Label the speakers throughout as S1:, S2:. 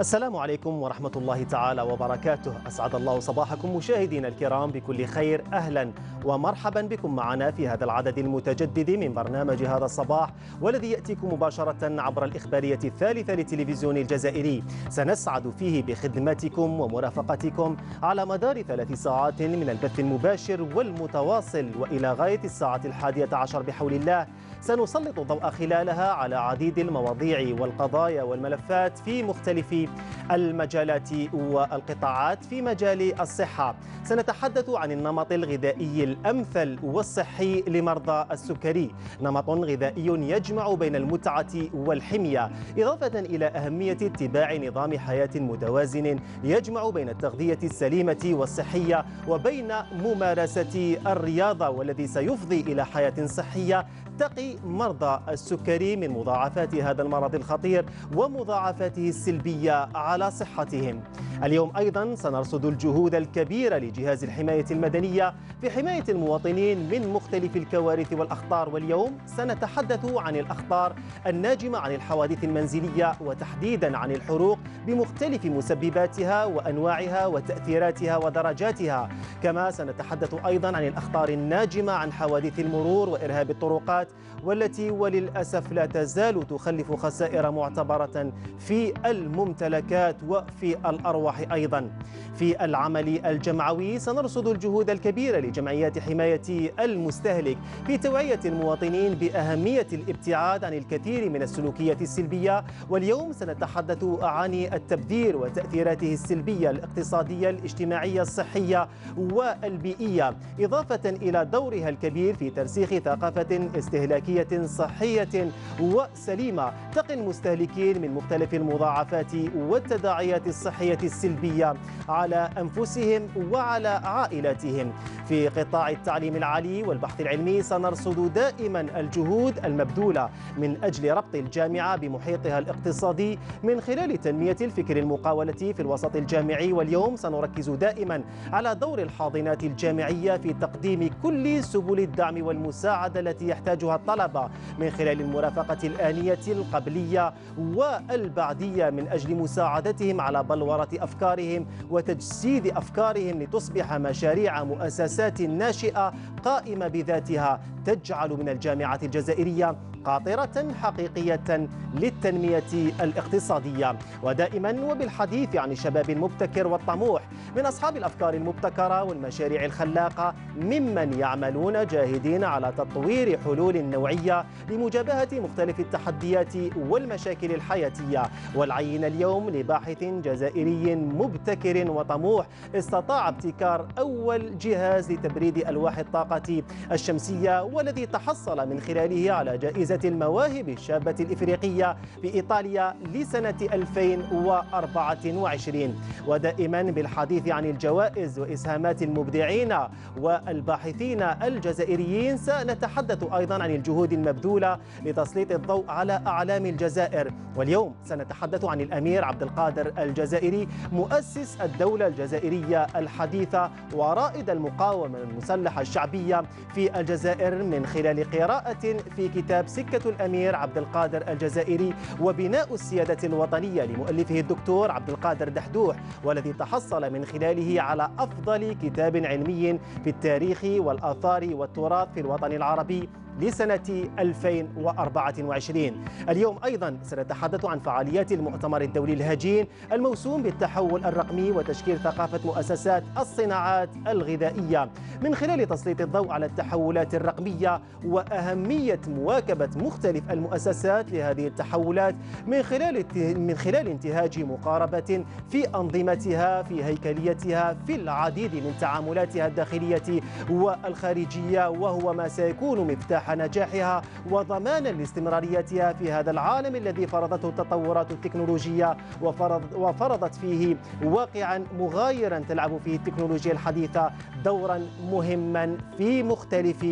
S1: السلام عليكم ورحمة الله تعالى وبركاته أسعد الله صباحكم مشاهدينا الكرام بكل خير أهلا ومرحبا بكم معنا في هذا العدد المتجدد من برنامج هذا الصباح والذي يأتيكم مباشرة عبر الإخبارية الثالثة للتلفزيون الجزائري سنسعد فيه بخدمتكم ومرافقتكم على مدار ثلاث ساعات من البث المباشر والمتواصل وإلى غاية الساعة الحادية عشر بحول الله سنسلط الضوء خلالها على عديد المواضيع والقضايا والملفات في مختلف المجالات والقطاعات في مجال الصحة سنتحدث عن النمط الغذائي الأمثل والصحي لمرضى السكري نمط غذائي يجمع بين المتعة والحمية إضافة إلى أهمية اتباع نظام حياة متوازن يجمع بين التغذية السليمة والصحية وبين ممارسة الرياضة والذي سيفضي إلى حياة صحية تقي مرضى السكري من مضاعفات هذا المرض الخطير ومضاعفاته السلبية على صحتهم اليوم أيضا سنرصد الجهود الكبيرة لجهاز الحماية المدنية في حماية المواطنين من مختلف الكوارث والأخطار واليوم سنتحدث عن الأخطار الناجمة عن الحوادث المنزلية وتحديدا عن الحروق بمختلف مسبباتها وأنواعها وتأثيراتها ودرجاتها كما سنتحدث أيضا عن الأخطار الناجمة عن حوادث المرور وإرهاب الطرقات والتي وللأسف لا تزال تخلف خسائر معتبرة في الممتلكات وفي الأرواح أيضا في العمل الجمعوي سنرصد الجهود الكبيرة لجمعيات حماية المستهلك في توعية المواطنين بأهمية الابتعاد عن الكثير من السلوكيات السلبية واليوم سنتحدث عن التبذير وتأثيراته السلبية الاقتصادية الاجتماعية الصحية والبيئية إضافة إلى دورها الكبير في ترسيخ ثقافة استهلاكية استهلاكية صحية وسليمة تقي المستهلكين من مختلف المضاعفات والتداعيات الصحية السلبية على أنفسهم وعلى عائلاتهم في قطاع التعليم العالي والبحث العلمي سنرصد دائما الجهود المبذولة من أجل ربط الجامعة بمحيطها الاقتصادي من خلال تنمية الفكر المقاولة في الوسط الجامعي واليوم سنركز دائما على دور الحاضنات الجامعية في تقديم كل سبل الدعم والمساعدة التي يحتاجها يمارسها الطلبة من خلال المرافقة الآنية القبلية والبعدية من أجل مساعدتهم على بلورة أفكارهم وتجسيد أفكارهم لتصبح مشاريع مؤسسات ناشئة قائمة بذاتها تجعل من الجامعة الجزائرية قاطرة حقيقية للتنمية الاقتصادية ودائما وبالحديث عن الشباب المبتكر والطموح من أصحاب الأفكار المبتكرة والمشاريع الخلاقة ممن يعملون جاهدين على تطوير حلول حلول نوعية لمجابهة مختلف التحديات والمشاكل الحياتية والعين اليوم لباحث جزائري مبتكر وطموح استطاع ابتكار أول جهاز لتبريد ألواح الطاقة الشمسية والذي تحصل من خلاله على جائزة المواهب الشابة الإفريقية بإيطاليا لسنة 2024 ودائما بالحديث عن الجوائز وإسهامات المبدعين والباحثين الجزائريين سنتحدث أيضا عن الجهود المبذولة لتسليط الضوء على أعلام الجزائر واليوم سنتحدث عن الأمير عبد القادر الجزائري مؤسس الدولة الجزائرية الحديثة ورائد المقاومة المسلحة الشعبية في الجزائر من خلال قراءة في كتاب سكة الأمير عبد القادر الجزائري وبناء السيادة الوطنية لمؤلفه الدكتور عبد القادر دحدوح والذي تحصل من خلاله على أفضل كتاب علمي في التاريخ والآثار والتراث في الوطن العربي لسنة 2024 اليوم أيضا سنتحدث عن فعاليات المؤتمر الدولي الهجين الموسوم بالتحول الرقمي وتشكيل ثقافة مؤسسات الصناعات الغذائية من خلال تسليط الضوء على التحولات الرقمية وأهمية مواكبة مختلف المؤسسات لهذه التحولات من خلال من خلال انتهاج مقاربة في أنظمتها في هيكليتها في العديد من تعاملاتها الداخلية والخارجية وهو ما سيكون مفتاح مفتاح نجاحها وضمانا لاستمراريتها في هذا العالم الذي فرضته التطورات التكنولوجية وفرض وفرضت فيه واقعا مغايرا تلعب فيه التكنولوجيا الحديثة دورا مهما في مختلف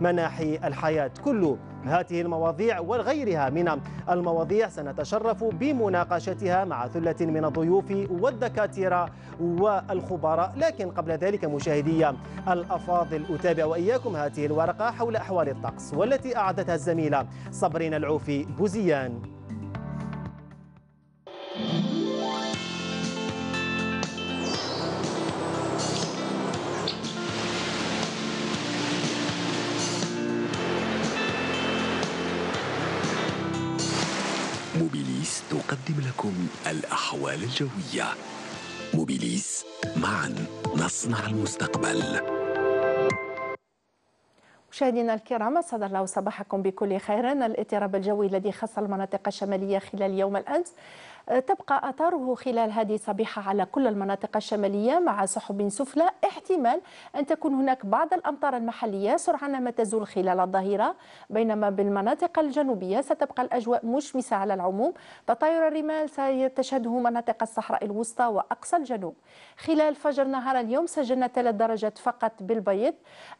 S1: مناحي الحياة كل هذه المواضيع وغيرها من المواضيع سنتشرف بمناقشتها مع ثلة من الضيوف والدكاترة والخبراء لكن قبل ذلك مشاهدي الأفاضل أتابع وإياكم هذه الورقة حول أحوال الطقس والتي أعدتها الزميلة صبرين العوفي بوزيان
S2: نقدم لكم الأحوال الجوية موبيليس معا نصنع
S1: المستقبل
S3: مشاهدينا الكرام اسعد الله صباحكم بكل خير الاضطراب الجوي الذي خص المناطق الشماليه خلال يوم الامس تبقى أثاره خلال هذه الصبيحة على كل المناطق الشمالية مع سحب سفلى احتمال أن تكون هناك بعض الأمطار المحلية سرعان ما تزول خلال الظهيرة بينما بالمناطق الجنوبية ستبقى الأجواء مشمسة على العموم تطاير الرمال ستشهده مناطق الصحراء الوسطى وأقصى الجنوب خلال فجر نهار اليوم سجلنا 3 درجات فقط بالبيض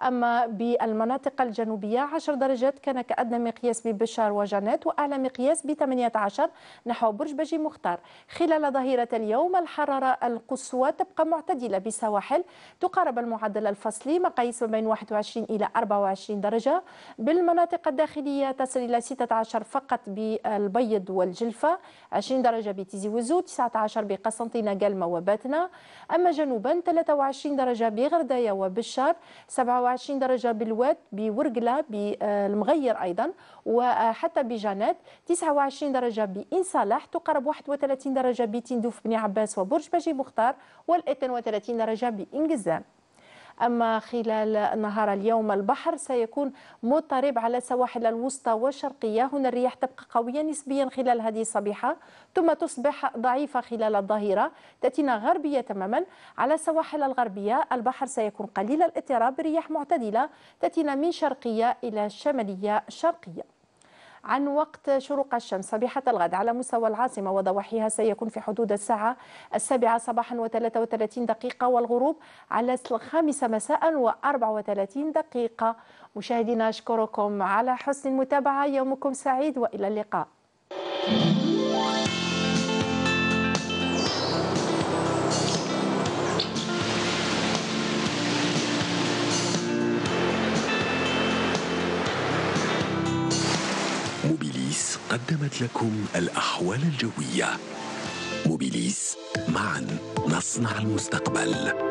S3: أما بالمناطق الجنوبية 10 درجات كان كأدنى مقياس ببشار وجنات وأعلى مقياس ب 18 نحو برج بجي المختار خلال ظهيرة اليوم الحرارة القصوى تبقى معتدلة بسواحل تقارب المعدل الفصلي مقاييس بين 21 إلى 24 درجة بالمناطق الداخلية تصل إلى 16 فقط بالبيض والجلفة 20 درجة بتيزي وزو 19 بقسنطينة قلمة وباتنا أما جنوبا 23 درجة بغرداية وبشار 27 درجة بالواد بورقلة بالمغير أيضا وحتى بجانات 29 درجة بإنسالح تقرب 31 درجة بتندوف بن عباس وبرج بجي مختار وال32 درجة بإنجزام أما خلال نهار اليوم البحر سيكون مضطرب على السواحل الوسطى والشرقية هنا الرياح تبقى قوية نسبيا خلال هذه الصبيحة ثم تصبح ضعيفة خلال الظهيرة تأتينا غربية تماما على السواحل الغربية البحر سيكون قليل الاضطراب رياح معتدلة تأتينا من شرقية إلى شمالية شرقية عن وقت شروق الشمس صبيحة الغد على مستوى العاصمة وضواحيها سيكون في حدود الساعة السابعة صباحا و33 دقيقة والغروب على الخامسة مساء و34 دقيقة مشاهدينا أشكركم على حسن المتابعة يومكم سعيد وإلى اللقاء
S4: قدمت لكم الأحوال الجوية موبيليس معا نصنع المستقبل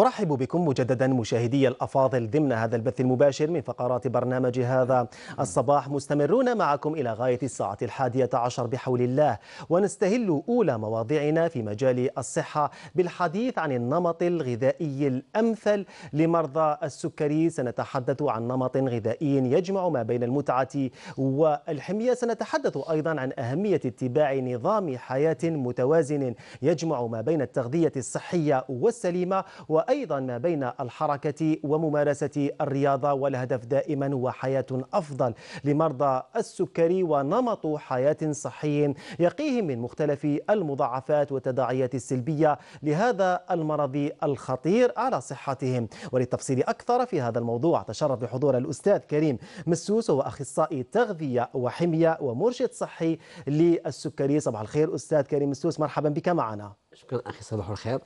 S1: أرحب بكم مجددا مشاهدي الأفاضل ضمن هذا البث المباشر من فقرات برنامج هذا الصباح مستمرون معكم إلى غاية الساعة الحادية عشر بحول الله ونستهل أولى مواضيعنا في مجال الصحة بالحديث عن النمط الغذائي الأمثل لمرضى السكري سنتحدث عن نمط غذائي يجمع ما بين المتعة والحمية سنتحدث أيضا عن أهمية اتباع نظام حياة متوازن يجمع ما بين التغذية الصحية والسليمة و وأيضا ما بين الحركة وممارسة الرياضة والهدف دائما هو حياة أفضل لمرضى السكري ونمط حياة صحي يقيهم من مختلف المضاعفات والتداعيات السلبية لهذا المرض الخطير على صحتهم وللتفصيل أكثر في هذا الموضوع تشرف بحضور الأستاذ كريم مسوس وهو أخصائي تغذية وحمية ومرشد صحي للسكري صباح الخير أستاذ كريم مسوس مرحبا بك معنا
S2: شكرا اخي صباح الخير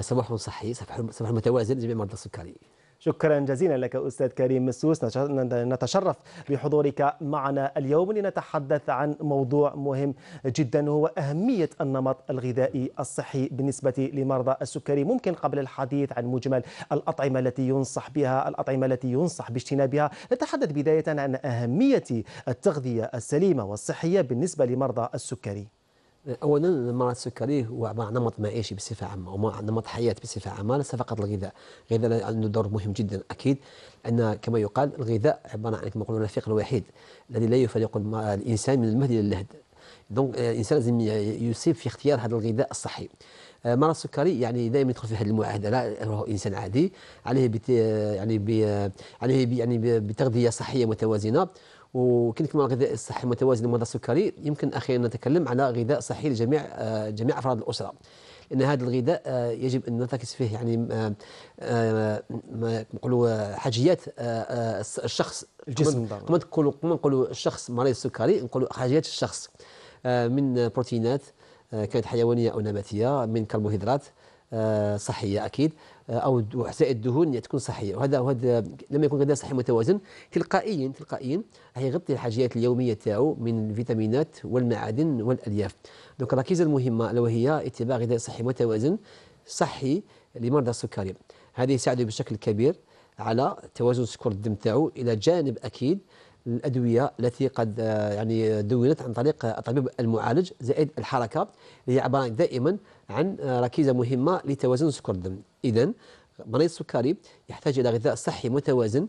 S2: صباح صحي صباح متوازن لجميع مرضى السكري
S1: شكرا جزيلا لك استاذ كريم مسوس نتشرف بحضورك معنا اليوم لنتحدث عن موضوع مهم جدا وهو اهميه النمط الغذائي الصحي بالنسبه لمرضى السكري ممكن قبل الحديث عن مجمل الاطعمه التي ينصح بها الاطعمه التي ينصح باجتنابها نتحدث بدايه عن اهميه التغذيه السليمه والصحيه بالنسبه لمرضى
S2: السكري اولا مرض السكري هو عباره عن نمط معيشي بصفه عامه ونمط حياه بصفه عامه ليس فقط الغذاء، الغذاء عنده دور مهم جدا اكيد ان كما يقال الغذاء عباره عن كما يقولون الرفيق الوحيد الذي لا يفرق الانسان من المهد الى اللهد. دونك آه، الانسان لازم يصيب في اختيار هذا الغذاء الصحي. آه، مرض السكري يعني دائما يدخل في هذه المعادله هو انسان عادي عليه بت يعني بي عليه بي يعني بتغذيه صحيه متوازنه وكل كما غذاء الصحي المتوازن لمرضى السكري يمكن اخيرا نتكلم على غذاء صحي لجميع آه، جميع افراد الاسره لان هذا الغذاء آه، يجب ان نرتكز فيه يعني نقولوا آه، حاجيات الشخص الجسم نقولوا كما نقولوا الشخص مريض السكري نقولوا حاجيات الشخص من بروتينات كانت حيوانيه او نباتيه من كربوهيدرات صحيه اكيد او احساء الدهون يعني تكون صحيه وهذا وهذا لما يكون غذاء صحي متوازن تلقائيا تلقائيا هيغطي الحاجيات اليوميه تاعو من الفيتامينات والمعادن والالياف دونك الركيزه المهمه الا وهي اتباع غذاء صحي متوازن صحي لمرضى السكري هذا يساعده بشكل كبير على توازن سكر الدم تاعو الى جانب اكيد الادويه التي قد آه، يعني دونت عن طريق الطبيب المعالج زائد الحركه اللي هي عباره دائما عن ركيزة مهمة لتوازن سكر الدم إذا مريض السكري يحتاج إلى غذاء صحي متوازن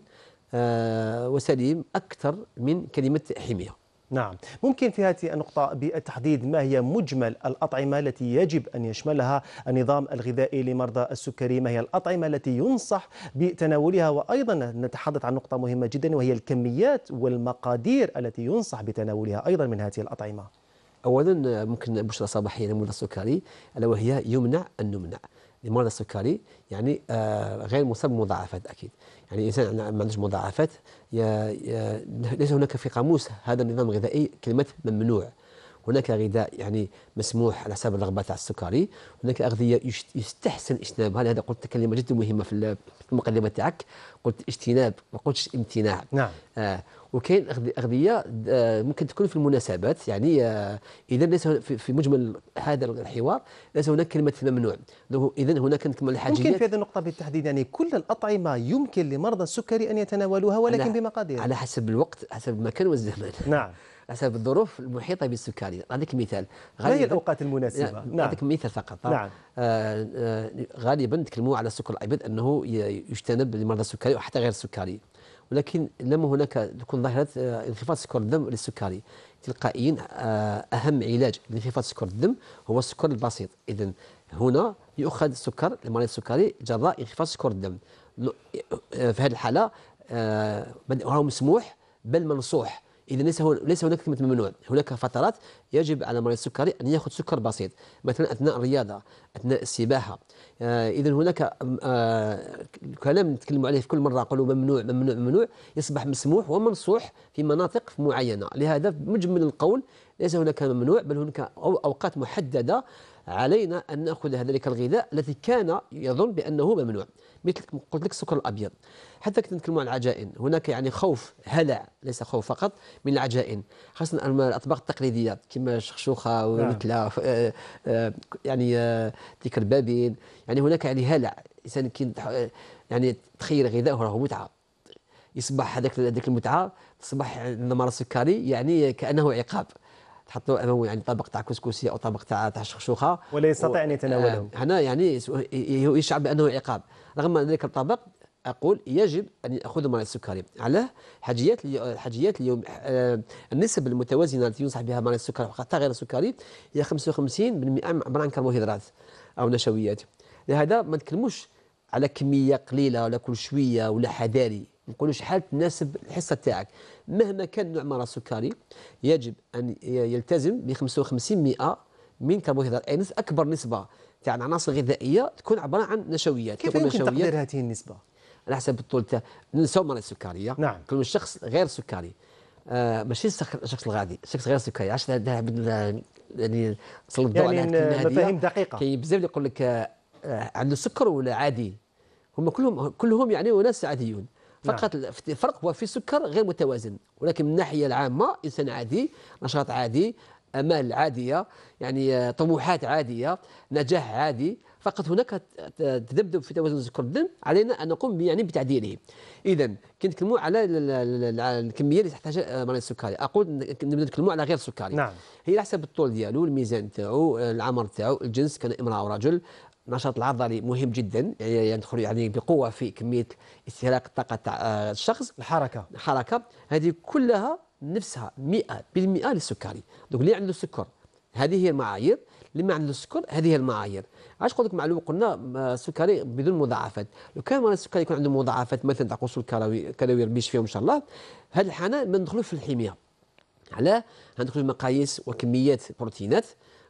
S2: آه، وسليم أكثر من كلمة حمية نعم ممكن في هذه النقطة
S1: بالتحديد ما هي مجمل الأطعمة التي يجب أن يشملها النظام الغذائي لمرضى السكري ما هي الأطعمة التي ينصح بتناولها وأيضا نتحدث عن نقطة مهمة جدا وهي الكميات والمقادير التي ينصح بتناولها أيضا من هذه الأطعمة
S2: اولا ممكن بشرى صباحيه لمرضى السكري الا وهي يمنع ان نمنع لمرضى السكري يعني آه، غير مصاب بمضاعفات اكيد يعني الانسان ما عندوش مضاعفات ليس هناك في قاموس هذا النظام الغذائي كلمه ممنوع هناك غذاء يعني مسموح على حسب الرغبه تاع السكري هناك اغذيه يستحسن اجتنابها لهذا قلت كلمه جدا مهمه في المقدمه تاعك قلت اجتناب ما قلتش امتناع نعم آه وكاين اغذيه آه، ممكن تكون في المناسبات يعني آه، اذا ليس في مجمل هذا الحوار ليس هناك كلمه ممنوع اذا هناك
S1: كلمه الحاجيات ممكن في هذه النقطه بالتحديد يعني كل الاطعمه يمكن لمرضى السكري ان يتناولوها ولكن
S2: بمقادير على حسب الوقت حسب المكان والزمان نعم حسب الظروف المحيطه بالسكري نعطيك مثال ما هي الاوقات المناسبه؟ نعم نعطيك نعم. مثال فقط نعم آه آه غالبا نتكلموا على السكر الابيض انه يجتنب لمرضى السكري وحتى غير السكري ولكن لما هناك تكون ظاهره آه، انخفاض سكر الدم للسكري تلقائيا آه، اهم علاج لانخفاض سكر الدم هو السكر البسيط اذا هنا يؤخذ السكر لمريض السكري جراء انخفاض سكر الدم آه، في هذه الحاله هو مسموح بل منصوح إذا ليس هو ليس هناك كلمة ممنوع، هناك فترات يجب على مريض السكري أن يأخذ سكر بسيط، مثلا أثناء الرياضة، أثناء السباحة. آه، إذا هناك الكلام آه، كلام نتكلم عليه في كل مرة نقولوا ممنوع ممنوع ممنوع يصبح مسموح ومنصوح في مناطق معينة، لهذا مجمل القول ليس هناك ممنوع بل هناك أوقات محددة علينا أن نأخذ ذلك الغذاء الذي كان يظن بأنه ممنوع. مثل قلت لك السكر الابيض حتى كنت نتكلموا عن العجائن هناك يعني خوف هلع ليس خوف فقط من العجائن خاصه الاطباق التقليديه كما الشخشوخه نعم. آه،, آه يعني آه، ديك البابين يعني هناك يعني هلع الانسان كي آه، يعني تخيل غذائه راه متعه يصبح هذاك هذيك المتعه تصبح عند مرض السكري يعني كانه عقاب تحط له امامه يعني طبق تاع كسكسي او طبق تاع تاع شخشوخه ولا يستطيع ان يتناوله هنا يعني يشعر بانه عقاب رغم أن ذلك الطبق أقول يجب أن يأخذ مرض السكري على حاجيات الحاجيات اليوم آه، النسب المتوازنة التي ينصح بها مرض السكري حتى غير السكري هي 55% عبارة عن كربوهيدرات أو نشويات لهذا ما نتكلموش على كمية قليلة ولا كل شوية ولا حذاري نقولوش شحال تناسب الحصه تاعك مهما كان نوع مرض السكري يجب ان يلتزم ب 55% من كربوهيدرات اي اكبر نسبه تاع العناصر الغذائيه تكون عباره عن نشويات كيف يمكن تقدير هذه النسبه؟ على حسب الطول تاع ننساو مرض السكريه نعم كل شخص غير سكري آه ماشي الشخص الغادي الشخص غير سكري علاش يعني سلط الضوء يعني مفاهيم دقيقه كاين بزاف اللي يقول لك آه عنده سكر ولا عادي هما كلهم كلهم يعني ناس عاديون نعم. فقط نعم. الفرق هو في سكر غير متوازن ولكن من الناحيه العامه انسان عادي نشاط عادي امال عاديه يعني طموحات عاديه نجاح عادي فقط هناك تذبذب في توازن سكر الدم علينا ان نقوم يعني بتعديله اذا كنتكلموا على الكميه اللي تحتاجها آه، مريض السكري اقول نبدا نتكلموا على غير السكري نعم. هي على حسب الطول ديالو الميزان تاعو آه، العمر تاعو الجنس كان امراه او رجل نشاط العضلي مهم جدا يعني يدخل يعني بقوه في كميه استهلاك الطاقه تاع آه، الشخص الحركه الحركه هذه كلها نفسها 100% للسكري دوك اللي عنده السكر هذه هي المعايير اللي ما عنده السكر هذه هي المعايير علاش قلت لك معلومه قلنا السكري بدون مضاعفات لو كان مرض السكري يكون عنده مضاعفات مثلا تاع قصور الكلوي ربي يشفيهم ان شاء الله هذه الحاله ما ندخلوش في الحميه على ندخلوا في مقاييس وكميات بروتينات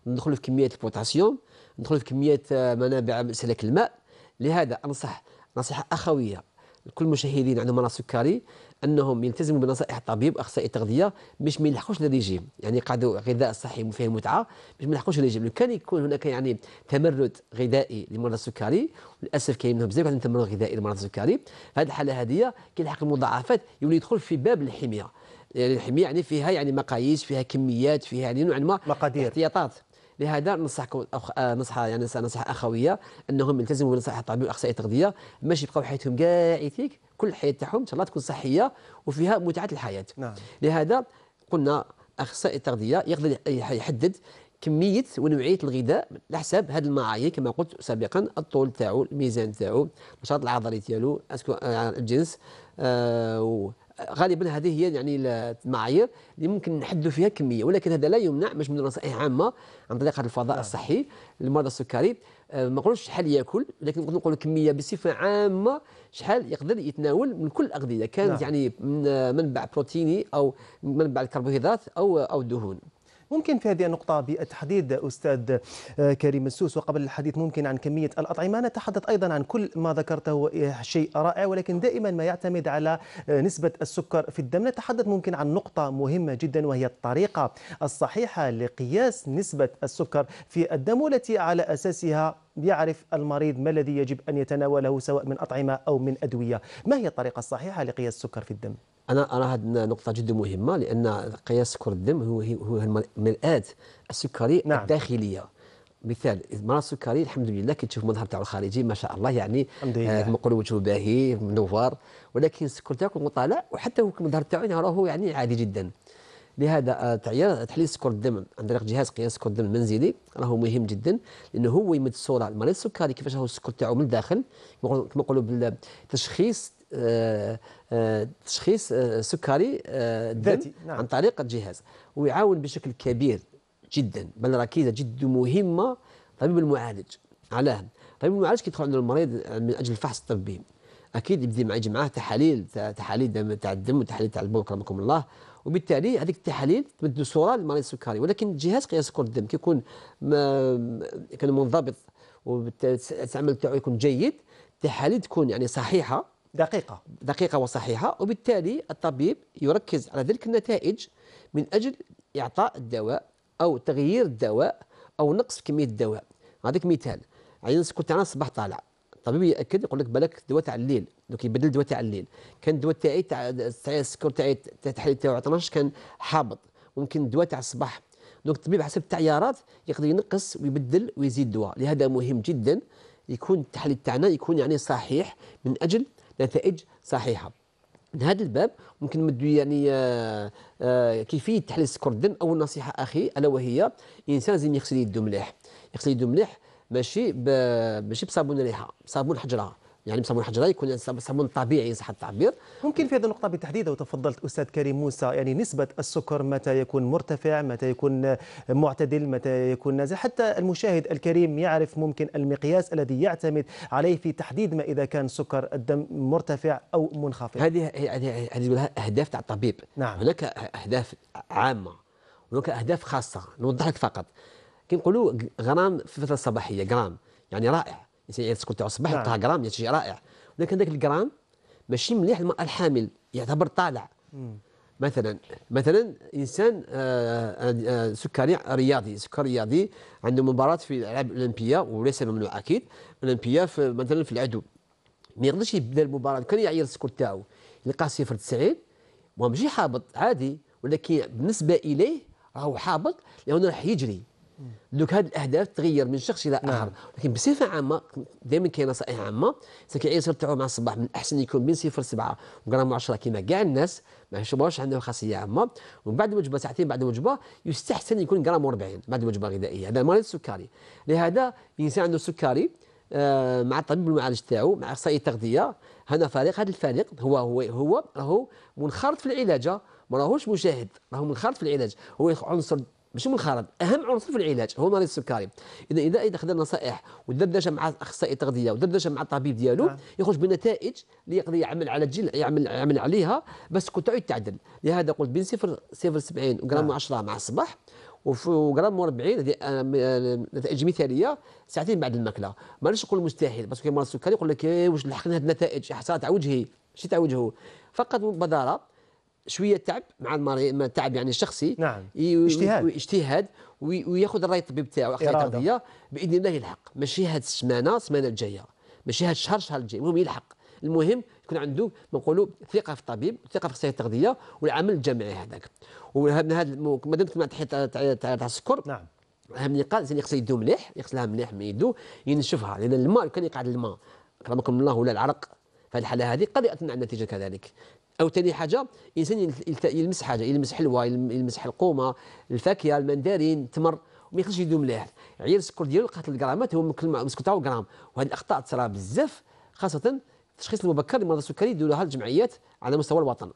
S2: ندخلوا في كميات البوتاسيوم ندخلوا في كميات آه، منابع سلك الماء لهذا انصح نصيحه اخويه لكل المشاهدين عندهم مرض سكري انهم يلتزموا بنصائح الطبيب اخصائي التغذيه باش ما يلحقوش الريجيم يعني قعدوا غذاء صحي فيه متعه باش ما يلحقوش الريجيم لو كان يكون هناك يعني تمرد غذائي لمرضى السكري للاسف كاين منهم بزاف عندهم تمرد غذائي لمرضى السكري في هذه الحاله هذه كيلحق المضاعفات يولي يدخل في باب الحميه يعني الحميه يعني فيها يعني مقاييس فيها كميات فيها يعني نوع ما مقادير احتياطات لهذا ننصحكم أخ... نصحة يعني نصحة أخوية أنهم يلتزموا بنصائح الطبيب وأخصائي التغذية ماشي يبقاو حياتهم كاع يتيك كل حياة تاعهم ان شاء الله تكون صحيه وفيها متعه الحياه نعم. لهذا قلنا اخصائي التغذيه يقدر يحدد كميه ونوعيه الغذاء على حساب هذه المعايير كما قلت سابقا الطول تاعو الميزان تاعو النشاط العضلي تاعو آه، الجنس آه غالبا هذه هي يعني المعايير اللي ممكن نحدوا فيها كميه ولكن هذا لا يمنع باش من نصائح عامه عن طريق هذا الفضاء نعم. الصحي لمرضى السكري آه، ما نقولوش شحال ياكل لكن نقولوا كميه بصفه عامه شحال يقدر يتناول من كل الاغذيه كانت نعم. يعني من منبع بروتيني او منبع الكربوهيدرات او او الدهون ممكن في هذه
S1: النقطة بالتحديد أستاذ آه، كريم السوس وقبل الحديث ممكن عن كمية الأطعمة نتحدث أيضا عن كل ما ذكرته آه، شيء رائع ولكن دائما ما يعتمد على آه، نسبة السكر في الدم نتحدث ممكن عن نقطة مهمة جدا وهي الطريقة الصحيحة لقياس نسبة السكر في الدم والتي على أساسها يعرف المريض ما الذي يجب أن يتناوله سواء من أطعمة أو من أدوية ما هي الطريقة الصحيحة لقياس السكر في الدم؟
S2: انا هذه نقطه جدا مهمه لان قياس سكر الدم هو هو مرآة السكري نعم. الداخليه مثال المرض السكري الحمد لله كي تشوف المظهر تاعو الخارجي ما شاء الله يعني كما آه، نقولوا وجهه باهي منوفر ولكن السكر تاعو طالع وحتى يعني المظهر تاعو راهو يعني عادي جدا لهذا آه، تعيير تحليل سكر الدم عن طريق جهاز قياس سكر الدم المنزلي راهو مهم جدا لانه هو يمد الصوره المريض السكري كيفاش راهو السكر تاعو من الداخل كما نقولوا بالتشخيص آه، آه، تشخيص آه، سكري ذاتي نعم. عن طريق الجهاز ويعاون بشكل كبير جدا بل ركيزه جدا مهمه طبيب المعالج علاه طبيب المعالج كيدخل عند المريض من اجل الفحص الطبي اكيد يبدي معاه معاه تحاليل تحاليل دم تاع الدم وتحاليل تاع البول كرمكم الله وبالتالي هذيك التحاليل تمد صوره للمريض السكري ولكن جهاز قياس سكر الدم كيكون كان منضبط والتعامل تاعو يكون جيد التحاليل تكون يعني صحيحه دقيقة دقيقة وصحيحة وبالتالي الطبيب يركز على تلك النتائج من أجل إعطاء الدواء أو تغيير الدواء أو نقص في كمية الدواء نعطيك مثال عين السكر تاعنا الصباح طالع الطبيب ياكد يقول لك بالك الدواء تاع الليل دوك يبدل الدواء تاع الليل كان الدواء تاعي تاع السكر تاعي تاع التحليل تاعو 12 كان حابط ممكن الدواء تاع الصباح دونك الطبيب حسب التعيارات يقدر ينقص ويبدل ويزيد دواء لهذا مهم جدا يكون التحليل تاعنا يكون يعني صحيح من اجل نتائج صحيحه من هذا الباب ممكن نمدوا يعني آه، آه، كيفيه تحليل سكر الدم اول نصيحه اخي الا وهي الانسان لازم يغسل يده مليح يغسل يده مليح ماشي ب... ماشي بصابون ريحه بصابون حجره يعني بيسمون حجريك ولا بيسمون طبيعي ان صح التعبير ممكن في هذه النقطه بالتحديد
S1: لو تفضلت استاذ كريم موسى يعني نسبه السكر متى يكون مرتفع متى يكون معتدل متى يكون نازل حتى المشاهد الكريم يعرف ممكن المقياس الذي يعتمد عليه في تحديد ما اذا كان سكر الدم مرتفع او منخفض هذه هذه
S2: اهداف تاع الطبيب نعم. هناك اهداف عامه هناك اهداف خاصه نوضح لك فقط كي نقولوا غرام في الفتره الصباحيه غرام يعني رائع تسكن يعني تاعو الصباح نعم. جرام يعني شيء رائع ولكن ذاك الجرام ماشي مليح المراه الحامل يعتبر طالع مم. مثلا مثلا انسان آه، آه، آه، سكري رياضي سكر رياضي عنده مباراه في الالعاب الاولمبيه وليس ممنوع اكيد الاولمبيه في مثلا في العدو ما يقدرش يبدا المباراه كان يعير السكر تاعو يلقى صفر 90 حابط عادي ولكن بالنسبه اليه راهو حابط لانه راح يجري دوك هذه الاهداف تغير من شخص الى اخر نعم. لكن بصفه عامه دائما كاين نصائح عامه سكي عيسر تاعو مع الصباح من الاحسن يكون بين 0 7 وغرام 10 كيما كاع الناس ما يشربوش عنده خاصيه عامه ومن بعد وجبه ساعتين بعد وجبه يستحسن يكون غرام 40 بعد وجبه غذائيه هذا المريض السكري لهذا الانسان عنده سكري آه، مع الطبيب المعالج تاعو مع اخصائي التغذيه هذا فريق هذا الفريق هو هو هو راهو منخرط في العلاجه ما راهوش مجاهد راهو منخرط في العلاج هو عنصر مش منخرط اهم عنصر في العلاج هو المريض السكري اذا اذا اذا خذا النصائح ودردشه مع اخصائي التغذيه ودردشه مع الطبيب ديالو نعم. يخرج بنتائج اللي يقدر يعمل على الجل يعمل يعمل عليها بس كنت تعدل لهذا قلت بين 0 0 70 غرام 10 مع الصباح وغرام 40 هذه نتائج مثاليه ساعتين بعد الماكله ما نقول مستحيل باسكو كاين مرض السكري يقول لك إيه، واش لحقنا هذه النتائج حصلت على وجهي ماشي على وجهه فقط مبادره شويه تعب مع المريض تعب يعني شخصي نعم اجتهاد اجتهاد وياخذ الراي الطبيب تاعو اقنيه تغذيه باذن الله يلحق ماشي هاد السمانه السمانه الجايه ماشي هاد الشهر الشهر الجاي المهم يلحق المهم يكون عنده نقولوا ثقه في الطبيب ثقه في اخصائي التغذيه والعمل الجماعي هذاك هذا ما دمت مع تحيط تاع السكر نعم اهم نقاط زين يخص يدو مليح يغسلها مليح من يدو ينشفها لان الماء كان يقعد الماء اكرمكم الله ولا العرق في هذه الحاله هذه قد ياتي على النتيجه كذلك او ثاني حاجه الانسان يلمس حاجه يلمس حلوى يلمس حلقومه الفاكهه المندرين التمر وما يخليش يدوم مليح عيال السكر ديالو لقات الغرامات هو مسكوت مسكوطه غرام وهذه الاخطاء ترى بزاف خاصه التشخيص المبكر لمرضى السكري يديروها الجمعيات على مستوى الوطن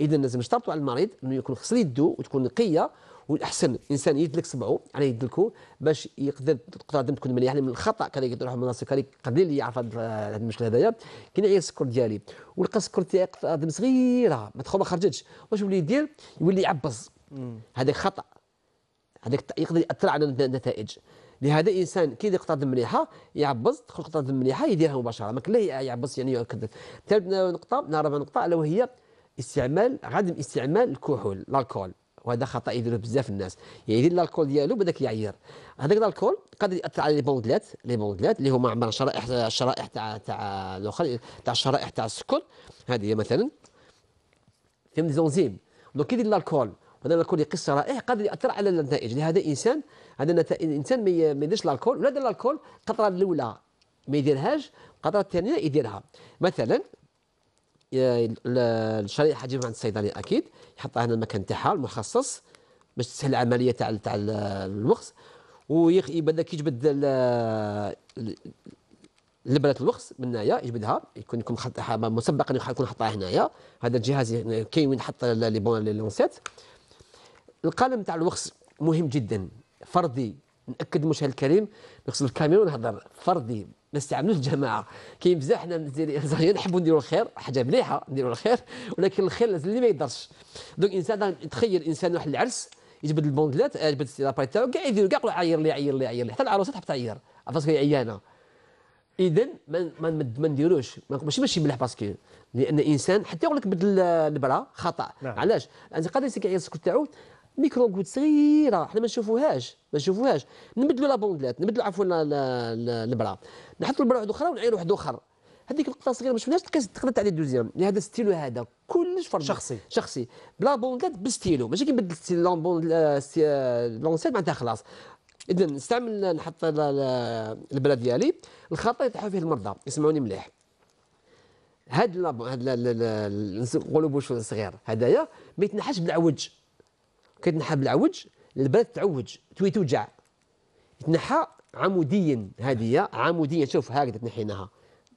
S2: اذا لازم نشترطوا على المريض انه يكون خصلي يدو وتكون نقيه والاحسن الانسان يدلك صبعه على يعني يدلكو باش يقدر تقدر تكون مليح من الخطا كان يقدر يروح من راسو كان قليل يعرف هذا المشكل هذايا كي نعيا السكر ديالي ولقى السكر تاعي صغيره صغيره مدخول ما خرجتش واش يولي يدير يولي يعبز هذاك خطا هذاك يقدر ياثر على النتائج لهذا الانسان كي يدير قطعه مليحه يعبز تدخل قطعه دم مليحه يديرها مباشره ما لا يعبز يعني يكذب ثالث نقطه رابع نقطه الا وهي استعمال عدم استعمال الكحول الكحول وهذا خطا يديرو بزاف الناس يعني يدير الكول ديالو بداك يعير هذاك الكول قادر ياثر على لي بوندلات لي بوندلات اللي هما عباره شرائح الشرائح تاع تاع الاخر تاع الشرائح تاع السكر هذه مثلا فيهم دي زونزيم دونك كي يدير الكول هذا الكول يقص شرائح قادر ياثر على النتائج لهذا انسان هذا نتائج انسان ما يديرش الكول ولا دار الكول القطره الاولى ما يديرهاش القطره الثانيه يديرها مثلا الشريحه تجي عند الصيدلي اكيد يحطها هنا المكان تاعها المخصص باش تسهل العمليه تاع تاع الوخز ويبدا كيجبد يجبد لبنه الوخز من هنايا يجبدها يكون يكون مسبقا يكون حطها هنايا هذا الجهاز كاين وين حط لي بون لونسيت القلم تاع الوخز مهم جدا فردي ناكد المشاهد الكريم نغسل الكاميرا ونهضر فردي ما استعملوش الجماعه كاين بزاف حنا الجزائريين نحبوا نديروا الخير حاجه مليحه نديروا الخير ولكن الخير لازم اللي ما يضرش دونك انسان تخيل انسان واحد العرس يجبد البوندلات آه، يجبد السيرابا تاعو كاع يدير كاع يقول عير لي عير لي عير لي حتى العروسه تحب تعير باسكو هي عيانه اذا ما ما نديروش ماشي ماشي مليح باسكو لان الانسان حتى يقول لك بدل البرا خطا نعم. علاش انت قادر يسكت السكوت تاعو ميكرو غوت صغيره حنا ما نشوفوهاش ما نشوفوهاش نبدلوا لا بونغلات نبدلوا عفوا البرا نحطوا البرا واحد اخرى ونعير واحد اخر هذيك القطه الصغيره ما شفناهاش تقدر تعدي دوزيام يعني هذا ستيلو هذا كلش فرد شخصي شخصي بلا بونغلات بستيلو ماشي كي بدل لونسيت معناتها خلاص اذا نستعمل نحط البرا ديالي الخطا يطيحوا فيه المرضى يسمعوني مليح هاد هاد نقولوا بوش صغير هذايا ما يتنحاش بالعوج كيتنحى بالعوج البلد تعوج توي توجع تنحى عموديا هذه عموديا شوف هكذا تنحيناها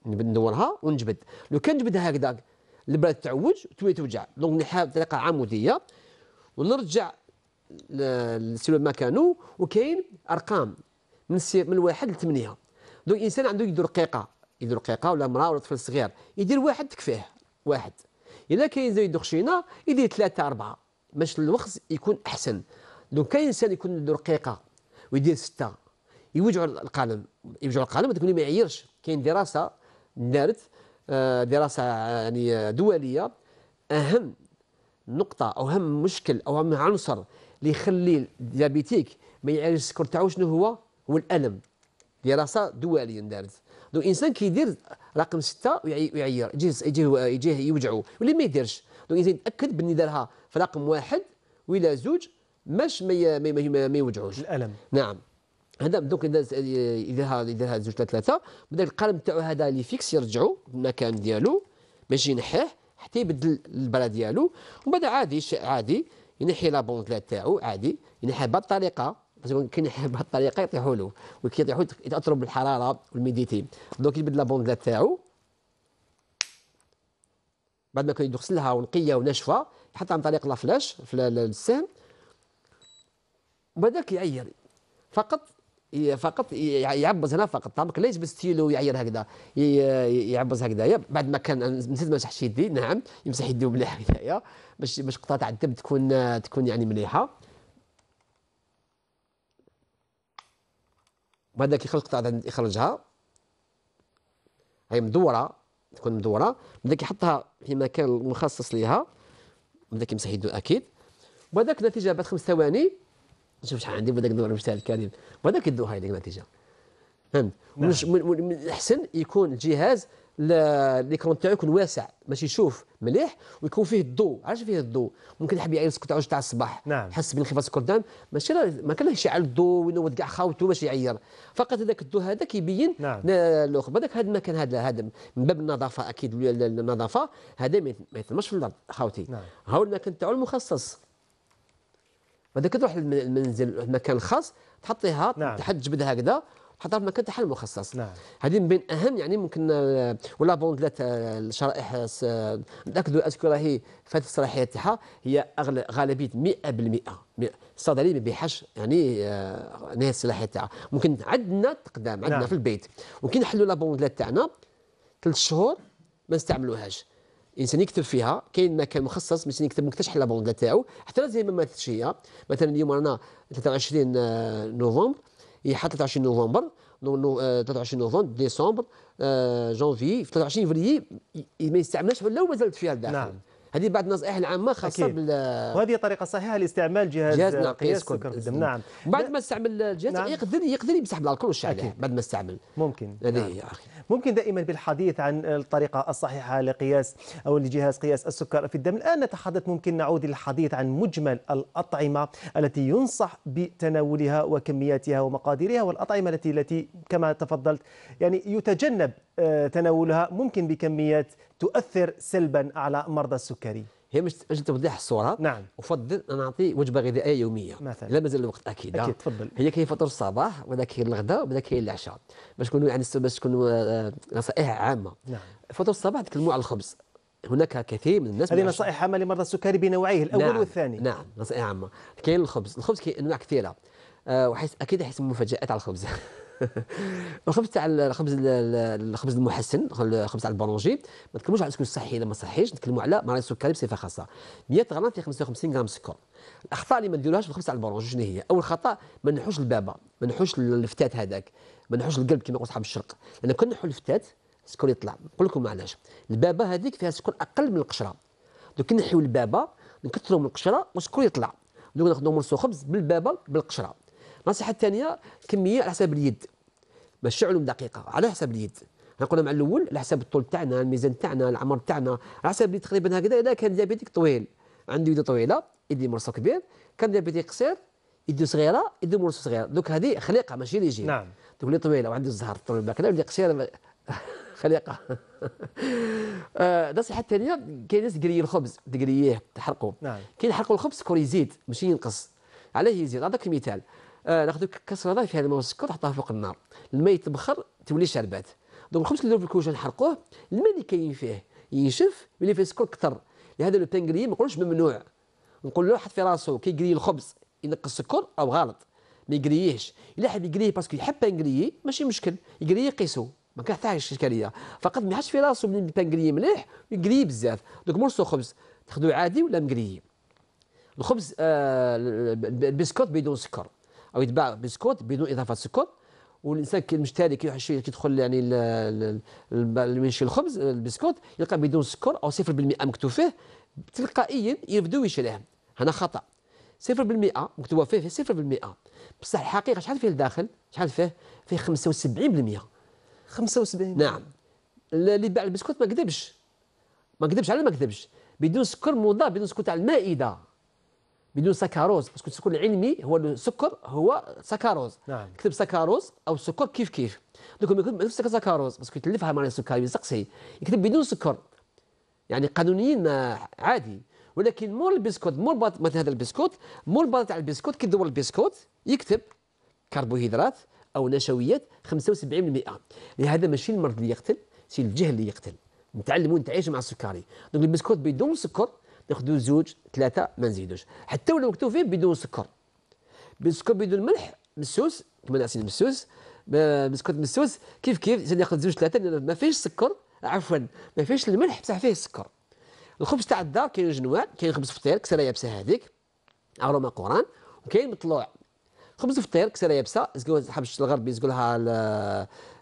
S2: ندورها ونجبد لو كان جبدها هكذا البلد تعوج توي توجع دونك نحى بطريقه عموديه ونرجع لسوى مكانه وكاين ارقام من من واحد لثمانيه دونك الانسان عنده يدير رقيقه يدير رقيقه ولا امراه ولا طفل صغير يدير واحد تكفيه واحد إذا كاين زايد دخشينا يدير ثلاثه اربعه باش الوخز يكون احسن دونك كاين انسان يكون عنده رقيقه ويدير سته يوجعوا القلم يوجعوا القلم تقول لي ما يعيرش كاين دراسه دارت آه، دراسه يعني دوليه اهم نقطه او اهم مشكل او اهم عنصر اللي يخلي الديابيتيك ما يعالجش السكر تاعو شنو هو هو الالم دراسه دوليه دارت دونك الانسان كيدير رقم سته ويعير يجيه يجيه يوجعو واللي ما يديرش دونك يتاكد باللي دارها في رقم واحد ولا زوج باش ما ما يوجعوش الالم نعم هذا دوك يديرها يديرها زوج ثلاثه بدا القلم تاعو هذا اللي فيكس يرجعو المكان ديالو باش ينحيه حتى يبدل البلا ديالو ومن بعد عادي عادي ينحي لابونكلات تاعو عادي ينحيها بهذه الطريقه بس كي ينحيها بهذه الطريقه يطيحوا له وكي يطيحوا يتاثروا بالحراره والميديتي دوك يبدل لابونكلات تاعو بعد ما كان ونقيه وناشفه تحطها عن طريق لافلاش في السهم وبداك يعير فقط فقط يعبز هنا فقط طبق ليش بستيلو يعير هكذا يعبز هكذايا بعد ما كان نسيت ما مسحش يدي نعم يمسح يدي مليح هنايا باش باش قطعه تاع الدم تكون تكون يعني مليحه وهذاك يخرج قطعه يخرجها هي مدوره تكون مدوره بداك يحطها في مكان مخصص ليها بدا كيمسح يدو اكيد وبعدك النتيجه بعد خمس ثواني نشوف شحال عندي بداك نضرب تاع الكريم بداك هاي ديك النتيجه فهمت نعم. من الاحسن يكون الجهاز ليكرون تاعو يكون واسع باش يشوف مليح ويكون فيه الضوء علاش فيه الضوء ممكن يحب يعير يسكت تاع الصباح نعم. يحس بانخفاض سكر الدم ماشي ما كان يشعل الضوء وينوض كاع خاوته باش يعير فقط هذاك الضوء نعم. هذا كيبين نعم. هذاك هذا المكان هذا هذا من باب النظافه اكيد النظافه هذا ما يتمش في الارض خاوتي نعم. هو المكان تاعو المخصص بعد كده تروح للمنزل المكان الخاص تحطيها نعم. تحد جبدها هكذا حضر مكان تحل مخصص نعم هذه من بين اهم يعني ممكن آه، ولا بوندلات آه، آه، الشرائح نتاكدوا اسكو راهي فات الصلاحيه تاعها هي غالبيه 100% الصيدلي ما بيحش يعني آه الصلاحيه تاعها ممكن عندنا تقدام عندنا نعم. في البيت وكي نحلوا لا بوندلات تاعنا ثلاث شهور ما نستعملوهاش الانسان يكتب فيها كاين مكان مخصص باش يكتب مكتشح لا بوندلا تاعو حتى زي ما ماتتش هي مثلا اليوم رانا 23 نوفمبر هي حتى 23 نوفمبر نو 23 نوفمبر ديسمبر جانفي في 23 فبراير ما يستعملش ولا مازالت فيها الداخل نعم. هذه بعد النصائح العامه خاصه بال وهذه طريقه صحيحه لاستعمال جهاز جهاز قياس سكر في الدم نعم بعد ما استعمل الجهاز نعم. يقدر يقدر يمسح بالالكول والشعليه يعني، بعد ما استعمل ممكن هذه نعم. يا اخي ممكن دائما
S1: بالحديث عن الطريقه الصحيحه لقياس او لجهاز قياس السكر في الدم الان نتحدث ممكن نعود للحديث عن مجمل الاطعمه التي ينصح بتناولها وكمياتها ومقاديرها والاطعمه التي التي كما تفضلت يعني يتجنب آه، تناولها ممكن بكميات تؤثر سلبا على مرضى السكري هي مش اجل
S2: توضيح الصوره نعم افضل ان اعطي وجبه غذائيه يوميه مثلا لا مازال الوقت اكيد اكيد تفضل هي كاين فطور الصباح وهذا كاين الغداء وهذا كاين العشاء باش نكونوا يعني باش تكون آه، نصائح عامه نعم فطور الصباح تكلموا على الخبز هناك كثير من الناس هذه نصائح عامه لمرضى السكري بنوعيه الاول نعم والثاني نعم نصائح عامه كاين الخبز الخبز كاين انواع كثيره آه، وحيث اكيد حيث مفاجات على الخبز الخبز تاع الخبز الخبز المحسن الخبز تاع البرونجي ما نتكلموش على السكر الصحي ولا ما صحيش نتكلموا على مرض السكري بصفه خاصه 100 غرام في 55 غرام سكر الاخطاء اللي ما نديروهاش في الخبز تاع البرونجي شنو هي اول خطا ما نحوش البابا ما نحوش الفتات هذاك ما نحوش القلب كما يقول صحاب الشرق لان كون نحو الفتات السكر يطلع نقول لكم علاش البابا هذيك فيها سكر اقل من القشره دوك كي نحيو البابا نكثروا من القشره والسكر يطلع دوك ناخذوا مرسو خبز بالبابا بالقشره النصيحه الثانيه كميه على حساب اليد ماشي علوم دقيقه على حساب اليد احنا قلنا مع الاول على حساب الطول تاعنا الميزان تاعنا العمر تاعنا على حساب اليد تقريبا هكذا اذا كان ديابيتيك طويل عنده يد طويله يدي مرصة كبير كان ديابيتيك قصير يدي صغيره يدي مرصة صغيرة دوك هذه خليقه ماشي اللي يجي نعم دوك اللي طويله وعنده الزهر طول الماكله واللي قصيره خليقه النصيحه آه الثانيه كاين ناس تقري الخبز تقريه تحرقه نعم كاين يحرقوا الخبز كور يزيد ماشي ينقص عليه يزيد نعطيك مثال آه، ناخذ كسره فيها الماء والسكر نحطها فوق النار الماء يتبخر تولي شربات دونك الخبز اللي في الكوشه نحرقوه الماء اللي كاين فيه ينشف ملي فيه السكر كثر لهذا لو بانغري ما نقولوش ممنوع نقول له حط في راسه كي يقري الخبز ينقص السكر او غلط ما يقريهش الا حد يقريه باسكو يحب بانغري ماشي مشكل يقريه يقيسو ما حتى اشكاليه فقط ما يحش في راسه بلي البانغري مليح ويقري بزاف دونك مرسو خبز تاخذو عادي ولا مقري الخبز آه البسكوت بدون سكر او يتباع بسكوت بدون اضافه سكر والانسان كي المشتري كي يدخل يعني يشري الخبز البسكوت يلقى بدون سكر او 0% مكتوب فيه تلقائيا يبدو يشريه هنا خطا 0% مكتوبه فيه, فيه 0% بصح الحقيقه شحال فيه الداخل شحال فيه فيه 75% 75 نعم اللي باع البسكوت ما كذبش ما كذبش على ما كذبش بدون سكر مضاد بدون سكر تاع المائده بدون بس باسكو السكر العلمي هو السكر هو سكروز نعم. كتب سكروز او سكر كيف كيف دوك ما سكاروز سكروز باسكو تلفها مع السكر يسقسي يعني يكتب بدون سكر يعني قانونيين آه، عادي ولكن مور البسكوت مور بات مثلا هذا البسكوت مور بات تاع البسكوت كي دور البسكوت يكتب كربوهيدرات او نشويات 75% لهذا ماشي المرض اللي يقتل سي الجهل اللي يقتل نتعلموا نتعايشوا مع السكري دونك البسكوت بدون سكر ياخذوا زوج ثلاثه ما نزيدوش حتى ولو مكتوب فيه بدون سكر بسكر بدون ملح مسوس كما عسل مسوس بسكوت مسوس كيف كيف ناخذ زوج ثلاثه ما فيهش سكر عفوا ما فيهش الملح بصح فيه السكر الخبز تاع الدار كاين جنوان كاين خبز فطير كسره يابسه هذيك اروما قران وكاين مطلوع خبز فطير كسره يابسه الحبش الغرب يقولها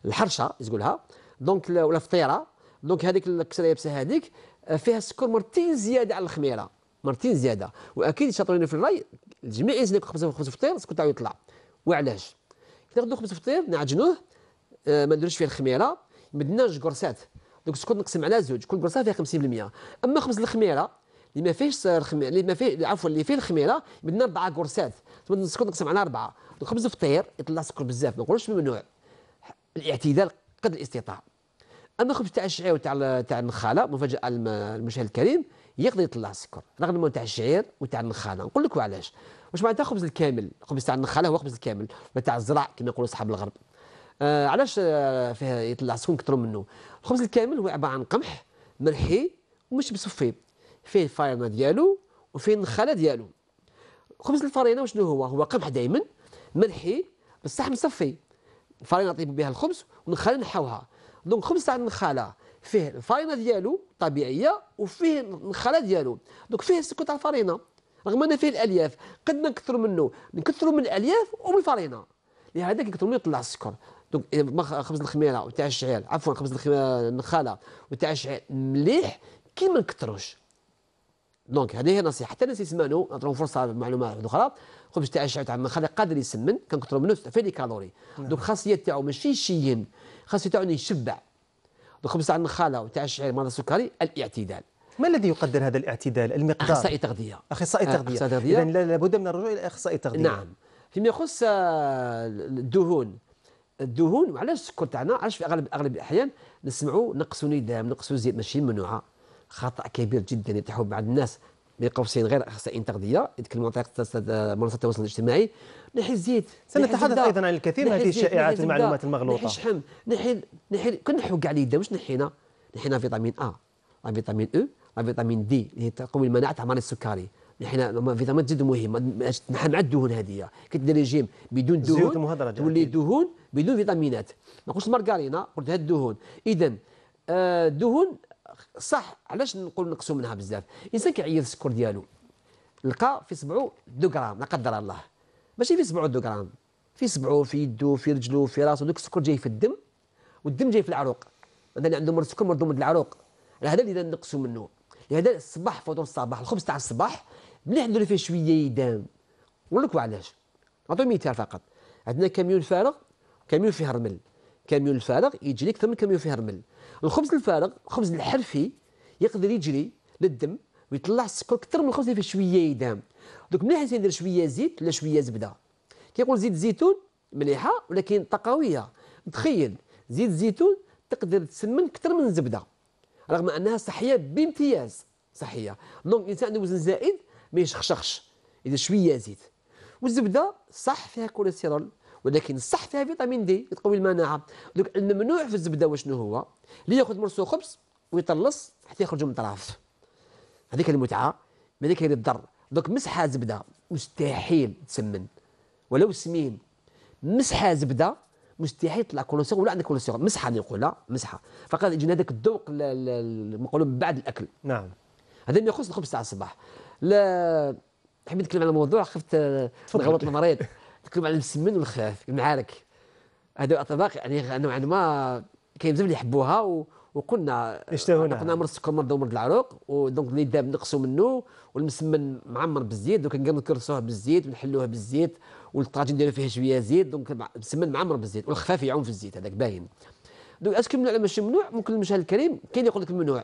S2: الحرشه يقولها دونك ولا فطيره دونك هذيك الكسره يابسه هذيك فيها السكر مرتين زياده على الخميره مرتين زياده واكيد شاطرين في الراي الجميع ينسى ياكل خبز فطير السكر تاعو يطلع وعلاش ناخذ خبز فطير نعجنوه آه، ما نديروش فيه الخميره ما درناش كرسات دوك السكر نقسم على زوج كل كرسه فيها 50% اما خبز الخميره اللي ما فيهش الخميره اللي ما فيه عفوا اللي فيه الخميره بدنا اربعه كرسات السكر نقسم على اربعه دوك خبز الفطير يطلع سكر بزاف ما نقولوش ممنوع الاعتدال قد الاستطاع اما الخبز تاع الشعير وتاع تاع النخاله مفاجاه المشاهد الكريم يقدر يطلع السكر رغم تاع الشعير وتاع النخاله نقول لك علاش واش معناتها خبز الكامل خبز تاع النخاله هو خبز الكامل تاع الزرع كما يقولوا اصحاب الغرب آه علاش آه، فيه يطلع سكون كثر منه الخبز الكامل هو عباره عن قمح ملحي ومش مصفي فيه الفارينه ديالو وفيه النخاله ديالو خبز الفارينه وشنو هو هو قمح دائما ملحي بصح مصفي الفارينه نطيب بها الخبز والنخاله نحوها دونك خبز تاع النخاله فيه الفارينه ديالو طبيعيه وفيه النخاله ديالو دونك فيه السكر تاع الفارينه رغم ان فيه الالياف قد نكثروا منه نكثروا من الالياف ومن الفارينه لهذا كيكثروا يطلع السكر دونك خبز الخميره وتاع الشعير عفوا خبز النخاله وتاع الشعير مليح كي ما نكثروش دونك هذه هي النصيحه حتى الناس يسمعوا نعطيهم فرصه معلومه اخرى خبز تاع الشعير تاع النخاله قادر يسمن كنكثروا منه في لي كالوري نعم. دونك الخاصيه تاعو ماشي شيين خاص تاعو يشبع الخبز تاع النخاله وتاع الشعير مرض السكري الاعتدال ما الذي يقدر هذا الاعتدال المقدار اخصائي تغذيه اخصائي تغذيه, تغذية. اذا لابد من الرجوع الى اخصائي تغذيه نعم فيما يخص آه، الدهون الدهون وعلاش السكر تاعنا علاش في اغلب اغلب الاحيان نسمعوا نقصوا ندام نقصوا زيت ماشي منوعه خطا كبير جدا يطيحوا بعض الناس بين قوسين غير اخصائيين تغذيه ديك المنطقه منصه التواصل الاجتماعي نحي الزيت سنتحدث ايضا عن الكثير من هذه الشائعات المعلومات المغلوطه نحي الشحم نحي نحي كنا نحوق على اليد واش نحينا نحينا فيتامين ا لا فيتامين او e، لا فيتامين دي اللي هي تقوي المناعه تاع مرض السكري نحينا فيتامينات جد مهمه نحن مع الدهون هذه كي دير ريجيم بدون دهون تولي دهون بدون فيتامينات ما قلتش المارغارينا قلت هاد الدهون اذا آه، الدهون صح علاش نقول نقصوا منها بزاف الانسان كيعير السكر ديالو لقى في صبعو دو غرام لا قدر الله ماشي في صبعو دو غرام في صبعو في يدو في رجلو في راسو دوك السكر جاي في الدم والدم جاي في العروق هذا اللي عنده مرض السكر مرض العروق هذا اللي نقصوا منه لهذا الصباح فطور الصباح الخبز تاع الصباح مليح ندير فيه شويه يدام نقول لك علاش نعطيو مثال فقط عندنا كاميون فارغ كاميون فيه رمل كاميون الفارغ يجي لك ثمن كاميون فيه رمل الخبز الفارغ الخبز الحرفي يقدر يجري للدم ويطلع السكر اكثر من الخبز اللي فيه شويه يدام دوك مليح انسان شويه زيت ولا شويه زبده كيقول زيت الزيتون مليحه ولكن طاقويه تخيل زيت الزيتون تقدر تسمن اكثر من الزبده رغم انها صحيه بامتياز صحيه دونك الانسان عنده وزن زائد ما يشخشخش يدير شويه زيت والزبده صح فيها كوليسترول ولكن صح فيها فيتامين دي تقوي المناعه دوك الممنوع في الزبده وشنو هو اللي ياخذ مرسو خبز ويطلص حتى يخرجوا من طرف هذيك المتعه ما هذيك اللي الضر دوك مسحه زبده مستحيل تسمن ولو سمين مسحه زبده مستحيل تطلع كوليسترول ولا عندك كوليسترول مسحه نقولها مسحه فقط يجينا هذاك الذوق نقولوا بعد الاكل نعم هذا ما يخص الخبز تاع الصباح لا حبيت نتكلم على موضوع خفت نغلط المريض تكلم على المسمن والخاف المعارك هذو اطباق يعني نوعا ما كاين بزاف اللي يحبوها و... وقلنا يشتهونها قلنا مرض السكر مرض مرض العروق ودونك اللي داب نقصوا منه والمسمن معمر بالزيت دونك نكرسوه بالزيت ونحلوه بالزيت والطاجين نديروا فيه شويه زيت دونك المسمن معمر بالزيت والخفاف يعوم في الزيت هذاك باين دونك اسكو ممنوع ولا ماشي ممنوع ممكن المشهد الكريم كاين اللي يقول لك ممنوع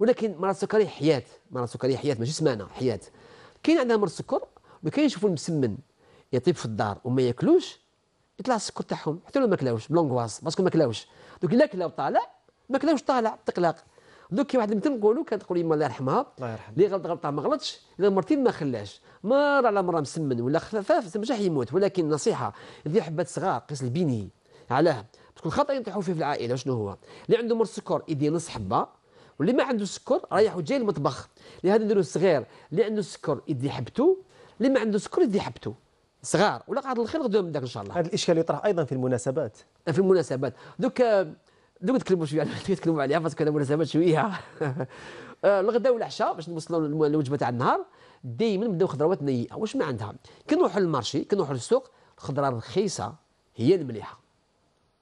S2: ولكن مرض السكري حياه مرض السكري حياه ماشي سمانه حياه كاين عندها مرض السكر وكاين يشوفوا المسمن يطيب في الدار وما ياكلوش يطلع السكر تاعهم حتى لو ما كلاوش بلونغواز باسكو ما كلاوش دوك الا كلاو طالع ما كلاوش طالع تقلق دوك كي واحد البنت نقولوا كانت تقول يما الله يرحمها الله يرحمها اللي غلط غلطه ما غلطش اذا مرتين ما خلاش مره على مره مسمن ولا خفاف تنجح يموت ولكن نصيحه اللي حبات صغار قيس البيني علاه تكون خطا ينطيحوا فيه في العائله شنو هو اللي عنده مر سكر يدي نص حبه واللي ما عنده سكر رايح وجاي المطبخ لهذا نديروا الصغير اللي عنده سكر يدي حبته اللي ما عنده سكر يدي حبته صغار ولا قاعد الخير غدو من داك ان شاء الله هذا الاشكال يطرح ايضا في المناسبات في المناسبات دوك دوك نتكلموا شويه تكلموا عليها باسكو هذا مناسبات شويه آه، الغداء والعشاء باش نوصلوا الوجبه تاع النهار دائما نبداو خضروات نيئه واش ما عندها كنروحوا للمارشي كنروحوا للسوق الخضره الرخيصه هي المليحه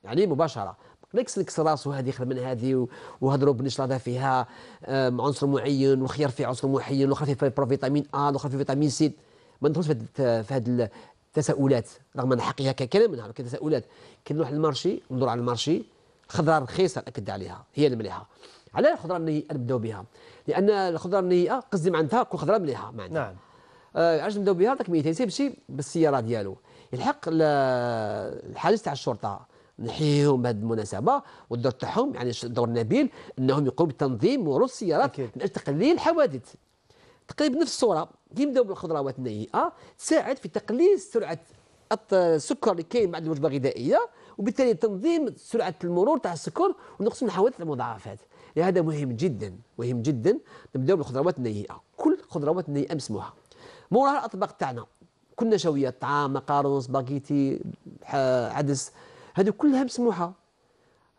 S2: يعني مباشره نكس نكس راسو هذه خذ من هذه وهضروا بنشلاطه فيها عنصر معين وخير فيه عنصر معين وخير فيه بروفيتامين ا وخير فيه فيتامين سي ما ندخلش في هذه تساؤلات رغم ان حقها كان نعم، منها ولكن تساؤلات كي نروح للمارشي ندور على المارشي الخضره الرخيصه ناكد عليها هي المليحه على الخضره النيئه نبداو بها لان الخضره النيئه قصدي معناتها كل خضره مليحه معناتها نعم آه علاش نبداو بها هذاك 200 يمشي بالسياره ديالو يلحق الحارس تاع الشرطه نحيهم بهذه المناسبه والدور تاعهم يعني دور نبيل انهم يقوموا بتنظيم ورص السيارات من اجل تقليل الحوادث تقريبا نفس الصوره كي نبداو بالخضروات النيئه تساعد في تقليل سرعه السكر اللي كاين بعد الوجبه الغذائيه وبالتالي تنظيم سرعه المرور تاع السكر ونقص من حوادث المضاعفات هذا مهم جدا مهم جدا نبداو بالخضروات النيئه كل الخضروات النيئه مسموحه موراها الاطباق تاعنا كل نشويات طعام مكرونه سباغيتي عدس هذو كلها مسموحه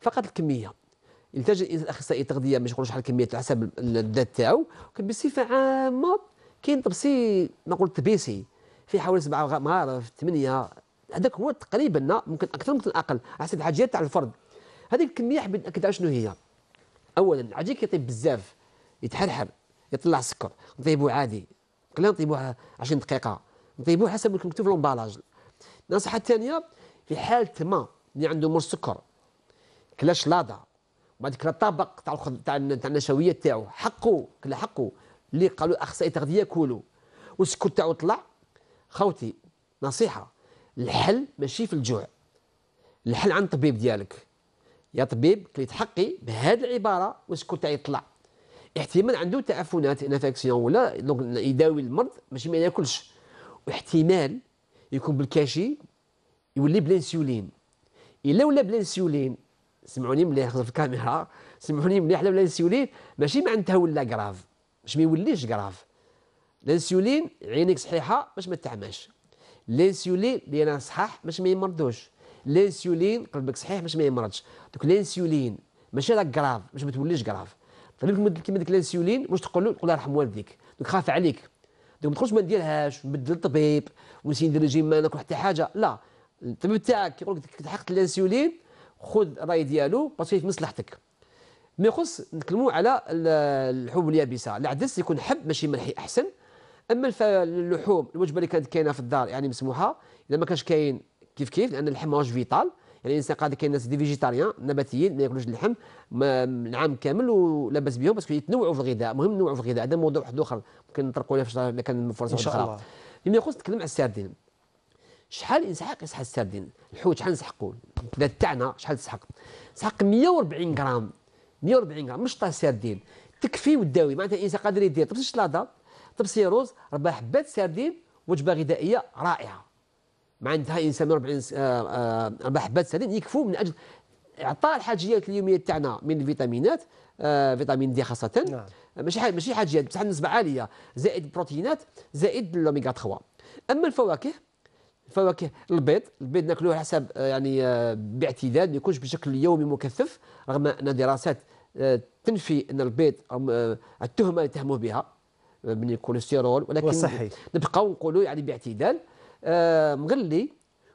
S2: فقط الكميه يلتجا الى الاخصائي التغذيه باش يقول شحال كميه على حسب الذات تاعو بصفه عامه كاين طبسي نقول تبيسي في حوالي سبعه مغارف ثمانيه هذاك هو تقريبا ممكن اكثر ممكن اقل على حسب الحاجيات تاع الفرد هذيك الكميه حبيت ناكد على شنو هي اولا العجين كيطيب بزاف يتحرحر يطلع السكر نطيبوه عادي قلنا نطيبوه 20 دقيقه نطيبوه حسب مكتوب في الامبالاج النصيحه الثانيه في حاله ما اللي عنده مر السكر كلاش لاضه وبعد كده الطبق تاع تاع تاع النشويه تاعو حقه كل حقه اللي قالوا اخصائي تغذيه كولو والسكوت تاعو طلع خوتي نصيحه الحل ماشي في الجوع الحل عند الطبيب ديالك يا طبيب كليت حقي بهذه العباره والسكوت تاعي طلع احتمال عنده تعفنات انفكسيون ولا دونك يداوي المرض ماشي ما ياكلش واحتمال يكون بالكاشي يولي بالانسولين الا ولا بالانسولين سمعوني مليح في الكاميرا سمعوني مليح حنا الانسولين ماشي معناتها ولا كراف باش ما يوليش كراف الانسولين عينك صحيحه باش ما تعماش الانسولين اللي انا صحاح باش ما يمرضوش الانسولين قلبك صحيح باش ما يمرضش دوك الانسولين ماشي راك كراف باش ما توليش كراف طبيب كيما ديك الانسولين واش تقول له تقول له والديك دوك خاف عليك دوك ما تقولش ما نديرهاش نبدل الطبيب ونسي ندير ريجيم ما ناكل حتى حاجه لا الطبيب تاعك يقول لك تحقت الانسولين خذ الراي ديالو باسكو في مصلحتك ما يخص نتكلموا على اللحوم اليابسه العدس يكون حب ماشي ملحي احسن اما اللحوم الوجبه اللي كانت كاينه في الدار يعني مسموحه اذا ما كانش كاين كيف كيف لان اللحم ماهوش فيتال يعني الانسان قاعد كاين ناس دي فيجيتاريان نباتيين ما ياكلوش اللحم العام كامل ولا بهم باسكو يتنوعوا في الغذاء مهم نوعوا في الغذاء هذا موضوع واحد اخر ممكن نطرقوا له في كان فرصه الله فيما يخص نتكلم على السردين شحال يسحق يسحق السردين الحوت شحال نسحقوا البلاد تاعنا شحال تسحق سحق 140 غرام 140 غرام مش طاس سردين تكفي وتداوي معناتها الانسان قادر يدير طبس شلاضه طبس روز ربع حبات سردين وجبه غذائيه رائعه معناتها الانسان 140 آه، آه، ربع حبات سردين يكفوا من اجل اعطاء الحاجيات اليوميه تاعنا من الفيتامينات آه فيتامين دي خاصه نعم. ماشي ماشي حاجيات بصح نسبه عاليه زائد بروتينات زائد الاوميغا 3 اما الفواكه فواكه البيض البيض ناكلوه على حسب آه، يعني آه، باعتداد ما يكونش بشكل يومي مكثف رغم ان دراسات آه، تنفي ان البيض التهمه اللي تهموه بها من الكوليسترول ولكن وصحي. نبقاو نقولوا يعني باعتدال مغلي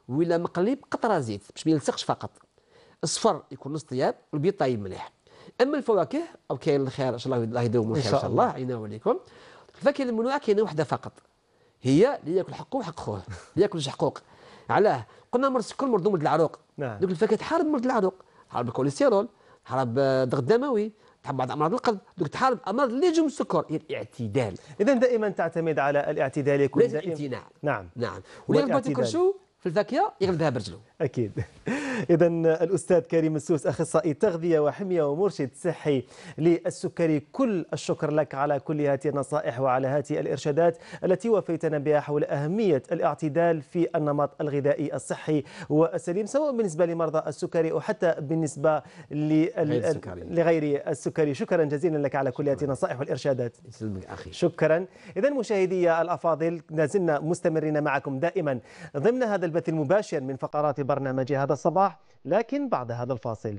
S2: ولا مقلي بقطره زيت باش ما يلصقش فقط اصفر يكون نص طياب والبيض طايب مليح اما الفواكه او كاين الخير ان شاء الله الله يدوم الخير ان شاء الله عينا عليكم الفاكهه الممنوعه كاينه وحده فقط هي اللي ياكل حقه وحق خوه ما حقوق علاه قلنا مرض السكر مرض مرض العروق نعم. دوك الفاكهه تحارب مرض العروق تحارب الكوليسترول تحارب الضغط آه، الدموي تحارب بعض امراض القلب دوك تحارب امراض اللي يجيهم السكر الاعتدال اذا دائما تعتمد على الاعتدال يكون دائما الامتناع
S1: نعم نعم ولكن الكرشو
S2: في الفاكهه يغلبها
S1: برجله أكيد إذا الأستاذ كريم السوس أخصائي تغذية وحمية ومرشد صحي للسكري كل الشكر لك على كل هذه النصائح وعلى هذه الإرشادات التي وفيتنا بها حول أهمية الاعتدال في النمط الغذائي الصحي والسليم سواء بالنسبة لمرضى السكري أو حتى بالنسبة لغير السكري شكرا جزيلا لك على كل هذه النصائح والإرشادات أخي. شكرا إذا مشاهدي الأفاضل نازلنا مستمرين معكم دائما ضمن هذا البث المباشر من فقرات برنامج هذا الصباح لكن بعد هذا الفاصل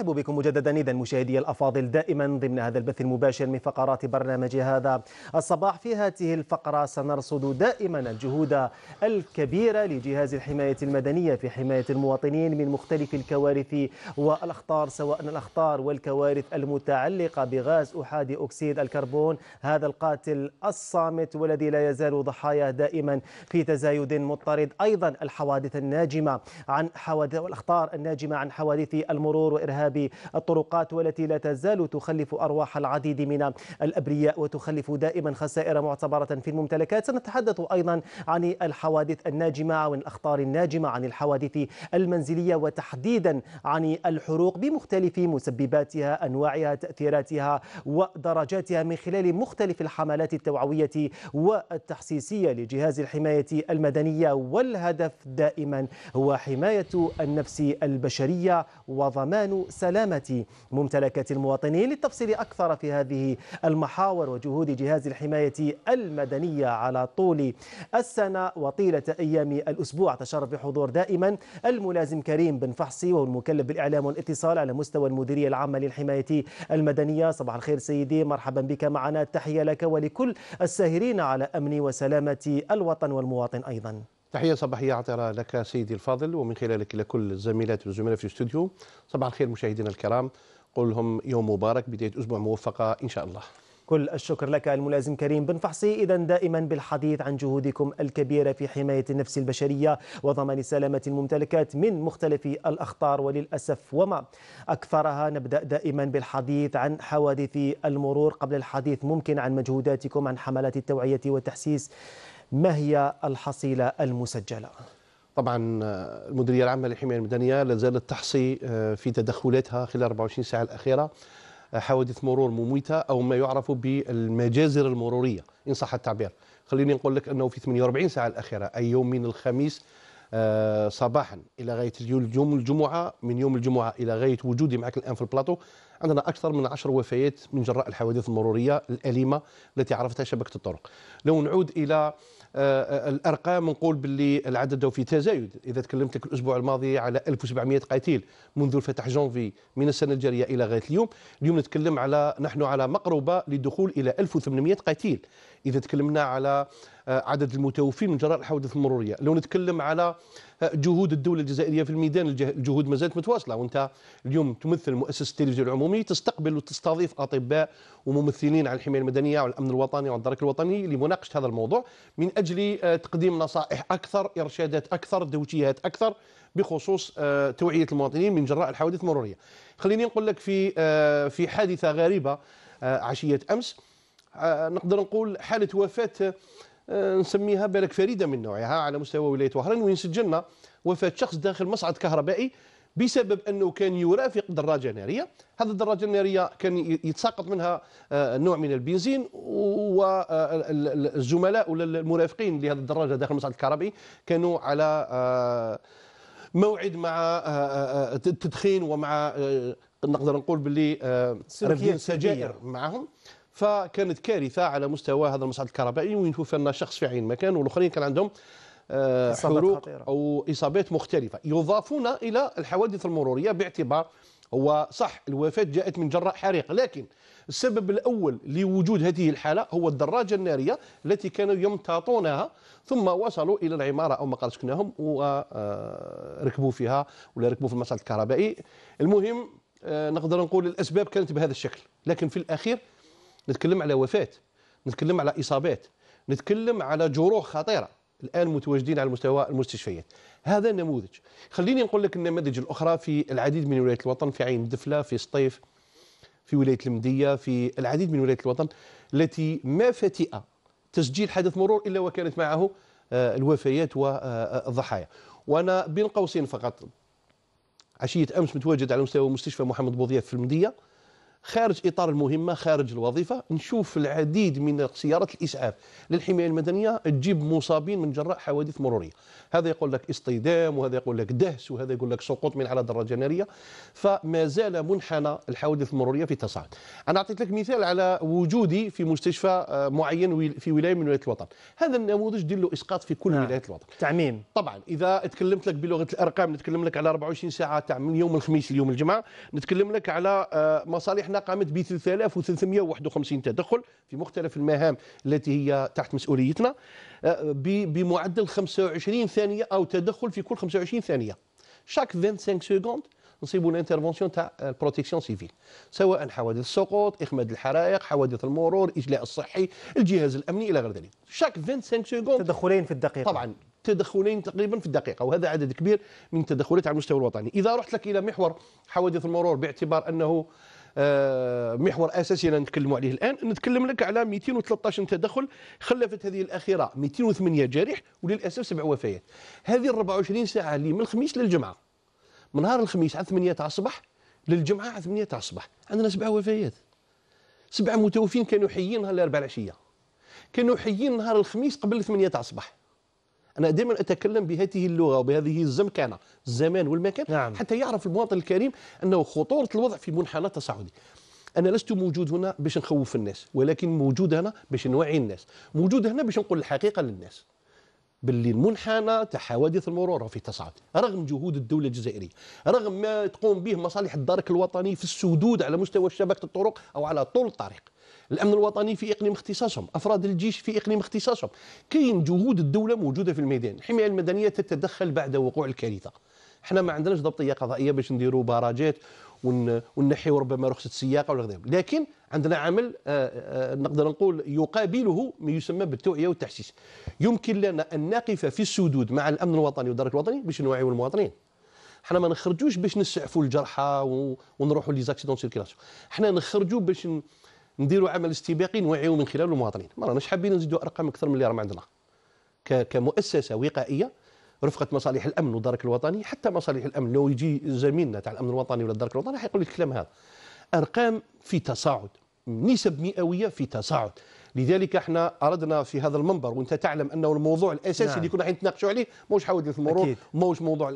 S1: أرحب بكم مجددا إذا مشاهدي الأفاضل دائما ضمن هذا البث المباشر من فقرات برنامج هذا الصباح في هذه الفقرة سنرصد دائما الجهود الكبيرة لجهاز الحماية المدنية في حماية المواطنين من مختلف الكوارث والأخطار سواء الأخطار والكوارث المتعلقة بغاز أحادي أكسيد الكربون هذا القاتل الصامت والذي لا يزال ضحاياه دائما في تزايد مضطرد أيضا الحوادث الناجمة عن حوادث والأخطار الناجمة عن حوادث المرور وإرهاب انسحاب الطرقات والتي لا تزال تخلف أرواح العديد من الأبرياء وتخلف دائما خسائر معتبرة في الممتلكات سنتحدث أيضا عن الحوادث الناجمة عن الأخطار الناجمة عن الحوادث المنزلية وتحديدا عن الحروق بمختلف مسبباتها أنواعها تأثيراتها ودرجاتها من خلال مختلف الحملات التوعوية والتحسيسية لجهاز الحماية المدنية والهدف دائما هو حماية النفس البشرية وضمان سلامة ممتلكات المواطنين للتفصيل أكثر في هذه المحاور وجهود جهاز الحماية المدنية على طول السنة وطيلة أيام الأسبوع تشرف بحضور دائما الملازم كريم بن فحصي والمكلف بالإعلام والاتصال على مستوى المديرية العامة للحماية المدنية صباح الخير سيدي مرحبا بك معنا التحية لك ولكل الساهرين على أمن وسلامة الوطن والمواطن أيضا
S5: تحية صباحية عطرة لك سيدي الفاضل ومن خلالك لكل الزميلات والزملاء في الاستوديو صباح الخير مشاهدينا الكرام قول لهم يوم مبارك بداية أسبوع موفقة إن شاء الله
S1: كل الشكر لك الملازم كريم بن فحصي إذا دائما بالحديث عن جهودكم الكبيرة في حماية النفس البشرية وضمان سلامة الممتلكات من مختلف الأخطار وللأسف وما أكثرها نبدأ دائما بالحديث عن حوادث المرور قبل الحديث ممكن عن مجهوداتكم عن حملات التوعية والتحسيس
S5: ما هي الحصيلة المسجلة؟ طبعا آه، المديريه العامه للحمايه المدنيه لا زالت تحصي آه، في تدخلاتها خلال 24 ساعه الاخيره آه، حوادث مرور مميته او ما يعرف بالمجازر المروريه ان صح التعبير خليني نقول لك انه في 48 ساعه الاخيره اي يوم من الخميس صباحا الى غايه يوم الجمعه من يوم الجمعه الى غايه وجودي معك الان في البلاطو عندنا اكثر من عشر وفيات من جراء الحوادث المروريه الاليمه التي عرفتها شبكه الطرق لو نعود الى آه، آه، الارقام نقول باللي العدد في تزايد اذا تكلمت لك الاسبوع الماضي على 1700 قتيل منذ الفتح جونفي من السنه الجاريه الى غايه اليوم اليوم نتكلم على نحن على مقربه للدخول الى 1800 قتيل اذا تكلمنا على آه، عدد المتوفين من جراء الحوادث المروريه لو نتكلم على جهود الدوله الجزائريه في الميدان الجهود ما زالت متواصله وانت اليوم تمثل مؤسسه التلفزيون العمومي تستقبل وتستضيف اطباء وممثلين عن الحمايه المدنيه والامن الوطني والدرك الوطني لمناقشه هذا الموضوع من اجل آه، تقديم نصائح اكثر ارشادات اكثر توجيهات اكثر بخصوص آه، توعيه المواطنين من جراء الحوادث المروريه خليني نقول لك في آه، في حادثه غريبه عشيه امس نقدر نقول حاله وفاه آه، نسميها بالك فريده من نوعها على مستوى ولايه وهران وين سجلنا وفاه شخص داخل مصعد كهربائي بسبب انه كان يرافق دراجه ناريه، هذه الدراجه الناريه كان يتساقط منها آه، نوع من البنزين والزملاء آه، ولا المرافقين لهذه الدراجه داخل مصعد الكهربائي كانوا على موعد مع التدخين ومع نقدر نقول باللي سجاير معهم فكانت كارثه على مستوى هذا المصعد الكهربائي وين توفى لنا شخص في عين مكان والاخرين كان عندهم آه، حروق او اصابات مختلفه يضافون الى الحوادث المروريه باعتبار هو صح الوفاه جاءت من جراء حريق لكن السبب الاول لوجود هذه الحاله هو الدراجه الناريه التي كانوا يمتاطونها ثم وصلوا الى العماره او مقر سكنهم وركبوا آه، فيها ولا ركبوا في المصعد الكهربائي المهم آه، نقدر نقول الاسباب كانت بهذا الشكل لكن في الاخير نتكلم على وفاه نتكلم على اصابات نتكلم على جروح خطيره الان متواجدين على مستوى المستشفيات هذا نموذج خليني نقول لك النماذج الاخرى في العديد من ولايات الوطن في عين دفله في سطيف في ولايه المديه في العديد من ولايات الوطن التي ما فتئه تسجيل حدث مرور الا وكانت معه آه، الوفيات والضحايا وانا بين قوسين فقط عشيه امس متواجد على مستوى مستشفى محمد بوضياف في المديه خارج اطار المهمه خارج الوظيفه نشوف العديد من سيارات الاسعاف للحمايه المدنيه تجيب مصابين من جراء حوادث مروريه هذا يقول لك اصطدام وهذا يقول لك دهس وهذا يقول لك سقوط من على دراجه ناريه فما زال منحنى الحوادث المروريه في تصاعد انا اعطيت لك مثال على وجودي في مستشفى آه، معين في ولايه من ولايات الوطن هذا النموذج دير له اسقاط في كل نعم. ولايات الوطن تعميم طبعا اذا تكلمت لك بلغه الارقام نتكلم لك على 24 ساعه تاع من يوم الخميس ليوم الجمعه نتكلم لك على آه، مصالح اللجنه قامت ب 3351 تدخل في مختلف المهام التي هي تحت مسؤوليتنا آه، بمعدل 25 ثانيه او تدخل في كل 25 ثانيه شاك 25 سكوند نصيبوا الانترفونسيون تاع البروتيكسيون آه، سيفيل سواء حوادث السقوط اخماد الحرائق حوادث المرور اجلاء الصحي الجهاز الامني الى غير ذلك شاك 25 سكوند تدخلين في الدقيقه طبعا تدخلين تقريبا في الدقيقه وهذا عدد كبير من التدخلات على المستوى الوطني اذا رحت لك الى محور حوادث المرور باعتبار انه آه، محور اساسي نتكلم عليه الان نتكلم لك على 213 تدخل خلفت هذه الاخيره 208 جريح وللاسف سبع وفيات هذه 24 ساعه اللي من الخميس للجمعه من نهار الخميس على 8 تاع الصباح للجمعه على 8 تاع الصباح عندنا سبع وفيات سبعه متوفين كانوا حيين نهار الاربعاء العشيه كانوا حيين نهار الخميس قبل 8 تاع الصباح أنا دائما أتكلم بهذه اللغة وبهذه الزمكانه الزمان والمكان نعم. حتى يعرف المواطن الكريم أنه خطورة الوضع في منحنى تصاعدي انا لست موجود هنا باش نخوف الناس ولكن موجود هنا باش نوعي الناس موجود هنا باش نقول الحقيقه للناس باللي المنحنى تاع حوادث المرور في تصاعد رغم جهود الدوله الجزائريه رغم ما تقوم به مصالح الدرك الوطني في السدود على مستوى شبكه الطرق او على طول الطريق الامن الوطني في اقليم اختصاصهم افراد الجيش في اقليم اختصاصهم كاين جهود الدوله موجوده في الميدان الحمايه المدنيه تتدخل بعد وقوع الكارثه احنا ما عندناش ضبطيه قضائيه باش نديروا باراجات وننحيوا ربما رخصه السياقه ولا غيره لكن عندنا عمل آه، آه، آه، نقدر نقول يقابله ما يسمى بالتوعيه والتحسيس يمكن لنا ان نقف في السدود مع الامن الوطني والدرك الوطني باش نوعيوا المواطنين حنا ما نخرجوش باش نسعفوا الجرحى ونروحوا لي زاكسيدون سيركيلاسيون حنا نخرجوا باش نديروا عمل استباقي نوعيو من خلال المواطنين ما راناش حابين نزيدوا ارقام اكثر من اللي راهم عندنا كمؤسسه وقائيه رفقه مصالح الامن والدرك الوطني حتى مصالح الامن لو يجي زميلنا تاع الامن الوطني ولا الدرك الوطني حيقول لك الكلام هذا ارقام في تصاعد نسب مئويه في تصاعد لذلك احنا اردنا في هذا المنبر وانت تعلم انه الموضوع الاساسي نعم. اللي كنا راح نتناقشوا عليه موش حوادث المرور موش موضوع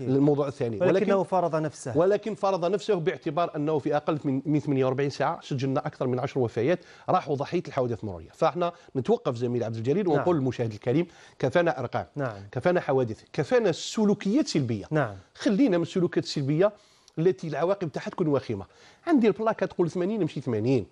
S5: الموضوع الثاني ولكنه ولكن فرض نفسه ولكن فرض نفسه باعتبار انه في اقل من 48 ساعه سجلنا اكثر من 10 وفيات راحوا ضحيه الحوادث المروريه فاحنا نتوقف زميل عبد الجليل نعم. ونقول نعم. للمشاهد الكريم كفانا ارقام نعم. كفانا حوادث كفانا سلوكيات سلبيه نعم. خلينا من السلوكيات السلبيه التي العواقب تاعها تكون وخيمه عندي البلاكه تقول 80 نمشي 80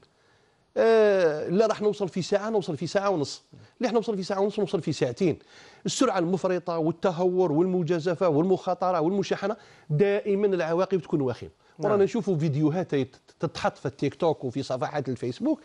S5: آه، لا راح نوصل في ساعه نوصل في ساعه ونص اللي نوصل في ساعه ونص نوصل في ساعتين السرعه المفرطه والتهور والمجازفه والمخاطره والمشاحنه دائما العواقب تكون وخيمه نعم. ورانا نشوفوا فيديوهات تتحط في التيك توك وفي صفحات الفيسبوك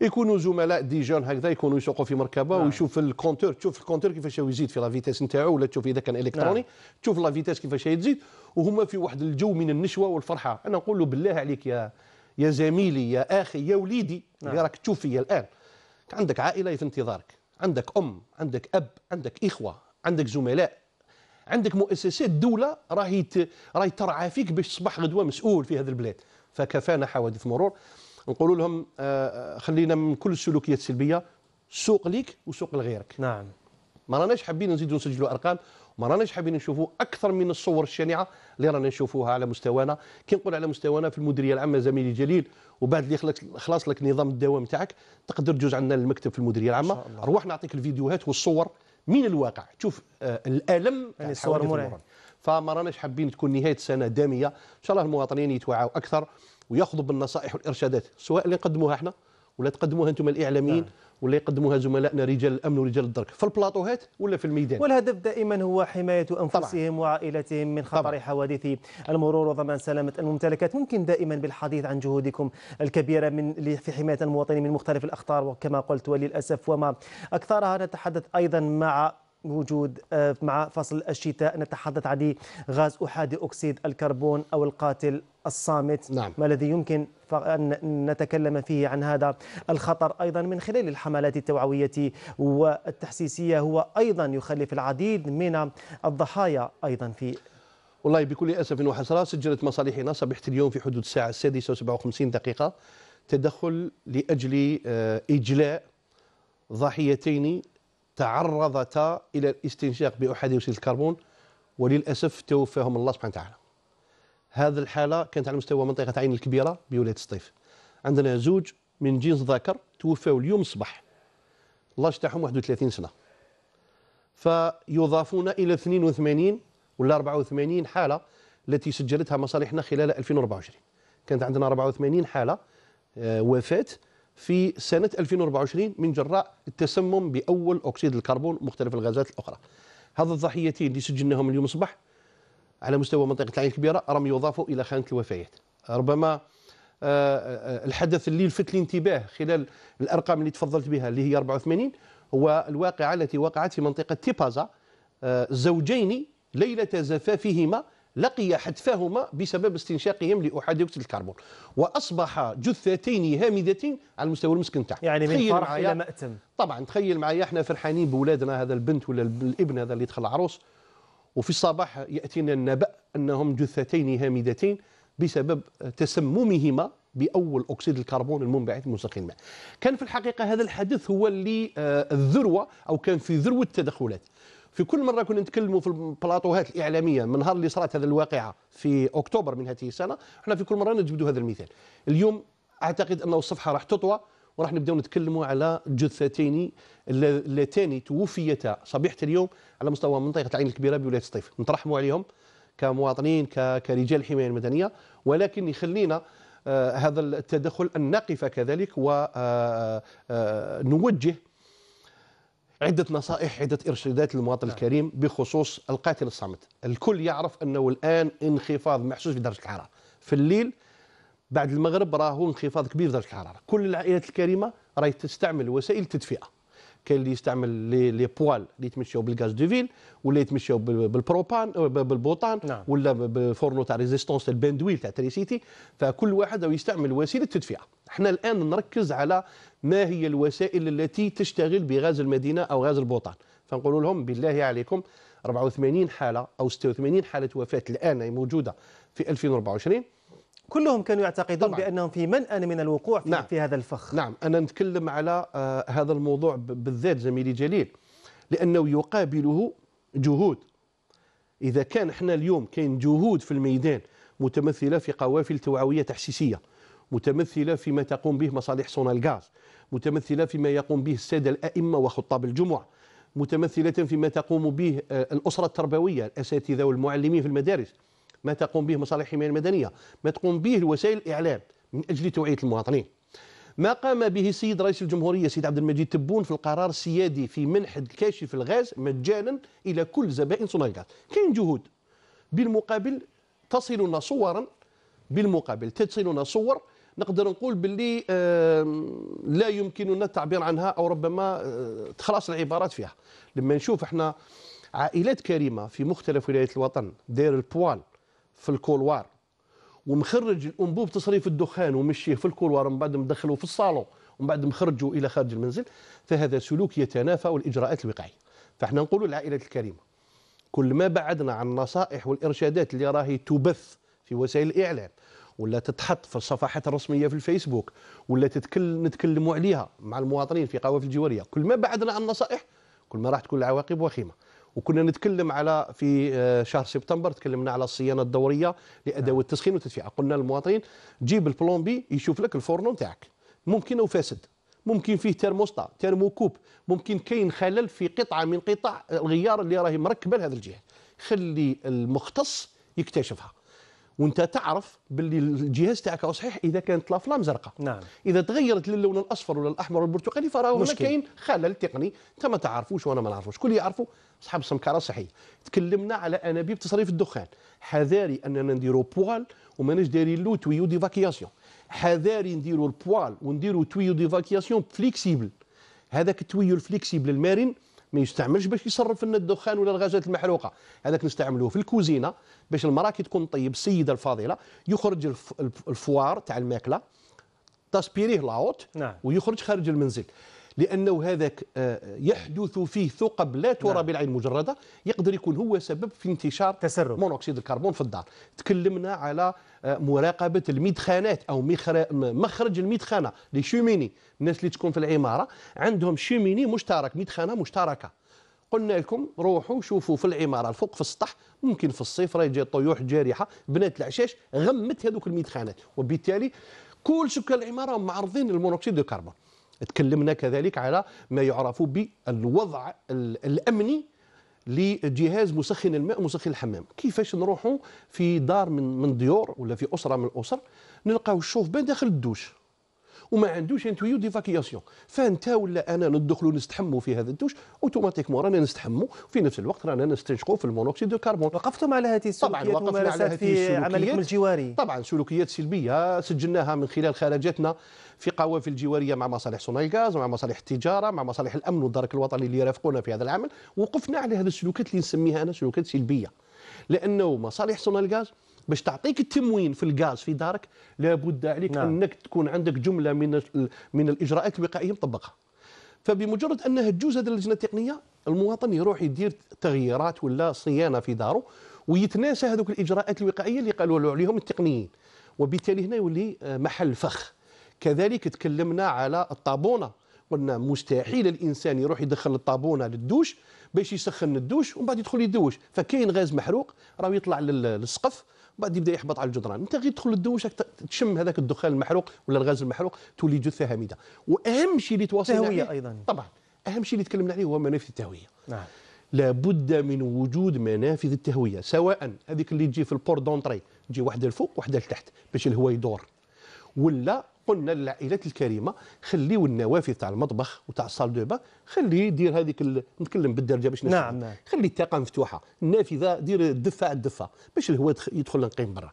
S5: يكونوا زملاء دي جون هكذا يكونوا يسوقوا في مركبه نعم. ويشوف الكونتور تشوف الكونتور كيفاش يزيد في لا فيتيس نتاعو ولا تشوف اذا كان الكتروني نعم. تشوف لا فيتيس كيفاش يزيد وهما في واحد الجو من النشوه والفرحه انا نقول له بالله عليك يا يا زميلي يا أخي يا وليدي نعم. اللي راك تشوف فيا الآن عندك عائلة في انتظارك عندك أم عندك أب عندك إخوة عندك زملاء عندك مؤسسات دولة راهي راهي ترعى فيك باش تصبح غدوة مسؤول في هذه البلاد فكفانا حوادث مرور نقول لهم آه، آه، خلينا من كل السلوكيات السلبية سوق ليك وسوق لغيرك نعم ما راناش حابين نزيدوا نسجلوا أرقام ما راناش حابين نشوفوه اكثر من الصور الشنيعه اللي رانا نشوفوها على مستوانا كي نقول على مستوانا في المديريه العامه زميلي جليل وبعد اللي خلاص لك نظام الدوام تاعك تقدر تجوز عندنا المكتب في المديريه العامه روح نعطيك الفيديوهات والصور من الواقع تشوف آه الالم يعني الصور مرعبه فما راناش حابين تكون نهايه سنه داميه ان شاء الله المواطنين يتوعوا اكثر وياخذوا بالنصائح والارشادات سواء اللي نقدموها احنا ولا تقدموها انتم الاعلاميين آه. ولا يقدموها زملائنا رجال الامن ورجال الدرك في البلاطوهات ولا في الميدان
S1: والهدف دائما هو حمايه انفسهم طبعا. وعائلتهم من خطر طبعا. حوادث المرور وضمان سلامه الممتلكات ممكن دائما بالحديث عن جهودكم الكبيره من في حمايه المواطنين من مختلف الاخطار وكما قلت وللاسف وما اكثرها نتحدث ايضا مع وجود آه، مع فصل الشتاء نتحدث عن غاز احادي اكسيد الكربون او القاتل الصامت نعم. ما الذي يمكن أن نتكلم فيه عن هذا الخطر أيضا من خلال الحملات التوعوية
S5: والتحسيسية هو أيضا يخلف العديد من الضحايا أيضا في والله بكل أسف وحسرة سجلت مصالحنا صبحت اليوم في حدود الساعة السادسة و57 دقيقة تدخل لأجل آه، إجلاء ضحيتين تعرضتا الى الاستنشاق باحادي اكسيد الكربون وللاسف توفاهم الله سبحانه وتعالى. هذه الحاله كانت على مستوى منطقه عين الكبيره بولايه الصيف عندنا زوج من جنس ذكر توفاو اليوم الصباح. الله تاعهم 31 سنه. فيضافون الى 82 ولا 84 حاله التي سجلتها مصالحنا خلال 2024. كانت عندنا 84 حاله آه، وفاه في سنة 2024 من جراء التسمم بأول أكسيد الكربون مختلف الغازات الأخرى هذا الضحيتين اللي سجلناهم اليوم صباح على مستوى منطقة العين الكبيرة رم يضافوا إلى خانة الوفيات ربما آه، آه، الحدث اللي لفت الانتباه خلال الأرقام اللي تفضلت بها اللي هي 84 هو الواقعة التي وقعت في منطقة تيبازا آه، زوجين ليلة زفافهما لقي حتفهما بسبب استنشاقهم لاحاد اكسيد الكربون واصبح جثتين هامدتين على المستوى المسكن تاعه يعني من فرح الى مأتم طبعا تخيل معايا احنا فرحانين بولادنا هذا البنت ولا الابن هذا اللي دخل العروس وفي الصباح ياتينا النبأ انهم جثتين هامدتين بسبب تسممهما باول اكسيد الكربون المنبعث من مسخ الماء. كان في الحقيقه هذا الحدث هو اللي آه، الذروه او كان في ذروه التدخلات. في كل مره كنا نتكلموا في البلاطوهات الاعلاميه من نهار اللي صارت هذه الواقعه في اكتوبر من هذه السنه احنا في كل مره نجبدوا هذا المثال اليوم اعتقد انه الصفحه راح تطوى وراح نبداو نتكلموا على جثتين اللتان توفيتا صبيحه اليوم على مستوى منطقه العين الكبيره بولايه سطيف نترحموا عليهم كمواطنين كرجال الحمايه المدنيه ولكن يخلينا آه، هذا التدخل ان نقف كذلك ونوجه آه، آه، عدة نصائح عدة إرشادات للمواطن نعم. الكريم بخصوص القاتل الصامت الكل يعرف أنه الآن انخفاض محسوس في درجة الحرارة في الليل بعد المغرب راهو انخفاض كبير في درجة الحرارة كل العائلات الكريمة راهي تستعمل وسائل التدفئة كاين اللي يستعمل لي لي بوال اللي يتمشاو بالغاز دو فيل ولا يتمشاو بالبروبان آه، بالبوطان نعم. ولا بالفورنو تاع ريزيستونس البندويل تاع تريسيتي فكل واحد يستعمل وسيله تدفئه احنا الان نركز على ما هي الوسائل التي تشتغل بغاز المدينه او غاز البوطان فنقول لهم بالله عليكم 84 حاله او 86 حاله وفاه الان موجوده في 2024 كلهم كانوا يعتقدون طبعا. بانهم في منأى من الوقوع في, نعم. في هذا الفخ نعم انا نتكلم على آه، هذا الموضوع بالذات زميلي جليل لانه يقابله جهود اذا كان احنا اليوم كاين جهود في الميدان متمثله في قوافل توعويه تحسيسيه متمثله فيما تقوم به مصالح صنع الغاز متمثله فيما يقوم به الساده الائمه وخطاب الجمعه متمثله فيما تقوم به آه، الاسره التربويه الاساتذه والمعلمين في المدارس ما تقوم به مصالح الحمايه المدنيه ما تقوم به وسائل الاعلام من اجل توعيه المواطنين ما قام به السيد رئيس الجمهوريه سيد عبد المجيد تبون في القرار السيادي في منح الكاشف الغاز مجانا الى كل زبائن صنع كاين جهود بالمقابل تصلنا صورا بالمقابل تصلنا صور نقدر نقول باللي لا يمكننا التعبير عنها او ربما تخلص آه، العبارات فيها لما نشوف احنا عائلات كريمه في مختلف ولايات الوطن داير البوال في الكولوار ومخرج الانبوب تصريف الدخان ومشيه في الكولوار ومن بعد مدخله في الصالون ومن بعد مخرجه الى خارج المنزل فهذا سلوك يتنافى الاجراءات الوقائيه فاحنا نقول للعائلات الكريمه كل ما بعدنا عن النصائح والارشادات اللي راهي تبث في وسائل الاعلام ولا تتحط في الصفحات الرسميه في الفيسبوك ولا تتكل نتكلموا عليها مع المواطنين في قوافل الجواريه كل ما بعدنا عن النصائح كل ما راح تكون العواقب وخيمه وكنا نتكلم على في آه، شهر سبتمبر تكلمنا على الصيانه الدوريه لادوات نعم. التسخين والتدفئه قلنا للمواطنين جيب البلومبي يشوف لك الفورنو نتاعك ممكن او فاسد ممكن فيه ترموستا ترموكوب ممكن كاين خلل في قطعه من قطع الغيار اللي راهي مركبه لهذا الجهه خلي المختص يكتشفها وانت تعرف باللي الجهاز تاعك صحيح اذا كانت لافلام زرقاء نعم اذا تغيرت للون الاصفر ولا الاحمر والبرتقالي فراه هنا كاين خلل تقني انت ما تعرفوش وانا ما نعرفوش كل يعرفوا اصحاب السمكره صحي تكلمنا على انابيب تصريف الدخان حذاري اننا نديرو بوال وماناش دايرين لو تويو دي فاكياسيون حذاري نديرو البوال ونديرو تويو دي فاكياسيون فليكسيبل هذاك التويو الفليكسيبل المرن ما يستعملش باش يصرف لنا الدخان ولا الغازات المحروقه هذاك نستعملوه في الكوزينه باش المراه كي تكون طيب السيده الفاضله يخرج الفوار تاع الماكله تسبيريه لاوت نعم. ويخرج خارج المنزل لانه هذاك آه، يحدث فيه ثقب لا ترى نعم. بالعين مجرده يقدر يكون هو سبب في انتشار تسرب مونوكسيد الكربون في الدار تكلمنا على مراقبه الميدخانات او مخرج الميدخانه لي الناس اللي تكون في العماره عندهم شوميني مشترك ميدخانه مشتركه قلنا لكم روحوا شوفوا في العماره الفوق في السطح ممكن في الصيف راه يجي طيوح جارحه بنات العشاش غمت هذوك الميدخانات وبالتالي كل سكان العماره معرضين للمونوكسيد الكربون تكلمنا كذلك على ما يعرف بالوضع الامني لجهاز مسخن الماء ومسخن الحمام كيفاش نروحوا في دار من من ديور ولا في اسره من الاسر نلقاو بين داخل الدوش وما عندوش ان تويو ديفاكياسيون فانت ولا انا ندخلوا نستحموا في هذا الدوش اوتوماتيكمون رانا نستحموا وفي نفس الوقت رانا نستنشقوا في المونوكسيد دو كربون وقفتم على هذه السلوكيات طبعا وقفنا على هذه في عملكم الجواري طبعا سلوكيات سلبيه سجلناها من خلال خرجاتنا في قوافل جواريه مع مصالح صناع الغاز مع مصالح التجاره مع مصالح الامن والدرك الوطني اللي يرافقونا في هذا العمل وقفنا على هذه السلوكيات اللي نسميها انا سلوكيات سلبيه لانه مصالح صناع الغاز باش تعطيك التموين في الغاز في دارك لابد عليك نعم. انك تكون عندك جمله من من الاجراءات الوقائيه مطبقه فبمجرد انها تجوز هذه اللجنه التقنيه المواطن يروح يدير تغييرات ولا صيانه في داره ويتناسى هذوك الاجراءات الوقائيه اللي قالوا عليهم التقنيين وبالتالي هنا يولي آه، محل فخ كذلك تكلمنا على الطابونه قلنا مستحيل الانسان يروح يدخل الطابونه للدوش باش يسخن الدوش ومن بعد يدخل يدوش فكاين غاز محروق راه يطلع للسقف بعد يبدا يحبط على الجدران انت غير تدخل الدوش تشم هذاك الدخان المحروق ولا الغاز المحروق تولي جثه هامده واهم شيء اللي تواصل عليه ايضا طبعا اهم شيء اللي تكلمنا عليه هو منافذ التهويه نعم لابد من وجود منافذ التهويه سواء هذيك اللي تجي في البور دونتري تجي واحده لفوق واحده لتحت باش الهواء يدور ولا قلنا للعائلات الكريمه خليوا النوافذ تاع المطبخ وتاع الصال دو بان خليه يدير هذيك ال... نتكلم بالدرجه باش نعم نعم خلي الطاقه مفتوحه النافذه دير الدفه على الدفه باش الهواء يدخل نقيم برا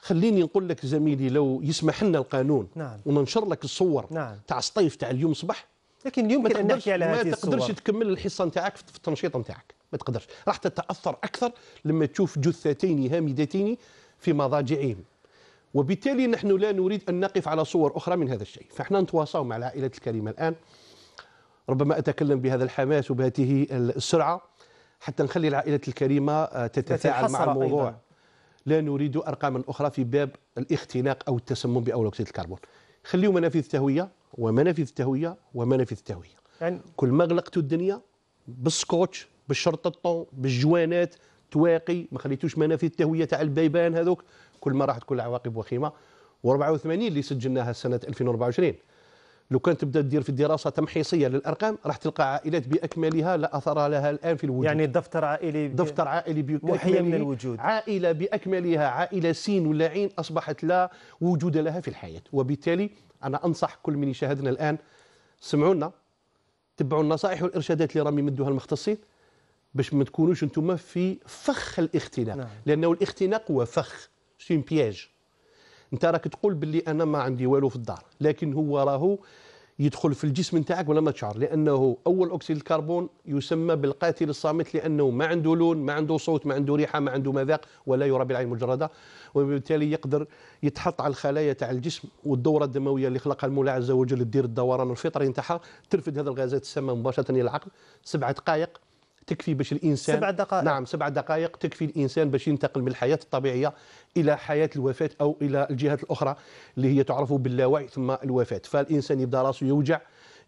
S5: خليني نقول لك زميلي لو يسمح لنا القانون نعم. وننشر لك الصور نعم. تاع الصيف تاع اليوم صباح لكن اليوم ان نحكي على هذه الصور ما تقدرش تكمل الحصه نتاعك في التنشيط نتاعك ما تقدرش راح تتاثر اكثر لما تشوف جثتين هامدتين في مضاجعهم وبالتالي نحن لا نريد أن نقف على صور أخرى من هذا الشيء فإحنا نتواصل مع العائلة الكريمة الآن ربما أتكلم بهذا الحماس وبهذه السرعة حتى نخلي العائلة الكريمة آه، تتفاعل مع الموضوع أيضا. لا نريد أرقاما أخرى في باب الاختناق أو التسمم بأول أكسيد الكربون خليوا منافذ تهوية ومنافذ تهوية ومنافذ تهوية يعني كل ما غلقتوا الدنيا بالسكوتش بالشرطة بالجوانات تواقي ما خليتوش منافذ التهويه تاع البيبان هذوك كل ما راح تكون العواقب وخيمه و84 اللي سجلناها سنه 2024 لو كان تبدا تدير في الدراسه تمحيصيه للارقام راح تلقى عائلات باكملها لا اثر لها الان في الوجود يعني دفتر عائلي ب... دفتر عائلي باكمله من الوجود عائله باكملها عائله سين ولا عين اصبحت لا وجود لها في الحياه وبالتالي انا انصح كل من يشاهدنا الان سمعونا تبعوا النصائح والارشادات اللي راهم يمدوها المختصين باش ما تكونوش انتم في فخ الاختناق نعم. لانه الاختناق هو فخ سين بياج انت راك تقول باللي انا ما عندي والو في الدار لكن هو راهو يدخل في الجسم نتاعك ولا ما تشعر لانه اول اكسيد الكربون يسمى بالقاتل الصامت لانه ما عنده لون ما عنده صوت ما عنده ريحه ما عنده مذاق ولا يرى بالعين المجرده وبالتالي يقدر يتحط على الخلايا تاع الجسم والدوره الدمويه اللي خلقها المولى عز وجل تدير الدوران الفطري نتاعها ترفد هذه الغازات السامه مباشره الى العقل سبع دقائق تكفي باش الانسان سبع دقائق نعم سبع دقائق تكفي الانسان باش ينتقل من الحياه الطبيعيه الى حياه الوفاه او الى الجهات الاخرى اللي هي تعرف باللاوعي ثم الوفاه فالانسان يبدا راسه يوجع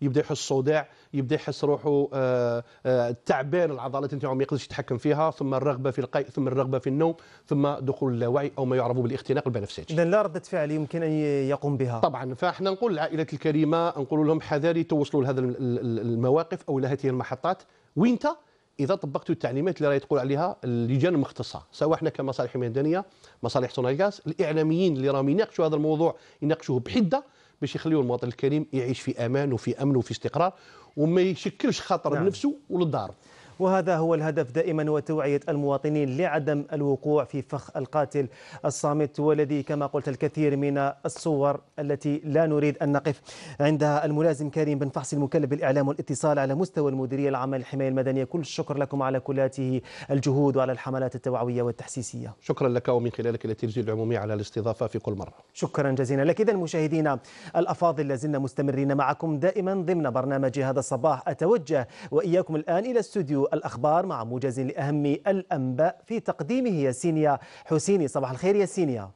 S5: يبدا يحس صداع يبدا يحس روحه آه، آه، تعبان العضلات نتاعو ما يقدرش يتحكم فيها ثم الرغبه في القيء ثم الرغبه في النوم ثم دخول اللاوعي او ما يعرف بالاختناق البنفسجي اذا لا رده فعل يمكن ان يقوم بها طبعا فاحنا نقول للعائلات الكريمه نقول لهم حذاري توصلوا لهذا المواقف او لهذه المحطات وينتا اذا طبقتوا التعليمات اللي راهي تقول عليها اللجان المختصه سواء احنا كمصالح ميدانيه مصالح صنايغاس الاعلاميين اللي راهم يناقشوا هذا الموضوع يناقشوه بحده باش يخليوا المواطن الكريم يعيش في امان وفي امن وفي استقرار وما يشكلش خطر نعم. وللدار وهذا هو الهدف دائما وتوعية المواطنين لعدم الوقوع
S1: في فخ القاتل الصامت والذي كما قلت الكثير من الصور التي لا نريد أن نقف عندها الملازم كريم بن فحص المكلف بالإعلام والاتصال على مستوى المديرية العامة للحماية المدنية كل الشكر لكم على كل هذه الجهود وعلى الحملات التوعوية والتحسيسية
S5: شكرا لك ومن خلالك للتلفزيون العمومي على الاستضافة في كل مرة
S1: شكرا جزيلا لك إذا المشاهدين الأفاضل لازلنا مستمرين معكم دائما ضمن برنامج هذا الصباح أتوجه وإياكم الآن إلى استوديو الأخبار مع موجز لأهم الأنباء في تقديمه ياسينيا حسيني صباح الخير ياسينيا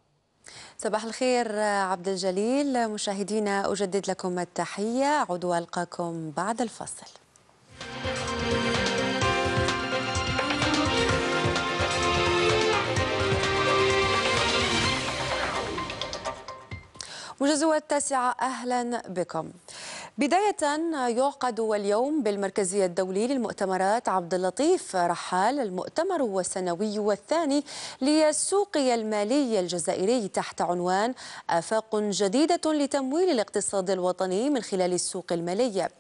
S6: صباح الخير عبد الجليل مشاهدينا أجدد لكم التحية عود ألقاكم بعد الفصل مجزوة التاسعة أهلا بكم بداية يعقد اليوم بالمركزية الدولي للمؤتمرات عبد اللطيف رحال المؤتمر السنوي والثاني للسوق المالي الجزائري تحت عنوان آفاق جديدة لتمويل الاقتصاد الوطني من خلال السوق المالية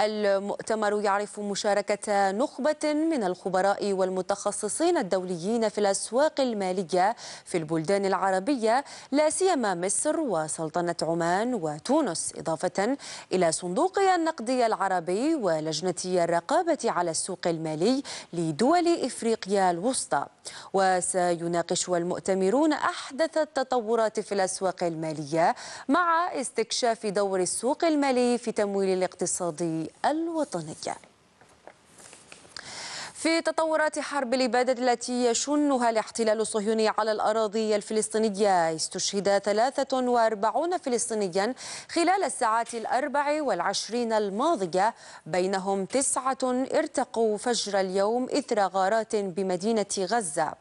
S6: المؤتمر يعرف مشاركة نخبة من الخبراء والمتخصصين الدوليين في الأسواق المالية في البلدان العربية لا سيما مصر وسلطنة أعلنت عمان وتونس إضافة إلى صندوق النقدي العربي ولجنة الرقابة على السوق المالي لدول إفريقيا الوسطى وسيناقش المؤتمرون أحدث التطورات في الأسواق المالية مع استكشاف دور السوق المالي في تمويل الاقتصاد الوطني في تطورات حرب الإبادة التي يشنها الاحتلال الصهيوني على الأراضي الفلسطينية استشهد 43 فلسطينيا خلال الساعات الأربع والعشرين الماضية بينهم تسعة ارتقوا فجر اليوم إثر غارات بمدينة غزة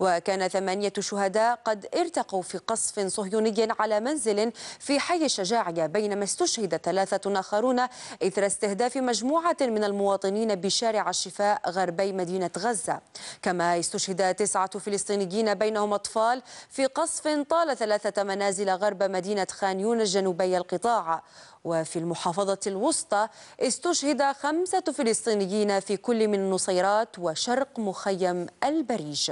S6: وكان ثمانية شهداء قد ارتقوا في قصف صهيوني على منزل في حي الشجاعية بينما استشهد ثلاثة آخرون إثر استهداف مجموعة من المواطنين بشارع الشفاء غربي جانبي مدينة غزة كما استشهد تسعة فلسطينيين بينهم أطفال في قصف طال ثلاثة منازل غرب مدينة خانيون الجنوبية القطاع وفي المحافظة الوسطى استشهد خمسة فلسطينيين في كل من النصيرات وشرق مخيم البريج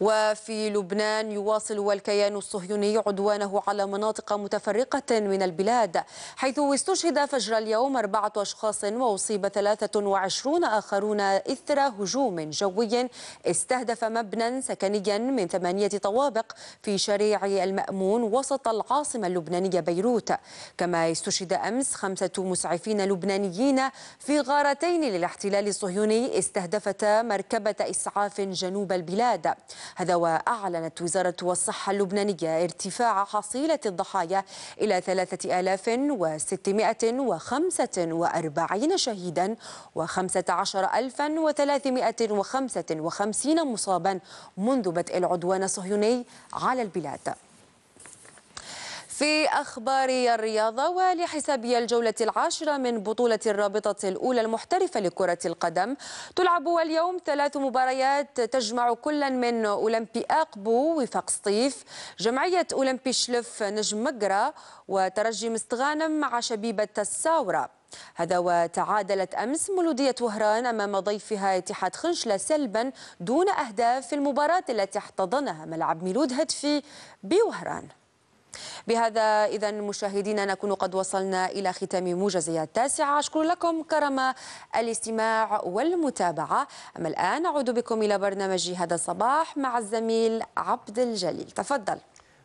S6: وفي لبنان يواصل الكيان الصهيوني عدوانه على مناطق متفرقة من البلاد حيث استشهد فجر اليوم أربعة أشخاص وأصيب 23 آخرون إثر هجوم جوي استهدف مبنى سكنيا من ثمانية طوابق في شريع المأمون وسط العاصمة اللبنانية بيروت كما استشهد أمس خمسة مسعفين لبنانيين في غارتين للاحتلال الصهيوني استهدفتا مركبة إسعاف جنوب البلاد هذا وأعلنت وزارة الصحة اللبنانية ارتفاع حصيلة الضحايا إلى 3645 شهيدا و15355 مصابا منذ بدء العدوان الصهيوني على البلاد في أخبار الرياضة ولحسابي الجولة العاشرة من بطولة الرابطة الأولى المحترفة لكرة القدم تلعب اليوم ثلاث مباريات تجمع كلا من أولمبي أقبو وفاق سطيف جمعية أولمبي شلف نجم مقرة وترجي مستغانم مع شبيبة الساورة هذا وتعادلت أمس مولودية وهران أمام ضيفها اتحاد خنشلة سلبا دون أهداف في المباراة التي احتضنها ملعب ميلود هدفي بوهران بهذا إذا مشاهدينا نكون قد وصلنا إلى ختام موجز التاسعة أشكر لكم كرم الاستماع والمتابعة أما الآن أعود بكم إلى برنامج هذا الصباح مع الزميل عبد الجليل تفضل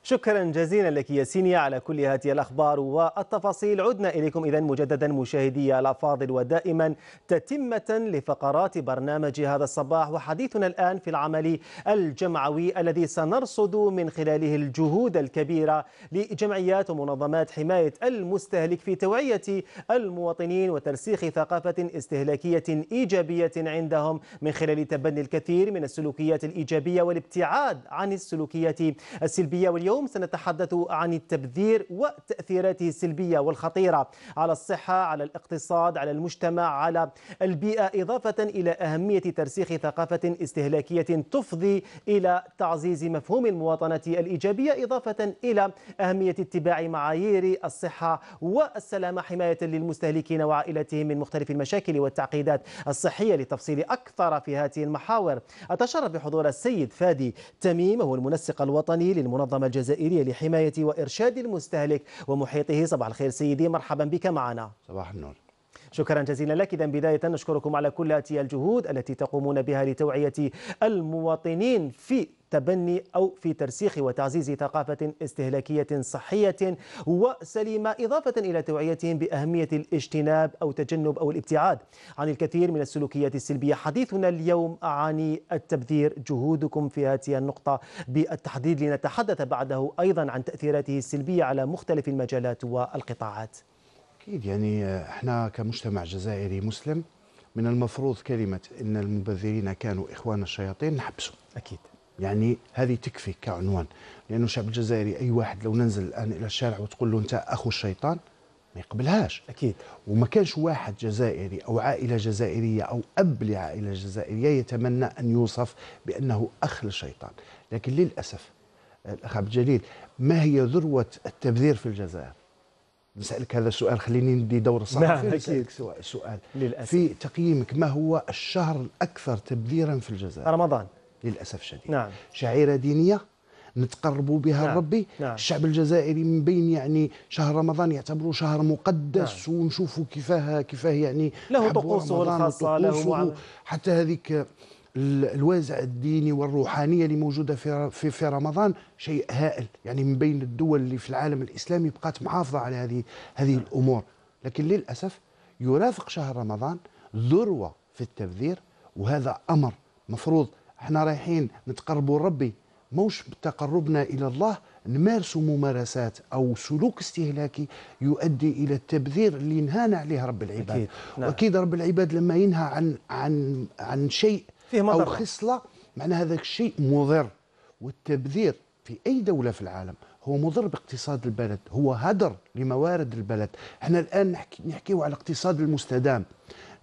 S1: شكرا جزيلا لك ياسينيا على كل هذه الأخبار والتفاصيل عدنا إليكم إذا مجددا مشاهدي الأفاضل ودائما تتمة لفقرات برنامج هذا الصباح وحديثنا الآن في العمل الجمعوي الذي سنرصد من خلاله الجهود الكبيرة لجمعيات ومنظمات حماية المستهلك في توعية المواطنين وترسيخ ثقافة استهلاكية إيجابية عندهم من خلال تبني الكثير من السلوكيات الإيجابية والابتعاد عن السلوكيات السلبية واليوم اليوم سنتحدث عن التبذير وتأثيراته السلبية والخطيرة على الصحة على الاقتصاد على المجتمع على البيئة إضافة إلى أهمية ترسيخ ثقافة استهلاكية تفضي إلى تعزيز مفهوم المواطنة الإيجابية إضافة إلى أهمية اتباع معايير الصحة والسلامة حماية للمستهلكين وعائلتهم من مختلف المشاكل والتعقيدات الصحية لتفصيل أكثر في هذه المحاور أتشرف بحضور السيد فادي تميم هو المنسق الوطني للمنظمة الجديدة الجزائرية لحماية وإرشاد المستهلك ومحيطه صباح الخير سيدي مرحبا بك معنا صباح النور شكرا جزيلا لك إذا بداية نشكركم على كل هذه الجهود التي تقومون بها لتوعية المواطنين في تبني أو في ترسيخ وتعزيز ثقافة استهلاكية صحية وسليمة إضافة إلى توعيتهم بأهمية الاجتناب أو تجنب أو الابتعاد عن الكثير من السلوكيات السلبية حديثنا اليوم عن التبذير جهودكم في هذه النقطة بالتحديد لنتحدث بعده أيضا عن تأثيراته السلبية على مختلف المجالات والقطاعات
S7: أكيد يعني احنا كمجتمع جزائري مسلم من المفروض كلمة إن المبذرين كانوا إخوان الشياطين نحبسهم أكيد يعني هذه تكفي كعنوان لأنه الشعب الجزائري أي واحد لو ننزل الآن إلى الشارع وتقول له أنت أخو الشيطان ما يقبلهاش أكيد وما كانش واحد جزائري أو عائلة جزائرية أو أب لعائلة جزائرية يتمنى أن يوصف بأنه أخ للشيطان لكن للأسف الأخ عبد الجليل ما هي ذروة التبذير في الجزائر نسالك هذا السؤال خليني ندي دور صحفي نعم نسالك سؤال للأسف. في تقييمك ما هو الشهر الاكثر تبذيرا في الجزائر رمضان للاسف الشديد نعم شعيره دينيه نتقربوا بها نعم. ربي نعم. الشعب الجزائري من بين يعني شهر رمضان يعتبره شهر مقدس نعم. ونشوفوا كيفاه كيفاه يعني له طقوسه الخاصه له حتى هذيك الوازع الديني والروحانيه اللي موجوده في في, في رمضان شيء هائل يعني من بين الدول اللي في العالم الاسلامي بقات محافظه على هذه هذه الامور لكن للاسف يرافق شهر رمضان ذروه في التبذير وهذا امر مفروض احنا رايحين نتقربوا لربي موش بتقربنا الى الله نمارس ممارسات او سلوك استهلاكي يؤدي الى التبذير اللي نهانا عليه رب العباد أكيد. نعم. واكيد رب العباد لما ينهى عن عن عن شيء فيه مطر او خصله معناها هذاك الشيء مضر والتبذير في اي دوله في العالم هو مضر باقتصاد البلد هو هدر لموارد البلد احنا الان نحكي نحكيو على الاقتصاد المستدام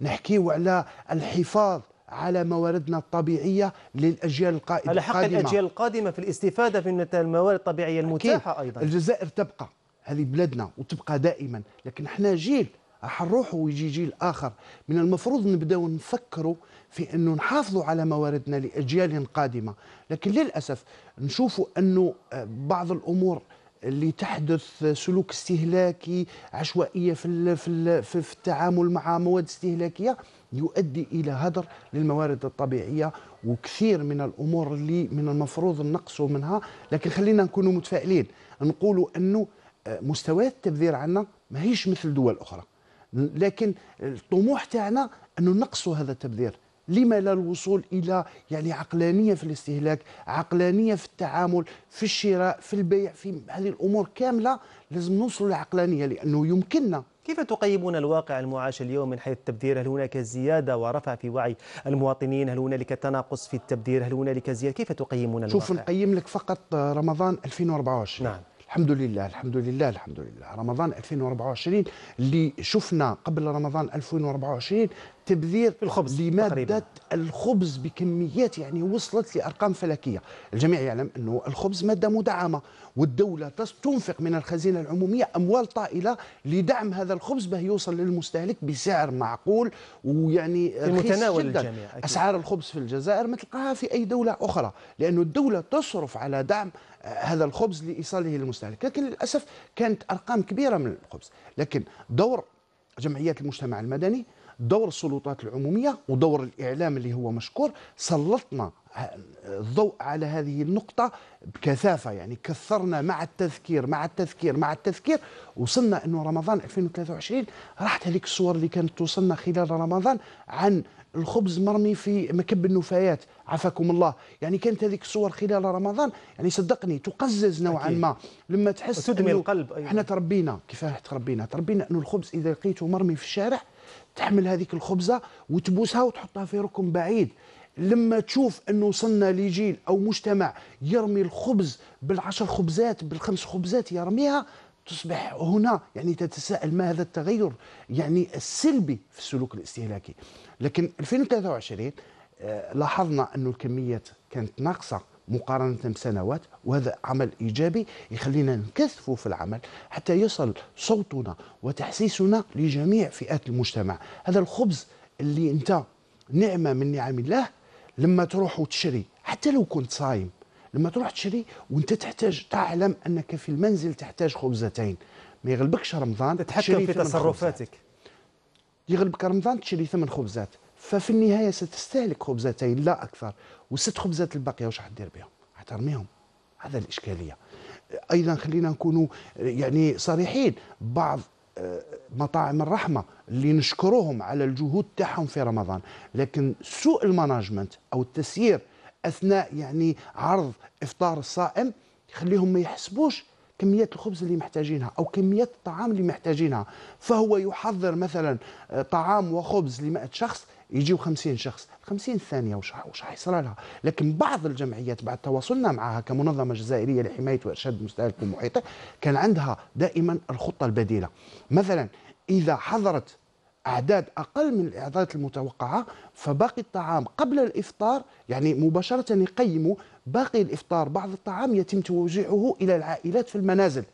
S7: نحكيو على الحفاظ على مواردنا الطبيعيه للاجيال القادمة على حق القادمة. الاجيال
S1: القادمه في الاستفاده من الموارد الطبيعيه المتاحه ايضا الجزائر
S7: تبقى هذه بلادنا وتبقى دائما لكن احنا جيل راح نروحوا ويجي جيل اخر من المفروض نبداو نفكروا في انه نحافظوا على مواردنا لاجيال قادمه لكن للاسف نشوفوا انه آه، بعض الامور اللي تحدث آه، سلوك استهلاكي عشوائيه في في في التعامل مع مواد استهلاكيه يؤدي الى هدر للموارد الطبيعيه وكثير من الامور اللي من المفروض نقصوا منها لكن خلينا نكونوا متفائلين نقولوا انه آه، مستويات التبذير عندنا ماهيش مثل دول اخرى لكن الطموح تاعنا انه نقصوا هذا التبذير لما لا الوصول الى يعني عقلانيه في الاستهلاك عقلانيه في التعامل في الشراء في البيع في هذه الامور كامله لازم نوصل لعقلانيه لانه يمكننا
S1: كيف تقيمون الواقع المعاش اليوم من حيث التبذير؟ هل هناك زياده ورفع في وعي المواطنين؟ هل هنالك تناقص في التبذير؟ هل
S7: هنالك زياده؟ كيف تقيمون الواقع؟ شوف نقيم لك فقط رمضان 2024 نعم الحمد لله الحمد لله الحمد لله رمضان 2024 اللي شفنا قبل رمضان 2024 تبذير في الخبز لمادة تقريبا. الخبز بكميات يعني وصلت لأرقام فلكية الجميع يعلم أنه الخبز مادة مدعمة والدولة تنفق من الخزينة العمومية أموال طائلة لدعم هذا الخبز به يوصل للمستهلك بسعر معقول ويعني متناول الجميع أكيد. أسعار الخبز في الجزائر ما تلقاها في أي دولة أخرى لانه الدولة تصرف على دعم آه، هذا الخبز لإيصاله للمستهلك لكن للأسف كانت أرقام كبيرة من الخبز لكن دور جمعيات المجتمع المدني دور السلطات العموميه ودور الاعلام اللي هو مشكور سلطنا الضوء على هذه النقطة بكثافة يعني كثرنا مع التذكير مع التذكير مع التذكير وصلنا أنه رمضان 2023 راحت هذيك الصور اللي كانت توصلنا خلال رمضان عن الخبز مرمي في مكب النفايات عافاكم الله يعني كانت هذيك الصور خلال رمضان يعني صدقني تقزز نوعا ما لما تحس تدمي القلب أيوة. احنا تربينا كيفاه تربينا تربينا انه الخبز اذا لقيته مرمي في الشارع تحمل هذيك الخبزه وتبوسها وتحطها في ركن بعيد لما تشوف انه وصلنا لجيل او مجتمع يرمي الخبز بالعشر خبزات بالخمس خبزات يرميها تصبح هنا يعني تتساءل ما هذا التغير يعني السلبي في السلوك الاستهلاكي لكن 2023 آه، لاحظنا انه الكميات كانت ناقصه مقارنة بسنوات وهذا عمل إيجابي يخلينا نكثفوا في العمل حتى يصل صوتنا وتحسيسنا لجميع فئات المجتمع هذا الخبز اللي أنت نعمة من نعم الله لما تروح وتشري حتى لو كنت صايم لما تروح تشري وانت تحتاج تعلم انك في المنزل تحتاج خبزتين ما يغلبكش رمضان تتحكم في تصرفاتك يغلبك رمضان تشري ثمن خبزات ففي النهايه ستستهلك خبزتين لا اكثر والست خبزات الباقيه واش حدير بهم؟ احترميهم هذا الاشكاليه ايضا خلينا نكونوا يعني صريحين بعض آه، مطاعم الرحمه اللي نشكرهم على الجهود تاعهم في رمضان لكن سوء المانجمنت او التسيير اثناء يعني عرض افطار الصائم يخليهم ما يحسبوش كميات الخبز اللي محتاجينها او كميات الطعام اللي محتاجينها فهو يحضر مثلا آه، طعام وخبز لمئة شخص يجيو 50 شخص 50 ثانيه وش وش حيصرى لها لكن بعض الجمعيات بعد تواصلنا معها كمنظمه جزائريه لحمايه وارشاد المستهلك ومحيطه كان عندها دائما الخطه البديله مثلا اذا حضرت اعداد اقل من الاعدادات المتوقعه فباقي الطعام قبل الافطار يعني مباشره يقيموا باقي الافطار بعض الطعام يتم توزيعه الى العائلات في المنازل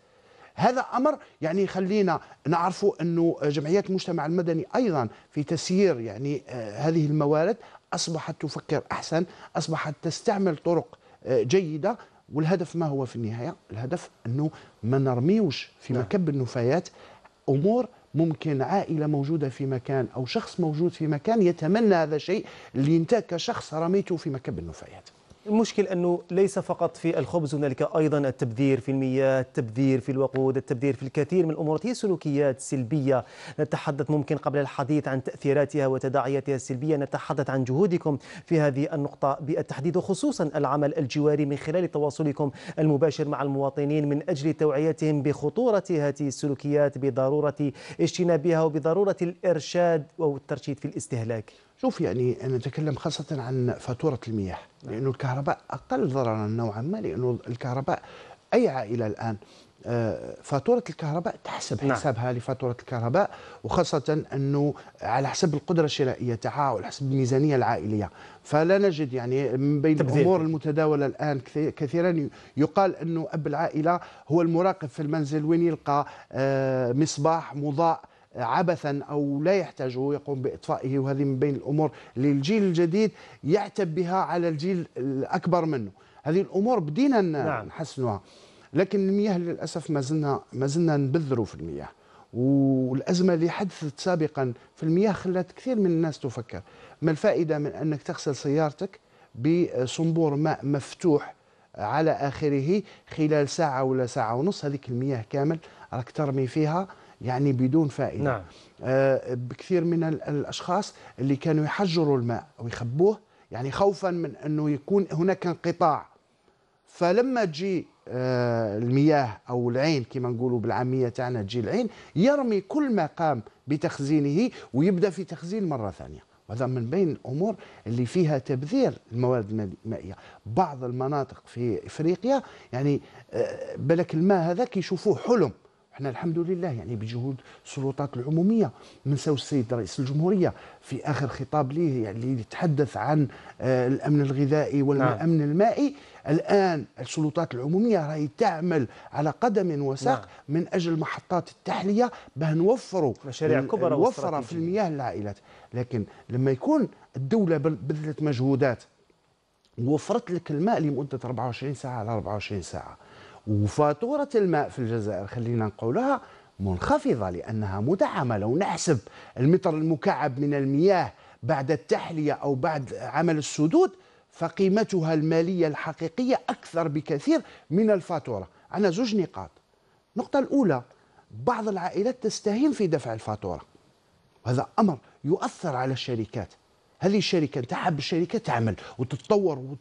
S7: هذا امر يعني خلينا نعرفوا انه جمعيات المجتمع المدني ايضا في تسيير يعني آه، هذه الموارد اصبحت تفكر احسن اصبحت تستعمل طرق آه، جيده والهدف ما هو في النهايه الهدف انه ما نرميوش في نعم. مكب النفايات امور ممكن عائله موجوده في مكان او شخص موجود في مكان يتمنى هذا الشيء اللي انت كشخص رميته في مكب النفايات
S1: المشكل أنه ليس فقط في الخبز هنالك أيضا التبذير في المياه التبذير في الوقود التبذير في الكثير من الأمور هي سلوكيات سلبية نتحدث ممكن قبل الحديث عن تأثيراتها وتداعياتها السلبية نتحدث عن جهودكم في هذه النقطة بالتحديد وخصوصا العمل الجواري من خلال تواصلكم المباشر مع المواطنين من أجل توعيتهم بخطورة هذه السلوكيات بضرورة اجتنابها وبضرورة الإرشاد أو
S7: الترشيد في الاستهلاك شوف يعني انا نتكلم خاصه عن فاتوره المياه نعم. لانه الكهرباء اقل ضررا نوعا ما لانه الكهرباء اي عائله الان آه، فاتورة الكهرباء تحسب نعم. حسابها نعم. لفاتورة الكهرباء وخاصة أنه على حسب القدرة الشرائية تاعها وعلى حسب الميزانية العائلية فلا نجد يعني من بين تبذير. الأمور المتداولة الآن كثيرا يقال أنه أب العائلة هو المراقب في المنزل وين يلقى آه، مصباح مضاء عبثا أو لا يحتاجه يقوم بإطفائه وهذه من بين الأمور للجيل الجديد يعتب بها على الجيل الأكبر منه هذه الأمور بدينا نعم. نحسنها لكن المياه للأسف ما زلنا ما زلنا نبذروا في المياه والأزمة اللي حدثت سابقا في المياه خلت كثير من الناس تفكر ما الفائدة من أنك تغسل سيارتك بصنبور ماء مفتوح على آخره خلال ساعة ولا ساعة ونص هذيك المياه كامل راك ترمي فيها يعني بدون فائده نعم. آه بكثير من الاشخاص اللي كانوا يحجروا الماء ويخبوه يعني خوفا من انه يكون هناك انقطاع فلما تجي آه المياه او العين كما نقولوا بالعاميه تاعنا تجي العين يرمي كل ما قام بتخزينه ويبدا في تخزين مره ثانيه وهذا من بين الامور اللي فيها تبذير الموارد المائيه بعض المناطق في افريقيا يعني آه بالك الماء هذا كيشوفوه حلم احنا الحمد لله يعني بجهود السلطات العموميه نساو السيد رئيس الجمهوريه في اخر خطاب ليه يعني اللي تحدث عن آه، الامن الغذائي والامن نعم. المائي الان السلطات العموميه راهي تعمل على قدم وساق نعم. من اجل محطات التحليه باه نوفروا مشاريع كبرى وفرة في المياه للعائلات لكن لما يكون الدوله بذلت مجهودات ووفرت لك الماء لمده 24 ساعه على 24 ساعه وفاتورة الماء في الجزائر خلينا نقولها منخفضة لأنها مدعمة لو نحسب المتر المكعب من المياه بعد التحلية أو بعد عمل السدود فقيمتها المالية الحقيقية أكثر بكثير من الفاتورة عندنا زوج نقاط النقطة الأولى بعض العائلات تستهين في دفع الفاتورة هذا أمر يؤثر على الشركات هذه الشركة أنت حاب الشركة تعمل وتتطور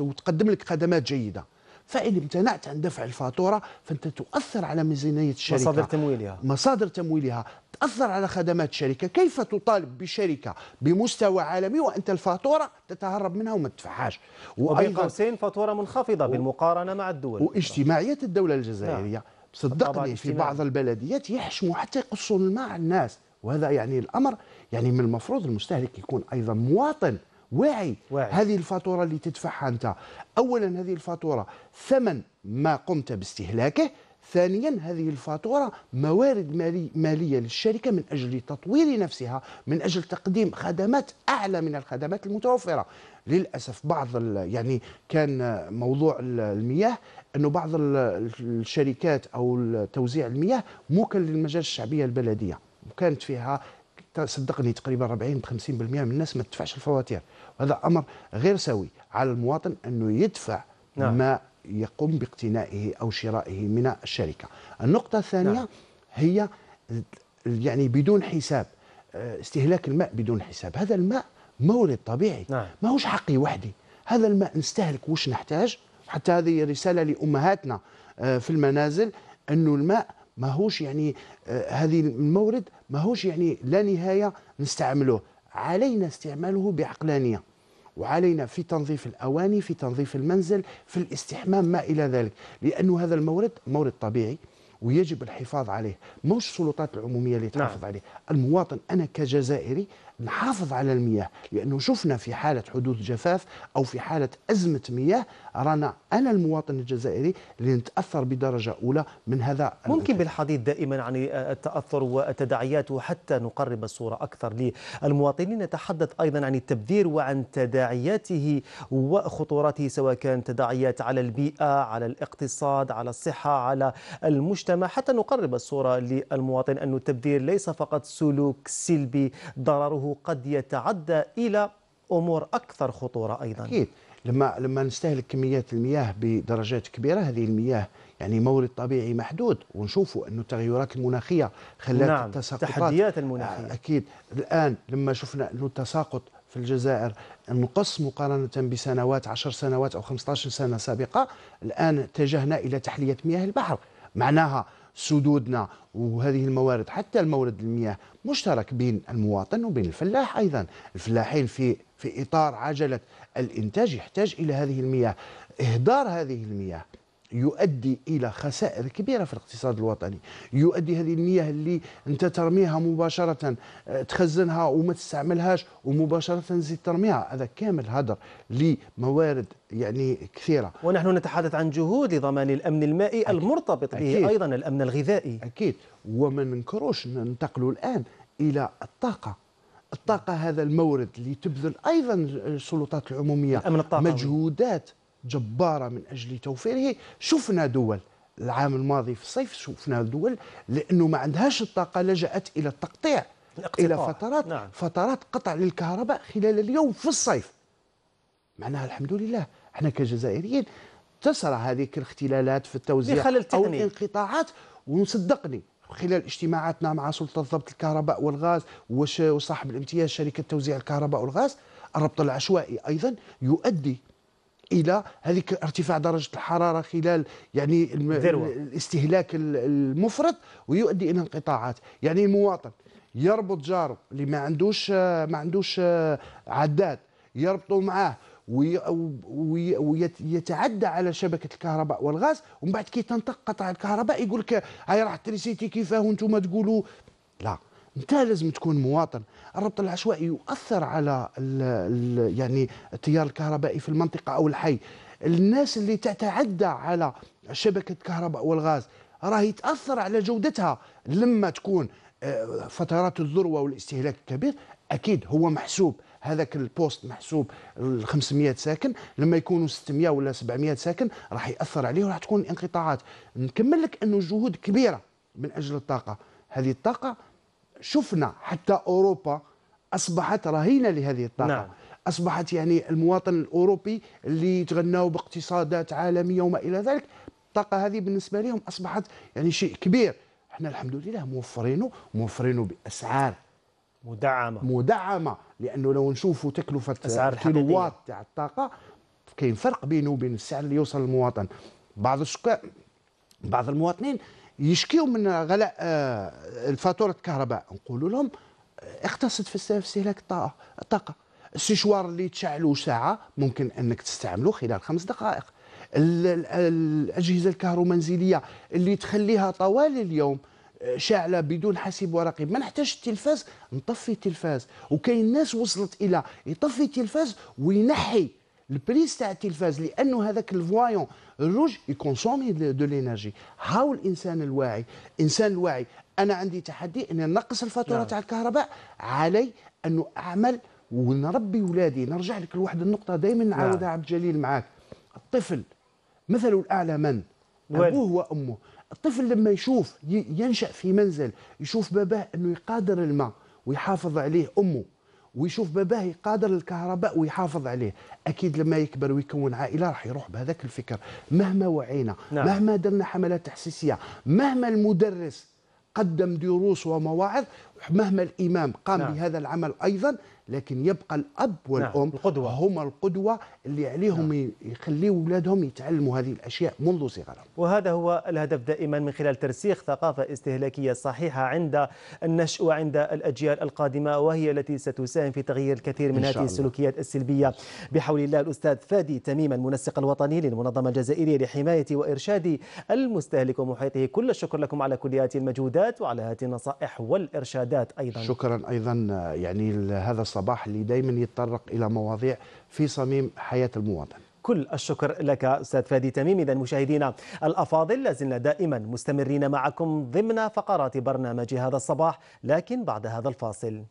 S7: وتقدم لك خدمات جيدة فإن امتنعت عن دفع الفاتورة فأنت تؤثر على ميزانية الشركة مصادر تمويلها مصادر تمويلها تأثر على خدمات الشركة كيف تطالب بشركة بمستوى عالمي وأنت الفاتورة تتهرب منها وما تدفعهاش وبين قوسين فاتورة منخفضة و... بالمقارنة مع الدول واجتماعية الدولة الجزائرية نعم. صدقني في بعض البلديات يحشموا حتى يقصوا الماء على الناس وهذا يعني الأمر يعني من المفروض المستهلك يكون أيضا مواطن واعي. واعي هذه الفاتوره اللي تدفعها انت اولا هذه الفاتوره ثمن ما قمت باستهلاكه ثانيا هذه الفاتوره موارد مالي ماليه للشركه من اجل تطوير نفسها من اجل تقديم خدمات اعلى من الخدمات المتوفره للاسف بعض يعني كان موضوع المياه انه بعض الشركات او توزيع المياه موكل للمجال الشعبيه البلديه وكانت فيها صدقني تقريبا 40 50% من الناس ما تدفعش الفواتير هذا امر غير سوي على المواطن انه يدفع نعم. ما يقوم باقتنائه او شرائه من الشركه النقطه الثانيه نعم. هي يعني بدون حساب آه، استهلاك الماء بدون حساب هذا الماء مورد طبيعي نعم. ماهوش حقي وحدي هذا الماء نستهلك واش نحتاج حتى هذه رساله لامهاتنا آه، في المنازل انه الماء ماهوش يعني آه، هذه المورد ماهوش يعني لا نهايه نستعملوه علينا استعماله بعقلانيه وعلينا في تنظيف الأواني في تنظيف المنزل في الاستحمام ما إلى ذلك لأن هذا المورد مورد طبيعي ويجب الحفاظ عليه مش السلطات العمومية اللي تحافظ نعم. عليه المواطن أنا كجزائري نحافظ على المياه لأنه شفنا في حالة حدوث جفاف أو في حالة أزمة مياه رانا أنا المواطن الجزائري اللي نتأثر بدرجة أولى من هذا
S1: ممكن بالحديث دائما عن التأثر وتداعياته حتى نقرب الصورة أكثر للمواطنين نتحدث أيضا عن التبذير وعن تداعياته وخطوراته سواء كان تداعيات على البيئة على الاقتصاد على الصحة على المجتمع حتى نقرب الصورة للمواطن أن التبذير ليس فقط سلوك سلبي ضرره
S7: قد يتعدى إلى أمور أكثر خطورة أيضا أكيد لما لما نستهلك كميات المياه بدرجات كبيره هذه المياه يعني مورد طبيعي محدود ونشوفوا انه التغيرات المناخيه خلات نعم التساقطات التحديات المناخيه آه، اكيد الان لما شفنا انه التساقط في الجزائر نقص مقارنة بسنوات 10 سنوات أو 15 سنة سابقة الآن اتجهنا إلى تحلية مياه البحر معناها سدودنا وهذه الموارد حتى المورد المياه مشترك بين المواطن وبين الفلاح ايضا الفلاحين في في اطار عجله الانتاج يحتاج الى هذه المياه اهدار هذه المياه يؤدي الى خسائر كبيره في الاقتصاد الوطني يؤدي هذه المياه اللي انت ترميها مباشره آه، تخزنها وما تستعملهاش ومباشره تزيد ترميها هذا كامل هدر لموارد يعني كثيره ونحن نتحدث عن جهود لضمان الامن المائي أكيد. المرتبط به أكيد. ايضا الامن الغذائي اكيد وما ننكروش ننتقلوا الان الى الطاقه الطاقه هذا المورد اللي تبذل ايضا السلطات العموميه الأمن الطاقة مجهودات جبارة من أجل توفيره شفنا دول العام الماضي في الصيف شفنا دول لأنه ما عندهاش الطاقة لجأت إلى التقطيع الاقتطاع. إلى فترات نعم. فترات قطع للكهرباء خلال اليوم في الصيف معناها الحمد لله احنا كجزائريين تسرع هذه الاختلالات في التوزيع أو الانقطاعات وصدقني خلال اجتماعاتنا مع سلطه ضبط الكهرباء والغاز وصاحب الامتياز شركه توزيع الكهرباء والغاز الربط العشوائي ايضا يؤدي الى هذيك ارتفاع درجه الحراره خلال يعني الذروة. الاستهلاك المفرط ويؤدي الى انقطاعات يعني المواطن يربط جاره اللي ما عندوش ما عندوش آه، عداد يربطوا معاه ويتعدى على شبكه الكهرباء والغاز ومن بعد كي تنتقطع الكهرباء يقول لك هاي راح تريسيتي كيفاه وانتم تقولوا لا انت لازم تكون مواطن الربط العشوائي يؤثر على الـ الـ يعني التيار الكهربائي في المنطقه او الحي الناس اللي تتعدى على شبكه الكهرباء والغاز راه يتاثر على جودتها لما تكون آه، فترات الذروه والاستهلاك الكبير اكيد هو محسوب هذاك البوست محسوب ال 500 ساكن لما يكونوا 600 ولا 700 ساكن راح ياثر عليه وراح تكون انقطاعات نكمل لك انه جهود كبيره من اجل الطاقه هذه الطاقه شفنا حتى اوروبا اصبحت رهينه لهذه الطاقه نعم. اصبحت يعني المواطن الاوروبي اللي يتغناوا باقتصادات عالميه وما الى ذلك الطاقه هذه بالنسبه لهم اصبحت يعني شيء كبير احنا الحمد لله موفرينه موفرينه باسعار مدعمه مدعمه لانه لو نشوفوا تكلفه اسعار الكيلووات تاع الطاقه كاين فرق بينه وبين السعر اللي يوصل للمواطن بعض الشقق بعض المواطنين يشكيوا من غلاء آه، فاتوره الكهرباء نقول لهم آه، اقتصد في استهلاك الطاقه السيشوار اللي تشعلوا ساعه ممكن انك تستعمله خلال خمس دقائق الاجهزه الكهرومنزليه اللي تخليها طوال اليوم آه، شاعله بدون حاسب ورقي ما نحتاج التلفاز نطفي التلفاز وكاين ناس وصلت الى يطفي التلفاز وينحي البريس تاع التلفاز لانه هذاك الفوايون الروج يكونسومي دو لينيرجي هاو الانسان الواعي الانسان الواعي انا عندي تحدي اني نقص الفاتوره نعم. تاع الكهرباء علي انه اعمل ونربي ولادي نرجع لك لواحد النقطه دائما نعم. نعاودها عبد الجليل معاك الطفل مثله الاعلى من ابوه وامه الطفل لما يشوف ينشا في منزل يشوف باباه انه يقادر الماء ويحافظ عليه امه ويشوف باباه قادر الكهرباء ويحافظ عليه اكيد لما يكبر ويكون عائله راح يروح بهذاك الفكر مهما وعينا نعم. مهما درنا حملات تحسيسيه مهما المدرس قدم دروس ومواعظ مهما الامام قام نعم. بهذا العمل ايضا لكن يبقى الاب والام نعم، القدوة. هما القدوه اللي عليهم نعم. يخليوا اولادهم يتعلموا هذه الاشياء منذ صغرهم
S1: وهذا هو الهدف دائما من خلال ترسيخ ثقافه استهلاكيه صحيحه عند النشء وعند الاجيال القادمه وهي التي ستساهم في تغيير الكثير من هذه السلوكيات السلبيه بحول الله الاستاذ فادي تميم المنسق الوطني للمنظمه الجزائريه لحمايه وارشاد المستهلك ومحيطه كل الشكر لكم على كل
S7: هذه المجهودات وعلى هذه النصائح والارشادات ايضا شكرا ايضا يعني هذا الصباح اللي دائما يتطرق الى مواضيع في صميم حياه المواطن كل
S1: الشكر لك استاذ فادي تميم اذا مشاهدينا الافاضل لازلنا دائما مستمرين معكم ضمن فقرات برنامج هذا الصباح لكن بعد هذا الفاصل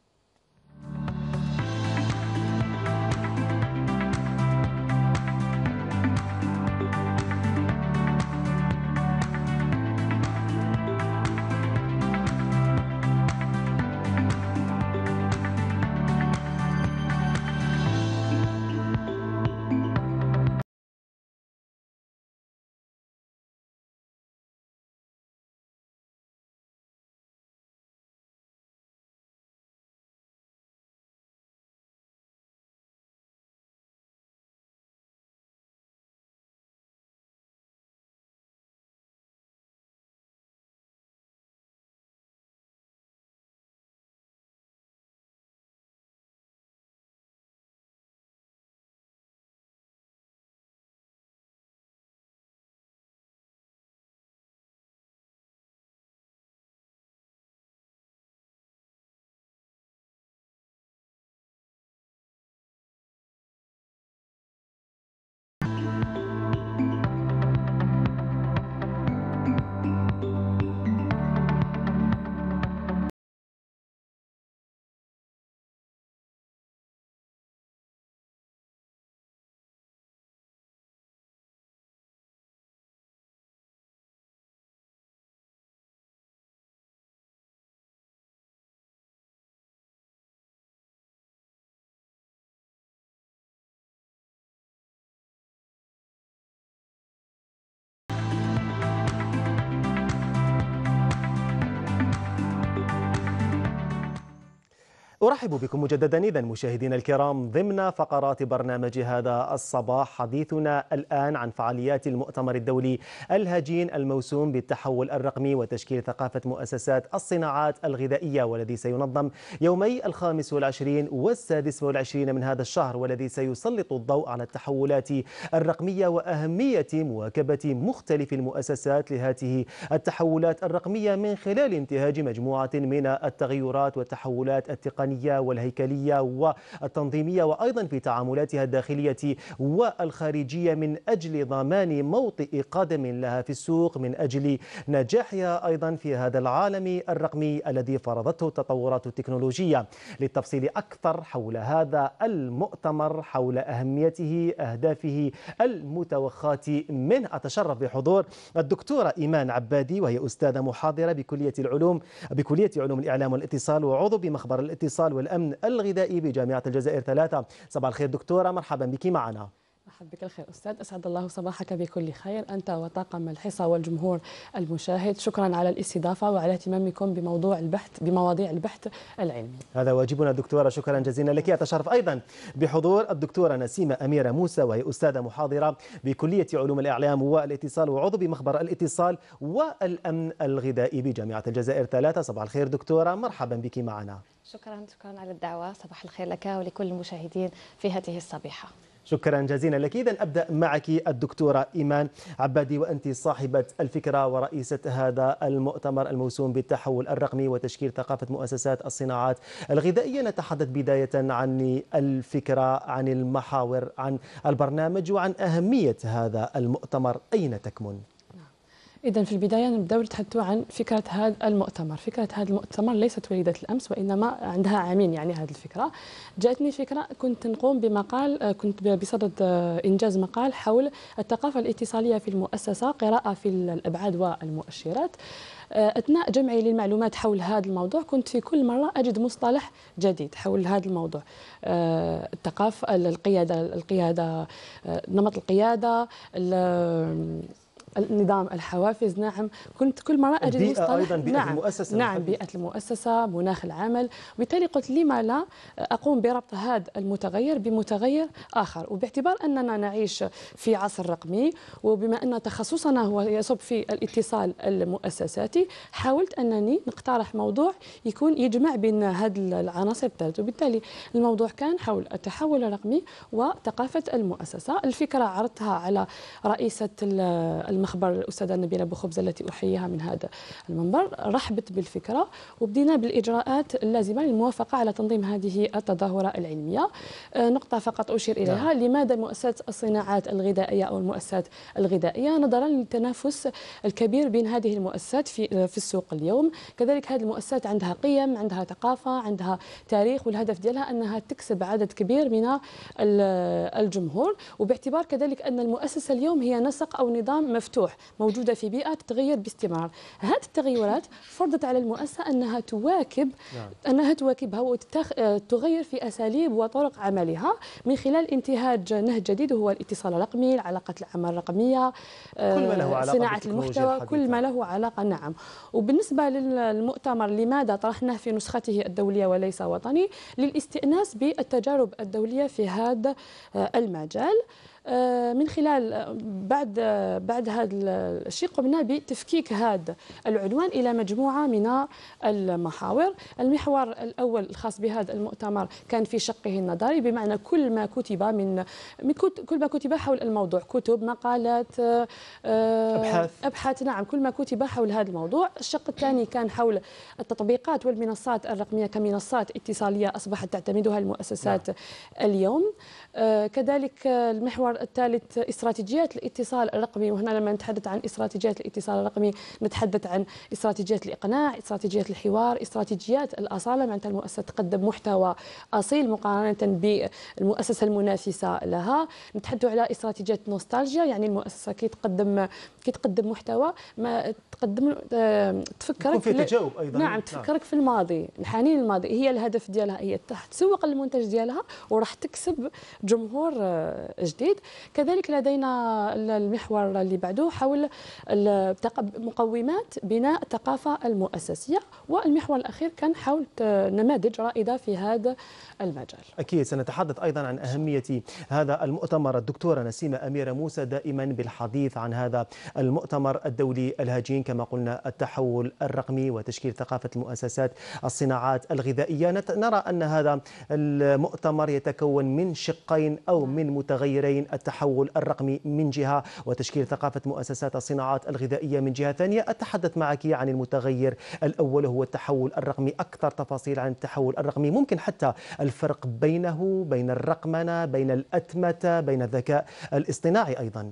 S1: أرحب بكم مجددا إذا مشاهدينا الكرام ضمن فقرات برنامج هذا الصباح حديثنا الآن عن فعاليات المؤتمر الدولي الهجين الموسوم بالتحول الرقمي وتشكيل ثقافة مؤسسات الصناعات الغذائية والذي سينظم يومي الخامس والعشرين والسادس والعشرين من هذا الشهر والذي سيسلط الضوء على التحولات الرقمية وأهمية مواكبة مختلف المؤسسات لهذه التحولات الرقمية من خلال انتهاج مجموعة من التغيرات والتحولات التقنية الوطنية والهيكلية والتنظيمية وأيضا في تعاملاتها الداخلية والخارجية من أجل ضمان موطئ قدم لها في السوق من أجل نجاحها أيضا في هذا العالم الرقمي الذي فرضته التطورات التكنولوجية للتفصيل أكثر حول هذا المؤتمر حول أهميته أهدافه المتوخاة منه أتشرف بحضور الدكتورة إيمان عبادي وهي أستاذة محاضرة بكلية العلوم بكلية علوم الإعلام والاتصال وعضو بمخبر الاتصال الاتصال والأمن الغذائي بجامعة الجزائر ثلاثة صباح الخير دكتورة مرحبا بك معنا
S4: مرحبا بك الخير استاذ اسعد الله صباحك بكل خير انت وطاقم الحصه والجمهور المشاهد شكرا على الاستضافه وعلى اهتمامكم بموضوع البحث بمواضيع البحث العلمي
S1: هذا واجبنا دكتوره شكرا جزيلا لك اتشرف ايضا بحضور الدكتوره نسيمه اميره موسى وهي استاذه محاضره بكليه علوم الاعلام والاتصال وعضو بمخبر الاتصال والامن الغذائي بجامعه الجزائر ثلاثه صباح الخير دكتوره مرحبا بك معنا
S8: شكرا شكرا على الدعوه صباح الخير لك ولكل المشاهدين في هذه الصبيحه
S1: شكرا جزيلا لك إذا أبدأ معك الدكتورة إيمان عبادي وأنت صاحبة الفكرة ورئيسة هذا المؤتمر الموسوم بالتحول الرقمي وتشكيل ثقافة مؤسسات الصناعات الغذائية نتحدث بداية عن الفكرة عن المحاور عن البرنامج وعن أهمية هذا المؤتمر أين تكمن؟
S4: إذا في البداية نبداو نتحدثوا عن فكرة هذا المؤتمر، فكرة هذا المؤتمر ليست وليدة الأمس وإنما عندها عامين يعني هذه الفكرة. جاءتني فكرة كنت نقوم بمقال آه، كنت بصدد آه، إنجاز مقال حول الثقافة الاتصالية في المؤسسة قراءة في الأبعاد والمؤشرات. آه، اثناء جمعي للمعلومات حول هذا الموضوع كنت في كل مره اجد مصطلح جديد حول هذا الموضوع الثقافه القياده القياده نمط القياده النظام الحوافز نعم كنت كل مرة أجد مصطلح أيضا بيئة نعم المؤسسة نعم بيئة المؤسسة مناخ العمل وبالتالي قلت لما لا أقوم بربط هذا المتغير بمتغير آخر وباعتبار أننا نعيش في عصر رقمي وبما أن تخصصنا هو يصب في الاتصال المؤسساتي حاولت أنني نقترح موضوع يكون يجمع بين هذه العناصر الثلاث وبالتالي الموضوع كان حول التحول الرقمي وثقافة المؤسسة الفكرة عرضتها على رئيسة المخ نخبر الاستاذه نبيله بوخبزه التي احييها من هذا المنبر رحبت بالفكره وبدينا بالاجراءات اللازمه للموافقه على تنظيم هذه التظاهره العلميه آه، نقطه فقط اشير اليها لا. نعم. لماذا مؤسسات الصناعات الغذائيه او المؤسسات الغذائيه نظرا للتنافس الكبير بين هذه المؤسسات في آه، في السوق اليوم كذلك هذه المؤسسات عندها قيم عندها ثقافه عندها تاريخ والهدف ديالها انها تكسب عدد كبير من آه، الجمهور وباعتبار كذلك ان المؤسسه اليوم هي نسق او نظام مفتوح مفتوح موجوده في بيئه تتغير باستمرار هذه التغيرات فرضت على المؤسسه انها تواكب نعم. انها تواكبها وتغير في اساليب وطرق عملها من خلال انتهاج نهج جديد هو الاتصال الرقمي علاقة العمل الرقميه كل ما له آه، علاقة صناعه المحتوى كل ما له علاقه نعم وبالنسبه للمؤتمر لماذا طرحناه في نسخته الدوليه وليس وطني للاستئناس بالتجارب الدوليه في هذا آه، المجال آه، من خلال آه، بعد آه، بعد هذا الشيء قمنا بتفكيك هذا العنوان الى مجموعه من المحاور، المحور الاول الخاص بهذا المؤتمر كان في شقه النظري بمعنى كل ما كتب من, كل ما كتب حول الموضوع، كتب، مقالات ابحاث ابحاث نعم كل ما كتب حول هذا الموضوع، الشق الثاني كان حول التطبيقات والمنصات الرقميه كمنصات اتصاليه اصبحت تعتمدها المؤسسات نعم. اليوم. آه، كذلك المحور الثالث استراتيجيات الاتصال الرقمي وهنا لما نتحدث عن استراتيجيات الاتصال الرقمي نتحدث عن استراتيجيات الاقناع استراتيجيات الحوار استراتيجيات الاصاله معناتها المؤسسه تقدم محتوى اصيل مقارنه بالمؤسسه المنافسه لها نتحدث على استراتيجيات نوستالجيا يعني المؤسسه كي تقدم كي تقدم محتوى ما تقدم آه، تفكرك في تجاوب ايضا نعم تفكرك نعم. في الماضي الحنين للماضي هي الهدف ديالها هي تسوق المنتج ديالها وراح تكسب جمهور آه، جديد كذلك لدينا المحور اللي بعده حول مقومات بناء الثقافة المؤسسية والمحور الأخير كان حول آه، نماذج رائدة في هذا المجال
S1: أكيد سنتحدث أيضا عن أهمية هذا المؤتمر الدكتورة نسيمة أميرة موسى دائما بالحديث عن هذا المؤتمر الدولي الهجين كما قلنا التحول الرقمي وتشكيل ثقافة المؤسسات الصناعات الغذائية نرى أن هذا المؤتمر يتكون من شق شقين أو من متغيرين التحول الرقمي من جهة وتشكيل ثقافة مؤسسات الصناعات الغذائية من جهة ثانية أتحدث معك عن يعني المتغير الأول هو التحول الرقمي أكثر تفاصيل عن التحول الرقمي ممكن حتى الفرق بينه بين الرقمنة بين الأتمتة بين الذكاء الاصطناعي أيضاً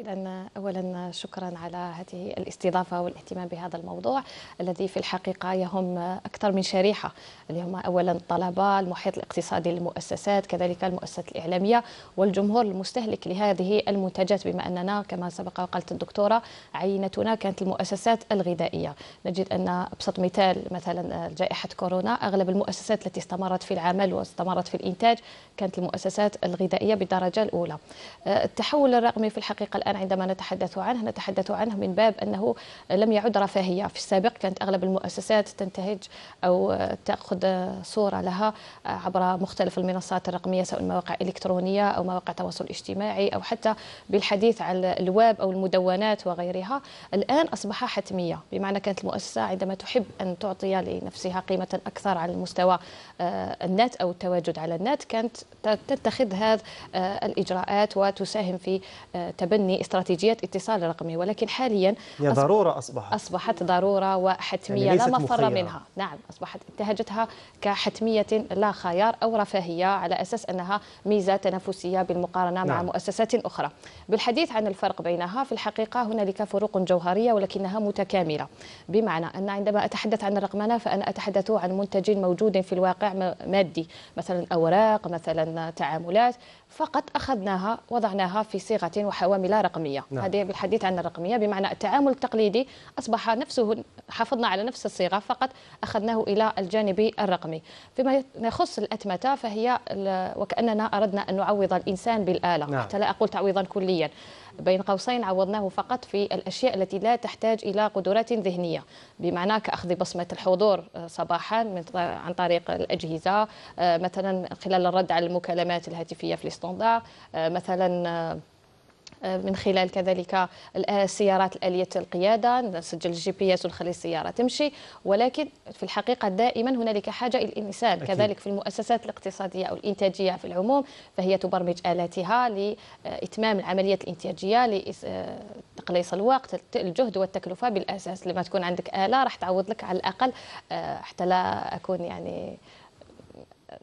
S8: إذا أولا شكرا على هذه الاستضافة والاهتمام بهذا الموضوع الذي في الحقيقة يهم أكثر من شريحة اللي هما أولا الطلبة المحيط الاقتصادي للمؤسسات كذلك المؤسسات الإعلامية والجمهور المستهلك لهذه المنتجات بما أننا كما سبق وقالت الدكتورة عينتنا كانت المؤسسات الغذائية نجد أن أبسط مثال مثلا جائحة كورونا أغلب المؤسسات التي استمرت في العمل واستمرت في الإنتاج كانت المؤسسات الغذائية بالدرجة الأولى التحول الرقمي في الحقيقة الآن الآن عندما نتحدث عنه نتحدث عنه من باب أنه لم يعد رفاهية في السابق كانت أغلب المؤسسات تنتهج أو تأخذ صورة لها عبر مختلف المنصات الرقمية سواء مواقع إلكترونية أو مواقع التواصل الاجتماعي أو حتى بالحديث عن الواب أو المدونات وغيرها الآن أصبح حتمية بمعنى كانت المؤسسة عندما تحب أن تعطي لنفسها قيمة أكثر على المستوى آه، النت أو التواجد على النت كانت تتخذ هذه آه، الإجراءات وتساهم في آه، تبني استراتيجيات اتصال رقمي ولكن حاليا هي ضرورة أصبحت أصبحت ضرورة وحتمية يعني لا مفر منها نعم أصبحت انتهجتها كحتمية لا خيار أو رفاهية على أساس أنها ميزة تنافسية بالمقارنة نعم. مع مؤسسات أخرى بالحديث عن الفرق بينها في الحقيقة هنالك فروق جوهرية ولكنها متكاملة بمعنى أن عندما أتحدث عن الرقمنة فأنا أتحدث عن منتج موجود في الواقع مادي مثلا أوراق مثلا تعاملات فقط أخذناها وضعناها في صيغة وحوامل رقمية نعم. هذه بالحديث عن الرقمية بمعنى التعامل التقليدي أصبح نفسه حافظنا على نفس الصيغة فقط أخذناه إلى الجانب الرقمي فيما يخص الأتمتة فهي وكأننا أردنا أن نعوض الإنسان بالآلة نعم. حتى لا أقول تعويضا كليا بين قوسين عوضناه فقط في الأشياء التي لا تحتاج إلى قدرات ذهنية بمعنى كأخذ بصمة الحضور آه، صباحا من عن طريق الأجهزة آه، مثلا خلال الرد على المكالمات الهاتفية في الاستوندار آه، مثلا من خلال كذلك السيارات الآلية القيادة نسجل الجي بي اس ونخلي السيارة تمشي ولكن في الحقيقة دائما هنالك حاجة إلى الإنسان كذلك في المؤسسات الاقتصادية أو الإنتاجية في العموم فهي تبرمج آلاتها لإتمام العملية الإنتاجية لتقليص الوقت الجهد والتكلفة بالأساس لما تكون عندك آلة راح تعوض لك على الأقل آه، حتى لا أكون يعني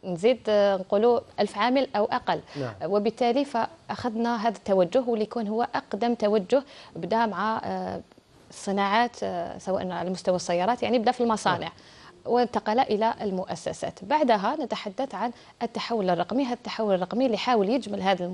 S8: نزيد آه، نقولوا ألف عامل أو أقل نعم. وبالتالي فأخذنا هذا التوجه وليكون هو أقدم توجه بدأ مع الصناعات آه، آه، سواء على مستوى السيارات يعني بدا في المصانع نعم. وانتقل إلى المؤسسات بعدها نتحدث عن التحول الرقمي هذا التحول الرقمي اللي حاول يجمل هذا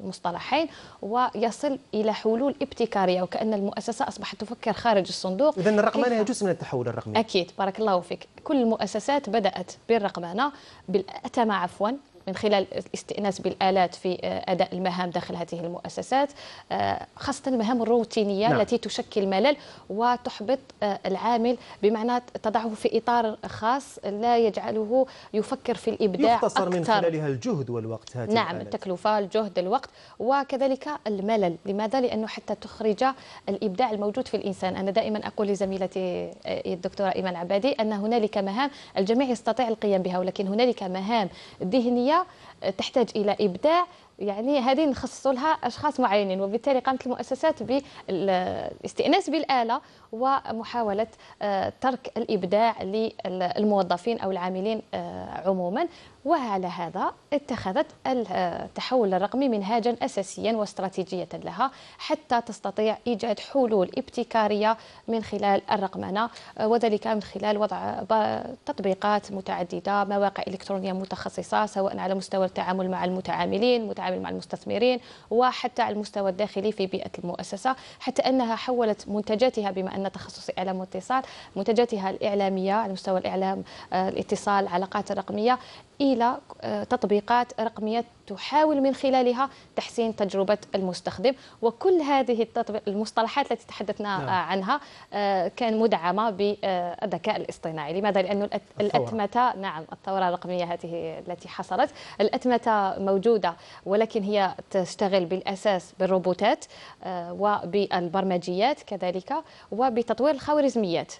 S8: المصطلحين ويصل إلى حلول ابتكارية وكأن المؤسسة أصبحت تفكر خارج الصندوق إذا الرقمنة جزء
S1: من التحول الرقمي
S8: أكيد بارك الله فيك كل المؤسسات بدأت بالرقمنة بالأتمة عفوا من خلال الاستئناس بالآلات في آه، أداء المهام داخل هذه المؤسسات آه، خاصة المهام الروتينية نعم. التي تشكل ملل وتحبط آه، العامل بمعنى تضعه في إطار خاص لا يجعله يفكر في الإبداع يختصر أكثر. من خلالها
S1: الجهد والوقت هذه نعم الآلات.
S8: التكلفة الجهد الوقت وكذلك الملل لماذا؟ لأنه حتى تخرج الإبداع الموجود في الإنسان أنا دائما أقول لزميلتي الدكتورة إيمان عبادي أن هنالك مهام الجميع يستطيع القيام بها ولكن هنالك مهام ذهنية هي آه، تحتاج الى ابداع يعني هذه نخصصوا لها اشخاص معينين وبالتالي قامت المؤسسات بالاستئناس بالاله ومحاوله آه، ترك الابداع للموظفين او العاملين آه، عموما وعلى هذا اتخذت التحول الرقمي منهاجا اساسيا واستراتيجيه لها حتى تستطيع ايجاد حلول ابتكاريه من خلال الرقمنه وذلك من خلال وضع تطبيقات متعدده مواقع الكترونيه متخصصه سواء على مستوى التعامل مع المتعاملين متعامل مع المستثمرين وحتى على المستوى الداخلي في بيئه المؤسسه حتى انها حولت منتجاتها بما ان تخصصي اعلام واتصال منتجاتها الاعلاميه على مستوى الاعلام آه، الاتصال العلاقات الرقميه إلى آه، تطبيقات رقمية تحاول من خلالها تحسين تجربة المستخدم وكل هذه المصطلحات التي تحدثنا آه، نعم. عنها آه، كان مدعمة بالذكاء الاصطناعي لماذا؟ لأن الأتمتة نعم الثورة الرقمية هذه التي حصلت الأتمتة موجودة ولكن هي تشتغل بالأساس بالروبوتات وبالبرمجيات كذلك وبتطوير الخوارزميات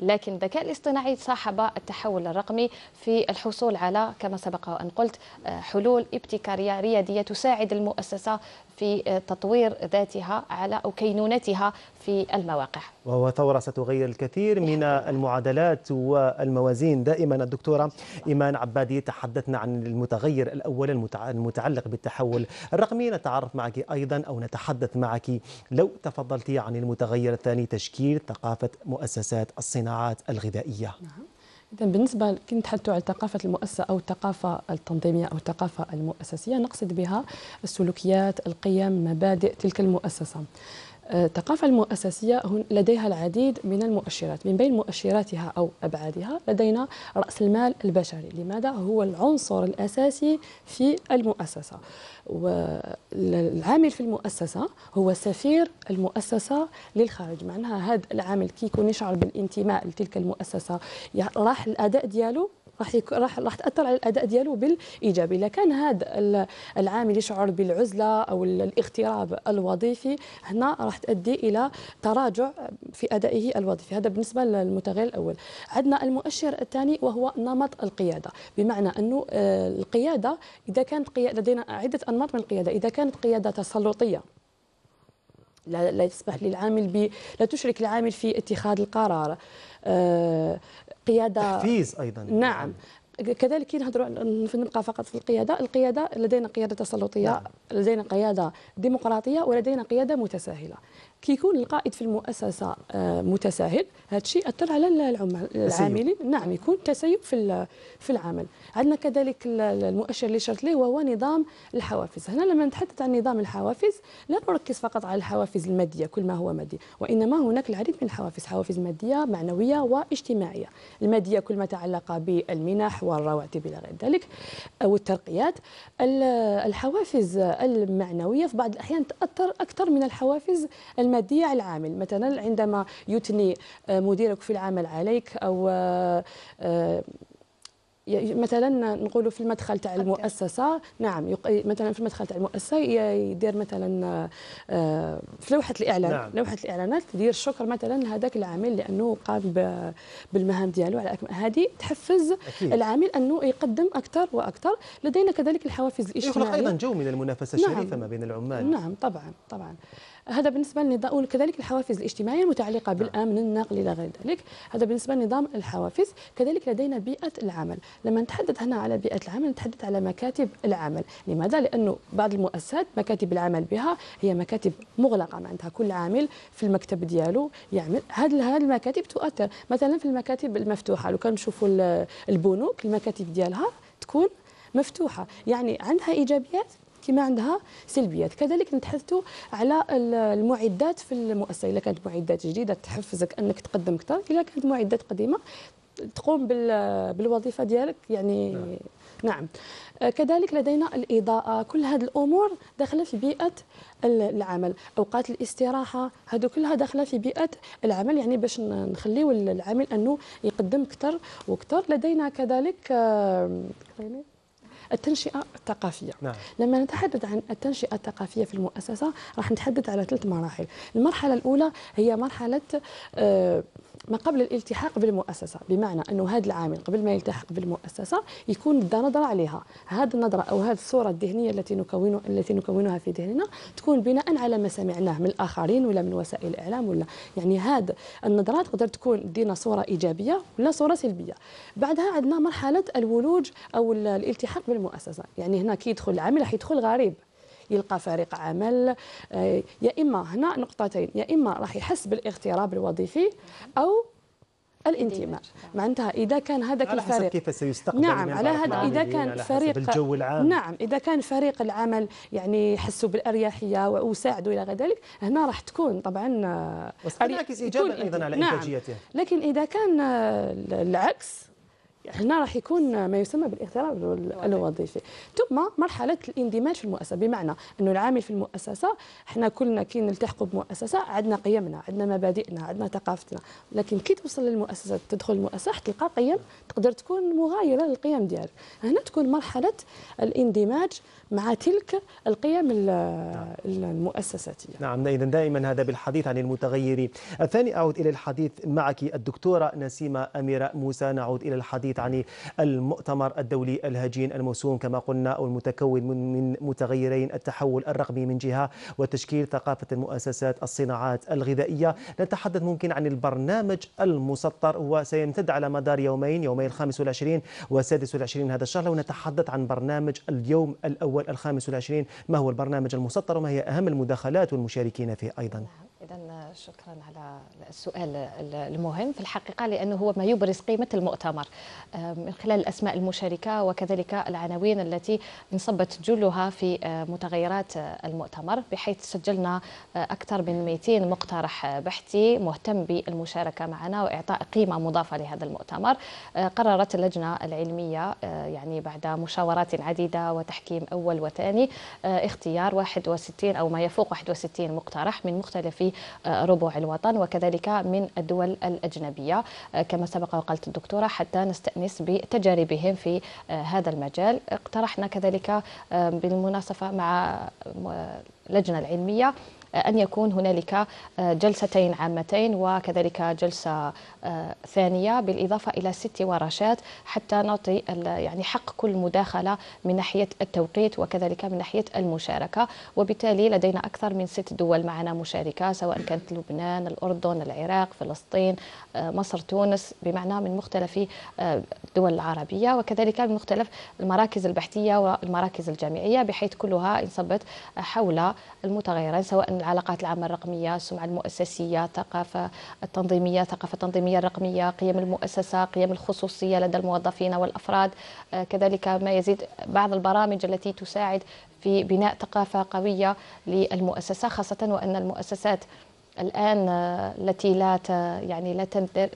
S8: لكن الذكاء الاصطناعي صاحب التحول الرقمي في الحصول على كما سبق وأن قلت حلول ابتكارية ريادية تساعد المؤسسة في تطوير ذاتها على أو كينونتها في المواقع
S1: وهو ثورة ستغير الكثير من المعادلات والموازين دائما الدكتورة إيمان عبادي تحدثنا عن المتغير الأول المتعلق بالتحول الرقمي نتعرف معك أيضا أو نتحدث معك لو تفضلتي عن المتغير الثاني تشكيل ثقافة مؤسسات الصناعات الغذائية نعم.
S4: إذا بالنسبة كي نتحدثوا على ثقافة المؤسسة أو الثقافة التنظيمية أو الثقافة المؤسسية نقصد بها السلوكيات القيم المبادئ تلك المؤسسة الثقافة المؤسسية لديها العديد من المؤشرات من بين مؤشراتها أو أبعادها لدينا رأس المال البشري لماذا؟ هو العنصر الأساسي في المؤسسة والعامل في المؤسسة هو سفير المؤسسة للخارج معناها هذا العامل كي يكون يشعر بالانتماء لتلك المؤسسة راح الأداء ديالو راح راح راح تاثر على الاداء ديالو بالايجاب اذا كان هذا العامل يشعر بالعزله او الاغتراب الوظيفي هنا راح تؤدي الى تراجع في ادائه الوظيفي هذا بالنسبه للمتغير الاول عندنا المؤشر الثاني وهو نمط القياده بمعنى انه آه، القياده اذا كانت قيادة لدينا عده انماط من القياده اذا كانت قياده تسلطيه لا, لا تسمح للعامل ب لا تشرك العامل في اتخاذ القرار آه، قياده تحفيز ايضا نعم كذلك كي نهضروا نبقى فقط في القياده، القياده لدينا قياده تسلطيه، نعم. لدينا قياده ديمقراطيه ولدينا قياده متساهله، كيكون القائد في المؤسسه آه، متساهل هذا الشيء اثر على العاملين نعم يكون تسيب في في العمل عندنا كذلك المؤشر اللي شرت ليه وهو نظام الحوافز هنا لما نتحدث عن نظام الحوافز لا نركز فقط على الحوافز الماديه كل ما هو مادي وانما هناك العديد من الحوافز حوافز ماديه معنويه واجتماعيه الماديه كل ما تعلق بالمنح والرواتب الى غير ذلك او الترقيات الحوافز المعنويه في بعض الاحيان تاثر اكثر من الحوافز الماديه على العامل مثلا عندما يثني آه، مديرك في العمل عليك او آه، آه، مثلا نقولوا في المدخل تاع المؤسسه نعم يق... مثلا في المدخل تاع المؤسسه يدير مثلا في لوحه الاعلان نعم. لوحه الاعلانات تدير الشكر مثلا لهذاك العامل لانه قام بالمهام ديالو على هذه تحفز أكيد. العامل انه يقدم اكثر واكثر لدينا كذلك الحوافز الاجتماعيه يخلق ايضا
S1: جو من المنافسه نعم. الشريفه ما بين العمال نعم
S4: طبعا طبعا هذا بالنسبه للنظام وكذلك الحوافز الاجتماعيه المتعلقه نعم. بالامن النقل الى غير ذلك هذا بالنسبه لنظام الحوافز كذلك لدينا بيئه العمل لما نتحدث هنا على بيئه العمل نتحدث على مكاتب العمل لماذا لانه بعض المؤسسات مكاتب العمل بها هي مكاتب مغلقه معناتها كل عامل في المكتب ديالو يعمل هذه هذه المكاتب تؤثر مثلا في المكاتب المفتوحه لو كان نشوفوا البنوك المكاتب ديالها تكون مفتوحه يعني عندها ايجابيات كما عندها سلبيات كذلك نتحدثوا على المعدات في المؤسسه اذا كانت معدات جديده تحفزك انك تقدم اكثر اذا كانت معدات قديمه تقوم بالوظيفه ديالك يعني نعم. نعم كذلك لدينا الإضاءة كل هذه الأمور داخلة في بيئة العمل أوقات الاستراحة هذو كلها داخلة في بيئة العمل يعني باش نخليو العامل أنه يقدم أكثر وأكثر لدينا كذلك التنشئه الثقافيه نعم. لما نتحدث عن التنشئه الثقافيه في المؤسسه راح نتحدث على ثلاث مراحل المرحله الاولى هي مرحله آه، ما قبل الالتحاق بالمؤسسه بمعنى انه هذا العامل قبل ما يلتحق بالمؤسسه يكون بدا نظره عليها هذه النظره او هذه الصوره الذهنيه التي نكون التي نكونها في ذهننا تكون بناء على ما سمعناه من الاخرين ولا من وسائل الاعلام ولا يعني هذا النظره تقدر تكون دينا صوره ايجابيه ولا صوره سلبيه بعدها عندنا مرحله الولوج او الالتحاق بالمؤسسه يعني هنا كي يدخل العامل راح يدخل غريب يلقى فريق عمل آه، يا اما هنا نقطتين يا اما راح يحس بالاغتراب الوظيفي او الانتماء معناتها اذا كان هذاك على الفريق كيف
S1: سيستقبل نعم على هذا اذا كان فريق الجو العام نعم
S4: اذا كان فريق العمل يعني يحسوا بالاريحيه وساعدوا الى غير ذلك هنا راح تكون طبعا وستنعكس آه، ايجابا ايضا على نعم لكن اذا كان آه، العكس هنا راح يكون ما يسمى بالاغتراب الوظيفي ثم مرحله الاندماج في المؤسسه بمعنى انه العامل في المؤسسه احنا كلنا كي نلتحقوا بمؤسسه عندنا قيمنا عندنا مبادئنا عندنا ثقافتنا لكن كي توصل للمؤسسه تدخل المؤسسه تلقى قيم تقدر تكون مغايره للقيم ديالك هنا تكون مرحله الاندماج مع تلك القيم المؤسساتيه
S1: نعم اذا دائما هذا بالحديث عن المتغير الثاني اعود الى الحديث معك الدكتوره نسيمه اميره موسى نعود الى الحديث تعني المؤتمر الدولي الهجين الموسوم كما قلنا أو المتكون من متغيرين التحول الرقمي من جهة وتشكيل ثقافة المؤسسات الصناعات الغذائية نتحدث ممكن عن البرنامج المسطر وسيمتد على مدار يومين يومي الخامس والعشرين والسادس والعشرين هذا الشهر ونتحدث عن برنامج اليوم الأول الخامس والعشرين ما هو البرنامج المسطر وما هي أهم المداخلات والمشاركين فيه أيضا
S8: اذا شكرا على السؤال المهم في الحقيقه لانه هو ما يبرز قيمه المؤتمر من خلال الاسماء المشاركه وكذلك العناوين التي انصبت جلها في متغيرات المؤتمر بحيث سجلنا آه، اكثر من 200 مقترح بحثي مهتم بالمشاركه معنا واعطاء قيمه مضافه لهذا المؤتمر آه، قررت اللجنه العلميه آه، يعني بعد مشاورات عديده وتحكيم اول وثاني اختيار 61 او ما يفوق 61 مقترح من مختلف ربوع الوطن وكذلك من الدول الأجنبية آه، كما سبق وقالت الدكتورة حتى نستأنس بتجاربهم في آه، هذا المجال اقترحنا كذلك آه، بالمناسبة مع اللجنة العلمية أن يكون هنالك آه، جلستين عامتين وكذلك جلسة آه، ثانية بالإضافة إلى ست ورشات حتى نعطي يعني حق كل مداخلة من ناحية التوقيت وكذلك من ناحية المشاركة وبالتالي لدينا أكثر من ست دول معنا مشاركة سواء كانت لبنان الأردن العراق فلسطين آه، مصر تونس بمعنى من مختلف الدول العربية وكذلك من مختلف المراكز البحثية والمراكز الجامعية بحيث كلها انصبت حول المتغيرات سواء العلاقات العامة الرقمية السمعة المؤسسية الثقافة التنظيمية الثقافة التنظيمية الرقمية قيم المؤسسة قيم الخصوصية لدى الموظفين والأفراد آه، كذلك ما يزيد بعض البرامج التي تساعد في بناء ثقافة قوية للمؤسسة خاصة وأن المؤسسات الآن آه، التي لا يعني لا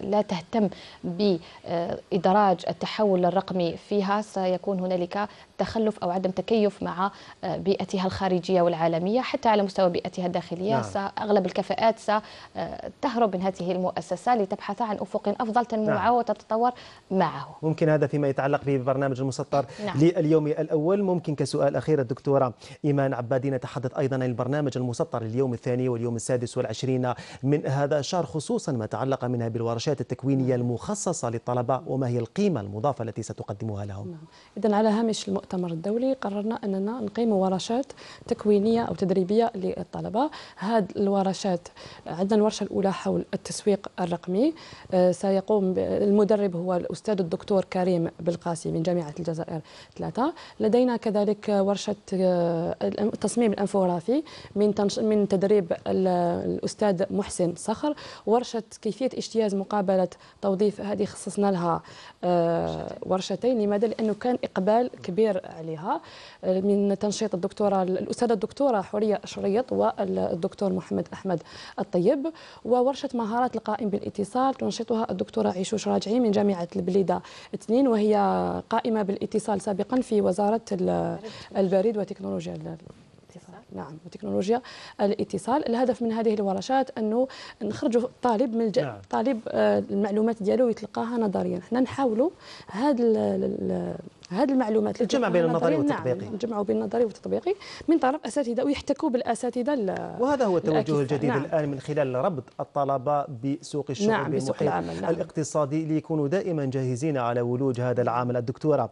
S8: لا تهتم بإدراج التحول الرقمي فيها سيكون هنالك تخلف أو عدم تكيف مع آه، بيئتها الخارجية والعالمية حتى على مستوى بيئتها الداخلية نعم. أغلب الكفاءات ستهرب آه، من هذه المؤسسة لتبحث عن أفق أفضل تنمو نعم. وتتطور معه
S1: ممكن هذا فيما يتعلق ببرنامج المسطر نعم. لليوم الأول ممكن كسؤال أخير الدكتورة إيمان عبادي نتحدث أيضا عن البرنامج المسطر لليوم الثاني واليوم السادس والعشرين 2020 من هذا الشهر خصوصا ما تعلق منها بالورشات التكوينية المخصصة للطلبة وما هي القيمة المضافة التي ستقدمها لهم
S4: نعم. إذا على هامش المؤتمر الدولي قررنا أننا نقيم ورشات تكوينية أو تدريبية للطلبة هذه الورشات عندنا الورشة الأولى حول التسويق الرقمي آه، سيقوم المدرب هو الأستاذ الدكتور كريم بالقاسي من جامعة الجزائر ثلاثة لدينا كذلك ورشة آه، التصميم الأنفوغرافي من من تدريب الأستاذ الأستاذ محسن صخر ورشة كيفية اجتياز مقابلة توظيف هذه خصصنا لها آه، ورشتين لماذا؟ لأنه كان إقبال كبير عليها آه، من تنشيط الدكتورة الأستاذة الدكتورة حورية شريط والدكتور محمد أحمد الطيب وورشة مهارات القائم بالاتصال تنشطها الدكتورة عيشوش راجعي من جامعة البليدة اثنين وهي قائمة بالاتصال سابقا في وزارة البريد وتكنولوجيا نعم وتكنولوجيا الاتصال الهدف من هذه الورشات انه نخرجوا الطالب من الج... نعم. طالب آه، المعلومات ديالو يتلقاها نظريا حنا نحاولوا هذا هذه المعلومات اللي تجمع بين النظري والتطبيقي نعم نجمعوا بين النظري والتطبيقي من طرف اساتذه ويحتكوا بالاساتذه وهذا هو التوجه الجديد نعم.
S1: الان من خلال ربط الطلبه بسوق الشغل نعم بسوق العمل نعم. الاقتصادي ليكونوا دائما جاهزين على ولوج هذا العمل الدكتوره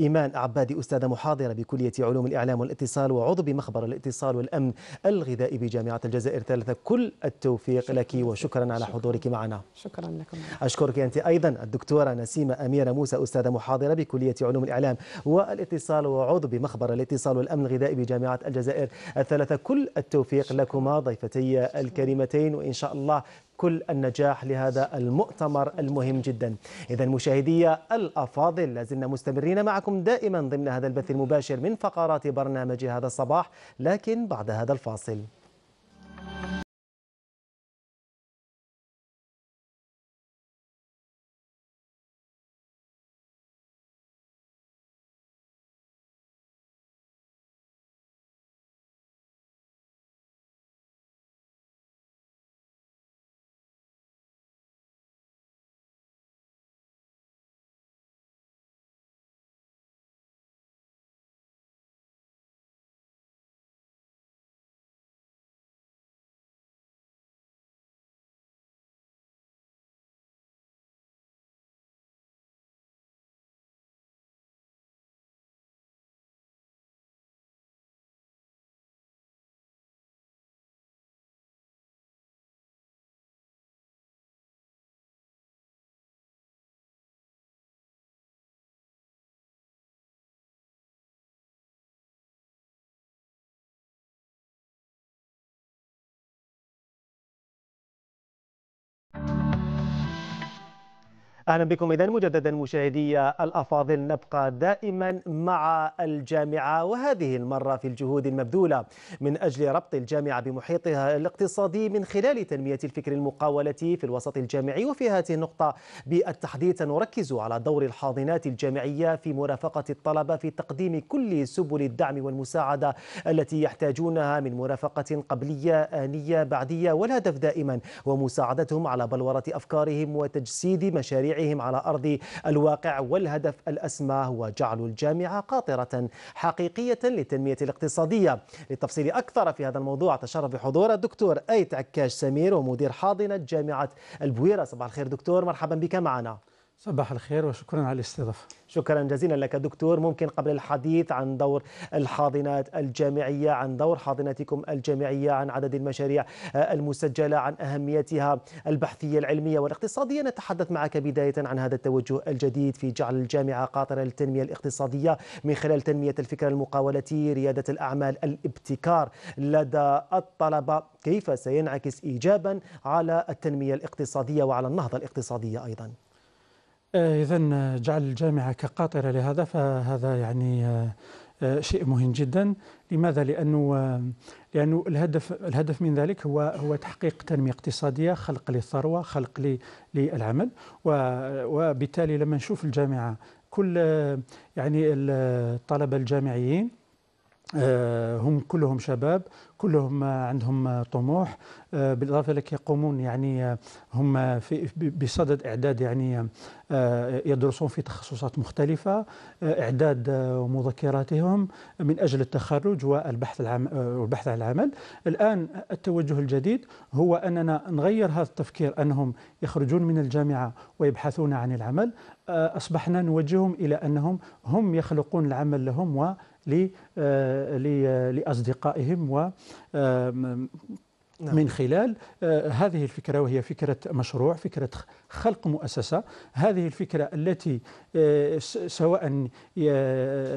S1: ايمان عبادي استاذه محاضره بكليه علوم الاعلام والاتصال وعضو بمخبر الاتصال والامن الغذائي بجامعه الجزائر ثلاثه كل التوفيق لك وشكرا على حضورك معنا
S4: شكرا لكم
S1: اشكرك انت ايضا الدكتوره نسيمه اميره موسى استاذه محاضره بكليه علوم الاعلام الإعلام والاتصال وعضو بمخبر الاتصال والأمن الغذائي بجامعة الجزائر الثلاثة كل التوفيق لكما ضيفتي الكريمتين وإن شاء الله كل النجاح لهذا المؤتمر المهم جدا إذا مشاهدي الأفاضل لازلنا مستمرين معكم دائما ضمن هذا البث المباشر من فقرات برنامج هذا الصباح لكن بعد هذا الفاصل أهلا بكم إذا مجددا مشاهدي الأفاضل نبقى دائما مع الجامعة وهذه المرة في الجهود المبذولة من أجل ربط الجامعة بمحيطها الاقتصادي من خلال تنمية الفكر المقاوله في الوسط الجامعي وفي هذه النقطة بالتحديد سنركز على دور الحاضنات الجامعية في مرافقة الطلبة في تقديم كل سبل الدعم والمساعدة التي يحتاجونها من مرافقة قبلية آنية بعدية والهدف دائما ومساعدتهم على بلورة أفكارهم وتجسيد مشاريع واقعهم على أرض الواقع والهدف الأسمى هو جعل الجامعة قاطرة حقيقية للتنمية الاقتصادية للتفصيل أكثر في هذا الموضوع تشرف بحضور الدكتور أيت عكاش سمير ومدير حاضنة جامعة البويرة صباح الخير دكتور مرحبا بك معنا
S9: صباح الخير وشكرا على الاستضافه.
S1: شكرا جزيلا لك دكتور ممكن قبل الحديث عن دور الحاضنات الجامعيه عن دور حاضناتكم الجامعيه عن عدد المشاريع المسجله عن اهميتها البحثيه العلميه والاقتصاديه نتحدث معك بدايه عن هذا التوجه الجديد في جعل الجامعه قاطره للتنميه الاقتصاديه من خلال تنميه الفكر المقاولتي رياده الاعمال الابتكار لدى الطلبه كيف سينعكس ايجابا على التنميه الاقتصاديه وعلى النهضه الاقتصاديه ايضا.
S9: آه، إذا آه، جعل الجامعة كقاطرة لهذا فهذا يعني آه، شيء مهم جدا لماذا لانه لانه الهدف الهدف من ذلك هو هو تحقيق تنميه اقتصاديه خلق للثروه خلق للعمل وبالتالي لما نشوف الجامعه كل يعني الطلبه الجامعيين هم كلهم شباب كلهم عندهم طموح آه، بالاضافه لك يقومون يعني آه، هم في بصدد اعداد يعني آه، يدرسون في تخصصات مختلفه اعداد مذكراتهم من اجل التخرج والبحث العام والبحث عن العمل الان التوجه الجديد هو اننا نغير هذا التفكير انهم يخرجون من الجامعه ويبحثون عن العمل اصبحنا نوجههم الى انهم هم يخلقون العمل لهم و آه، آه، لأصدقائهم و نعم. من خلال آه، هذه الفكرة وهي فكرة مشروع فكرة خلق مؤسسة هذه الفكرة التي سواء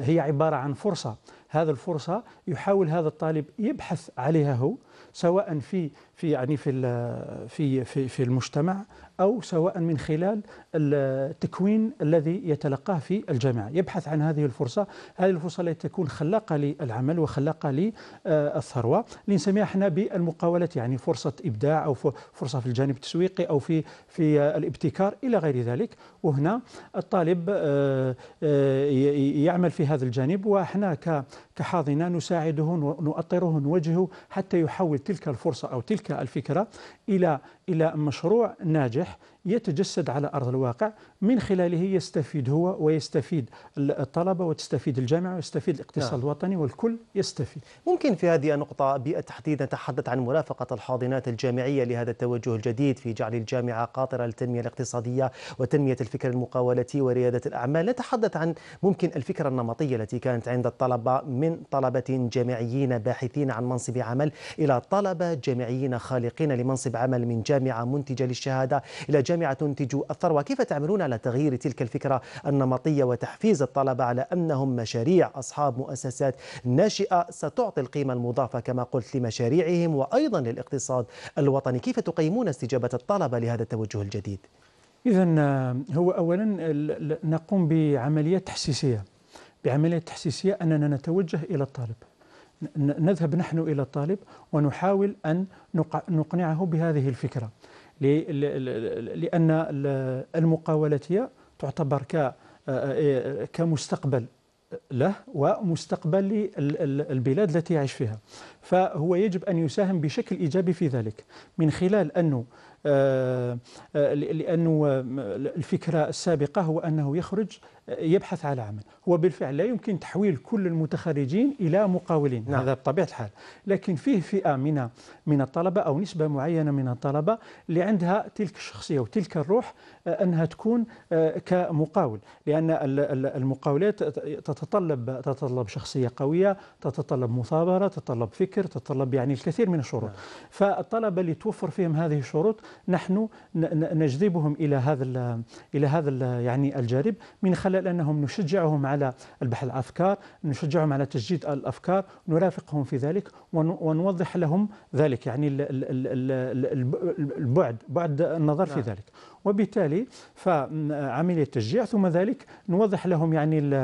S9: هي عبارة عن فرصة هذا الفرصة يحاول هذا الطالب يبحث عليها هو سواء في في يعني في في في في المجتمع او سواء من خلال التكوين الذي يتلقاه في الجامعه، يبحث عن هذه الفرصه، هذه الفرصه التي تكون خلاقه للعمل وخلاقه للثروه، اللي نسميها احنا بالمقاولات يعني فرصه ابداع او فرصه في الجانب التسويقي او في في الابتكار الى غير ذلك، وهنا الطالب آه، آه، يعمل في هذا الجانب واحنا كحاضنه نساعده نؤطره نوجهه حتى يحول تلك الفرصه او تلك الفكرة إلى إلى مشروع ناجح يتجسد على أرض الواقع من خلاله يستفيد هو ويستفيد الطلبة وتستفيد الجامعة ويستفيد الاقتصاد نعم. الوطني والكل يستفيد ممكن في هذه النقطة بالتحديد نتحدث عن مرافقة
S1: الحاضنات الجامعية لهذا التوجه الجديد في جعل الجامعة قاطرة للتنمية الاقتصادية وتنمية الفكر المقاولتي وريادة الأعمال نتحدث عن ممكن الفكرة النمطية التي كانت عند الطلبة من طلبة جامعيين باحثين عن منصب عمل إلى طلبة جامعيين خالقين لمنصب يكتسب عمل من جامعة منتجة للشهادة إلى جامعة تنتج الثروة كيف تعملون على تغيير تلك الفكرة النمطية وتحفيز الطلبة على أنهم مشاريع أصحاب مؤسسات ناشئة ستعطي القيمة المضافة كما قلت لمشاريعهم وأيضا للاقتصاد الوطني كيف تقيمون استجابة الطلبة لهذا التوجه الجديد؟
S9: إذا آه، هو أولا نقوم بعملية تحسيسية بعملية تحسيسية أننا نتوجه إلى الطالب نذهب نحن إلى الطالب ونحاول أن نقنعه بهذه الفكرة لأن المقاولتية تعتبر آه، آه، كمستقبل له ومستقبل البلاد التي يعيش فيها فهو يجب أن يساهم بشكل إيجابي في ذلك من خلال أنه آه، لأن الفكرة السابقة هو أنه يخرج يبحث على عمل هو بالفعل لا يمكن تحويل كل المتخرجين إلى مقاولين نعم. هذا بطبيعة الحال لكن فيه فئة من من الطلبة أو نسبة معينة من الطلبة اللي عندها تلك الشخصية وتلك الروح آه، أنها تكون آه، كمقاول لأن المقاولات تتطلب تتطلب شخصية قوية تتطلب مثابرة تتطلب فكر تتطلب يعني الكثير من الشروط نعم. فالطلبة اللي توفر فيهم هذه الشروط نحن نجذبهم إلى هذا إلى هذا يعني الجانب من خلال على أنهم نشجعهم على البحث الأفكار نشجعهم على تجديد الأفكار نرافقهم في ذلك ونوضح لهم ذلك يعني البعد بعد النظر في ذلك وبالتالي فعملية تشجيع ثم ذلك نوضح لهم يعني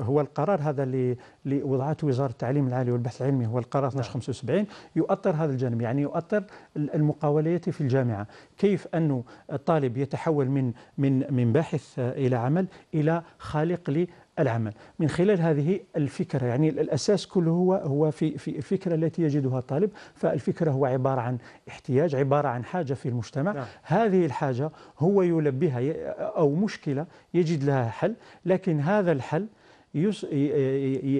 S9: هو القرار هذا اللي وضعته وزارة التعليم العالي والبحث العلمي هو القرار 1275 نعم. يؤطر هذا الجانب يعني يؤطر المقاولات في الجامعة كيف أنه الطالب يتحول من من من باحث إلى عمل إلى خالق لي العمل من خلال هذه الفكرة يعني الأساس كله هو هو في في الفكرة التي يجدها الطالب فالفكرة هو عبارة عن احتياج عبارة عن حاجة في المجتمع نعم. هذه الحاجة هو يلبيها أو مشكلة يجد لها حل لكن هذا الحل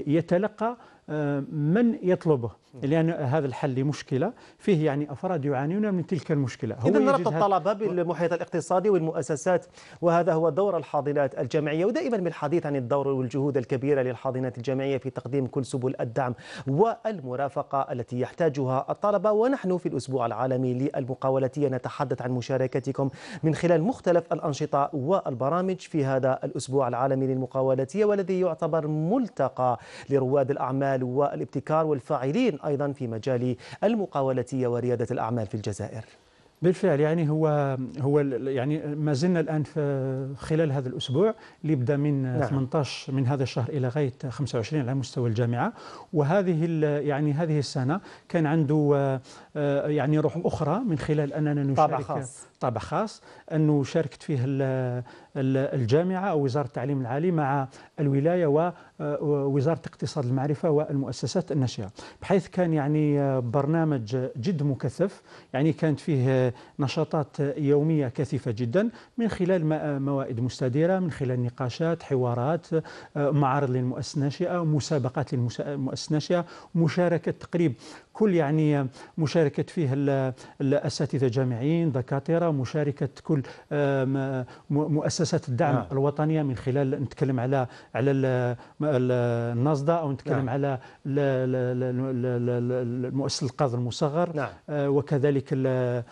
S9: يتلقى آه، من يطلبه لأن هذا الحل لمشكلة فيه يعني أفراد يعانون من تلك المشكلة إذا
S1: ربط الطلبة بالمحيط الاقتصادي والمؤسسات وهذا هو دور الحاضنات الجامعية ودائما بالحديث عن الدور والجهود الكبيرة للحاضنات الجامعية في تقديم كل سبل الدعم والمرافقة التي يحتاجها الطلبة ونحن في الأسبوع العالمي للمقاولاتية نتحدث عن مشاركتكم من خلال مختلف الأنشطة والبرامج في هذا الأسبوع العالمي للمقاولاتية والذي يعتبر ملتقى لرواد الأعمال والابتكار والفاعلين أيضا في مجال المقاولة وريادة الأعمال في الجزائر
S9: بالفعل يعني هو هو يعني ما زلنا الان في خلال هذا الاسبوع اللي يبدا من نعم. 18 من هذا الشهر الى غايه 25 على مستوى الجامعه وهذه يعني هذه السنه كان عنده آه، يعني روح اخرى من خلال اننا نشارك طابع خاص طابع خاص انه شاركت فيه الجامعة أو وزارة التعليم العالي مع الولاية ووزارة اقتصاد المعرفة والمؤسسات الناشئة بحيث كان يعني برنامج جد مكثف يعني كانت فيه نشاطات يومية كثيفة جدا من خلال موائد مستديرة من خلال نقاشات حوارات معارض للمؤسسة الناشئة مسابقات للمؤسسة الناشئة مشاركة تقريب كل يعني مشاركة فيه الأساتذة جامعيين دكاترة مشاركة كل مؤسسات الدعم نعم. الوطنية من خلال نتكلم على على النصدة أو نتكلم نعم. على المؤسسة القاضي المصغر نعم. آه، وكذلك آه،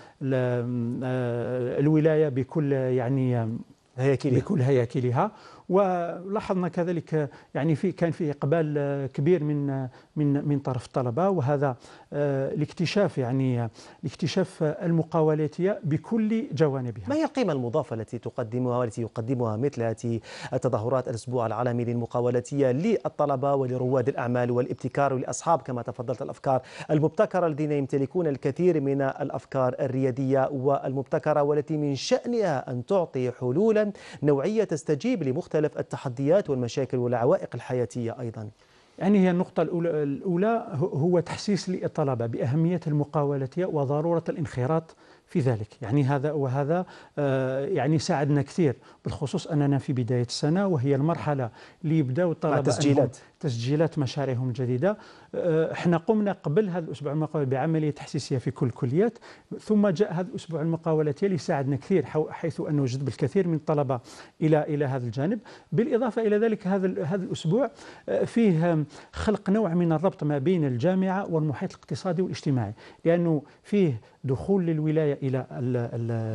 S9: الولاية بكل يعني هياكلها بكل هياكلها ولاحظنا كذلك يعني في كان فيه اقبال كبير من من من طرف الطلبه وهذا الاكتشاف آه، يعني الاكتشاف المقاولاتيه بكل جوانبها. ما
S1: هي القيمه المضافه التي تقدمها والتي يقدمها مثل هذه التظاهرات الاسبوع العالمي للمقاولاتيه للطلبه ولرواد الاعمال والابتكار ولاصحاب كما تفضلت الافكار المبتكره الذين يمتلكون الكثير من الافكار الرياديه والمبتكره والتي من شانها ان تعطي حلولا
S9: نوعيه تستجيب لمختلف مختلف التحديات والمشاكل والعوائق الحياتية أيضا يعني هي النقطة الأولى, الأولى هو تحسيس للطلبة بأهمية المقاولة وضرورة الانخراط في ذلك يعني هذا وهذا آه، يعني ساعدنا كثير بالخصوص أننا في بداية السنة وهي المرحلة اللي يبداو الطلبة مع تسجيلات مشاريعهم الجديده أه، احنا قمنا قبل هذا الاسبوع المقاول بعمليه تحسيسيه في كل الكليات ثم جاء هذا الاسبوع المقاول اللي ساعدنا كثير حيث انه جذب الكثير من الطلبه الى الى هذا الجانب بالاضافه الى ذلك هذا هذا الاسبوع أه، فيه خلق نوع من الربط ما بين الجامعه والمحيط الاقتصادي والاجتماعي لانه فيه دخول للولايه الى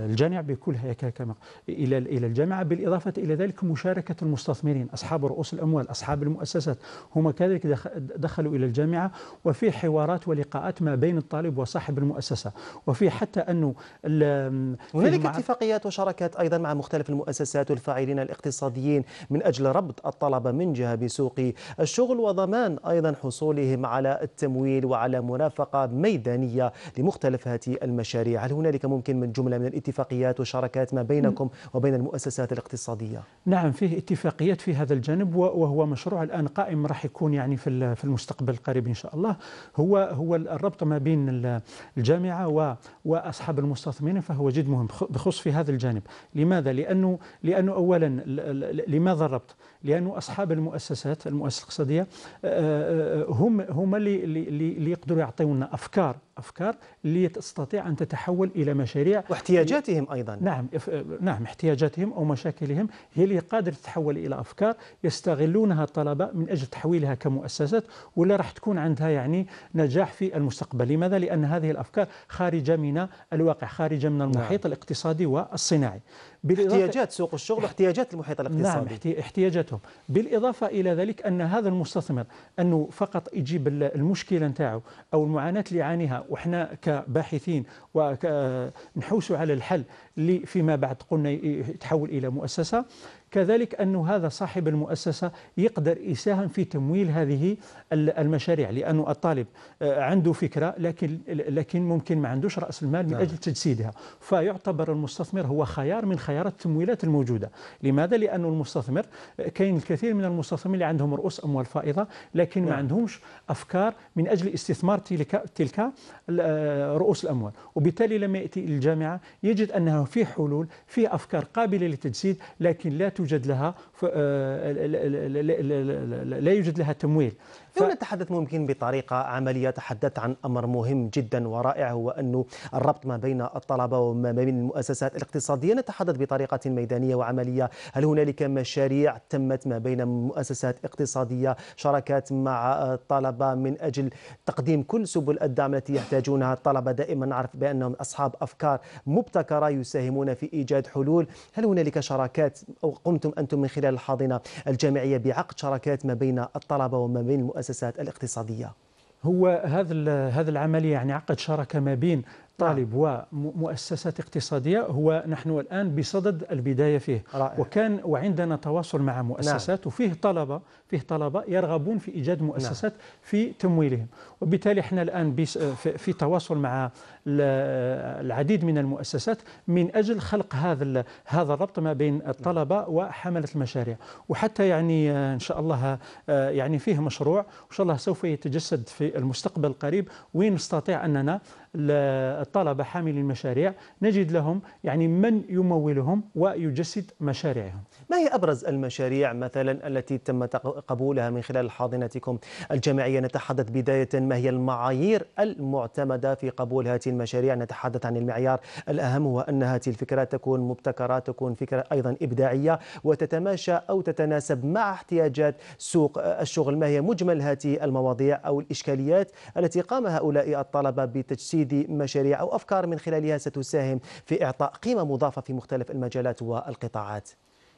S9: الجامعه بكلها كما الى الى الجامعه بالاضافه الى ذلك مشاركه المستثمرين اصحاب رؤوس الاموال اصحاب المؤسسات هم كذلك دخلوا إلى الجامعة وفي حوارات ولقاءات ما بين الطالب وصاحب المؤسسة وفي حتى أنه هنالك
S1: اتفاقيات وشراكات أيضا مع مختلف المؤسسات والفاعلين الاقتصاديين من أجل ربط الطلبة من جهة بسوق الشغل وضمان أيضا حصولهم على التمويل وعلى مرافقة ميدانية لمختلف هذه المشاريع هل هنالك ممكن من جملة من الاتفاقيات وشركات ما بينكم وبين المؤسسات الاقتصادية؟
S9: نعم فيه اتفاقيات في هذا الجانب وهو مشروع الآن قائم راح يكون يعني في في المستقبل القريب ان شاء الله هو هو الربط ما بين الجامعه واصحاب المستثمرين فهو جد مهم بخصوص في هذا الجانب لماذا لانه لانه اولا لماذا الربط لأن أصحاب المؤسسات المؤسسة الاقتصادية آه، آه، آه، هم هما اللي يقدروا يعطيونا أفكار أفكار اللي تستطيع أن تتحول إلى مشاريع واحتياجاتهم أيضا نعم نعم احتياجاتهم أو مشاكلهم هي اللي قادرة تتحول إلى أفكار يستغلونها الطلبة من أجل تحويلها كمؤسسات ولا راح تكون عندها يعني نجاح في المستقبل لماذا؟ لأن هذه الأفكار خارجة من الواقع خارجة من المحيط نعم. الاقتصادي والصناعي احتياجات سوق الشغل واحتياجات المحيط الاقتصادي نعم احتياجاتهم بالإضافة إلى ذلك أن هذا المستثمر أنه فقط يجيب المشكلة نتاعو أو المعاناة اللي يعانيها وإحنا كباحثين ونحوسوا على الحل اللي فيما بعد قلنا يتحول إلى مؤسسة كذلك أن هذا صاحب المؤسسة يقدر يساهم في تمويل هذه المشاريع لأنه الطالب آه، عنده فكرة لكن لكن ممكن ما عندوش رأس المال من نعم. أجل تجسيدها فيعتبر المستثمر هو خيار من خيارات التمويلات الموجودة لماذا؟ لأن المستثمر آه، كاين الكثير من المستثمرين اللي عندهم رؤوس أموال فائضة لكن ما نعم. عندهمش أفكار من أجل استثمار تلك تلك آه، رؤوس الأموال وبالتالي لما يأتي الجامعة يجد أنه في حلول في أفكار قابلة للتجسيد لكن لا توجد لها لا يوجد لها تمويل
S1: لو نتحدث ممكن بطريقة عملية تحدثت عن أمر مهم جدا ورائع هو أنه الربط ما بين الطلبة وما بين المؤسسات الاقتصادية نتحدث بطريقة ميدانية وعملية هل هنالك مشاريع تمت ما بين مؤسسات اقتصادية شراكات مع الطلبة من أجل تقديم كل سبل الدعم التي يحتاجونها الطلبة دائما نعرف بأنهم أصحاب أفكار مبتكرة يساهمون في إيجاد حلول هل هنالك شراكات أو قمتم أنتم من خلال الحاضنة الجامعية بعقد شراكات ما بين الطلبة وما بين المؤسسات
S9: المؤسسات الاقتصادية هو هذا هذا العملية يعني عقد شراكة ما بين نعم. طالب ومؤسسات اقتصادية هو نحن الآن بصدد البداية فيه رائع. وكان وعندنا تواصل مع مؤسسات نعم. وفيه طلبة فيه طلبة يرغبون في إيجاد مؤسسات نعم. في تمويلهم وبالتالي احنا الآن في تواصل مع العديد من المؤسسات من أجل خلق هذا هذا الربط ما بين الطلبة وحملة المشاريع وحتى يعني آه، إن شاء الله آه، يعني فيه مشروع وإن شاء الله سوف يتجسد في المستقبل القريب وين نستطيع أننا الطلبة حاملي المشاريع نجد لهم يعني من يمولهم ويجسد مشاريعهم
S1: ما هي أبرز المشاريع مثلا التي تم قبولها من خلال حاضنتكم الجامعية نتحدث بداية ما هي المعايير المعتمدة في قبول هذه المشاريع نتحدث عن المعيار الأهم هو أن هذه الفكرات تكون مبتكرة تكون فكرة أيضا إبداعية وتتماشى أو تتناسب مع احتياجات سوق الشغل ما هي مجمل هذه المواضيع أو الإشكاليات التي قام هؤلاء الطلبة بتجسيد مشاريع أو أفكار من خلالها ستساهم في إعطاء قيمة مضافة في مختلف المجالات والقطاعات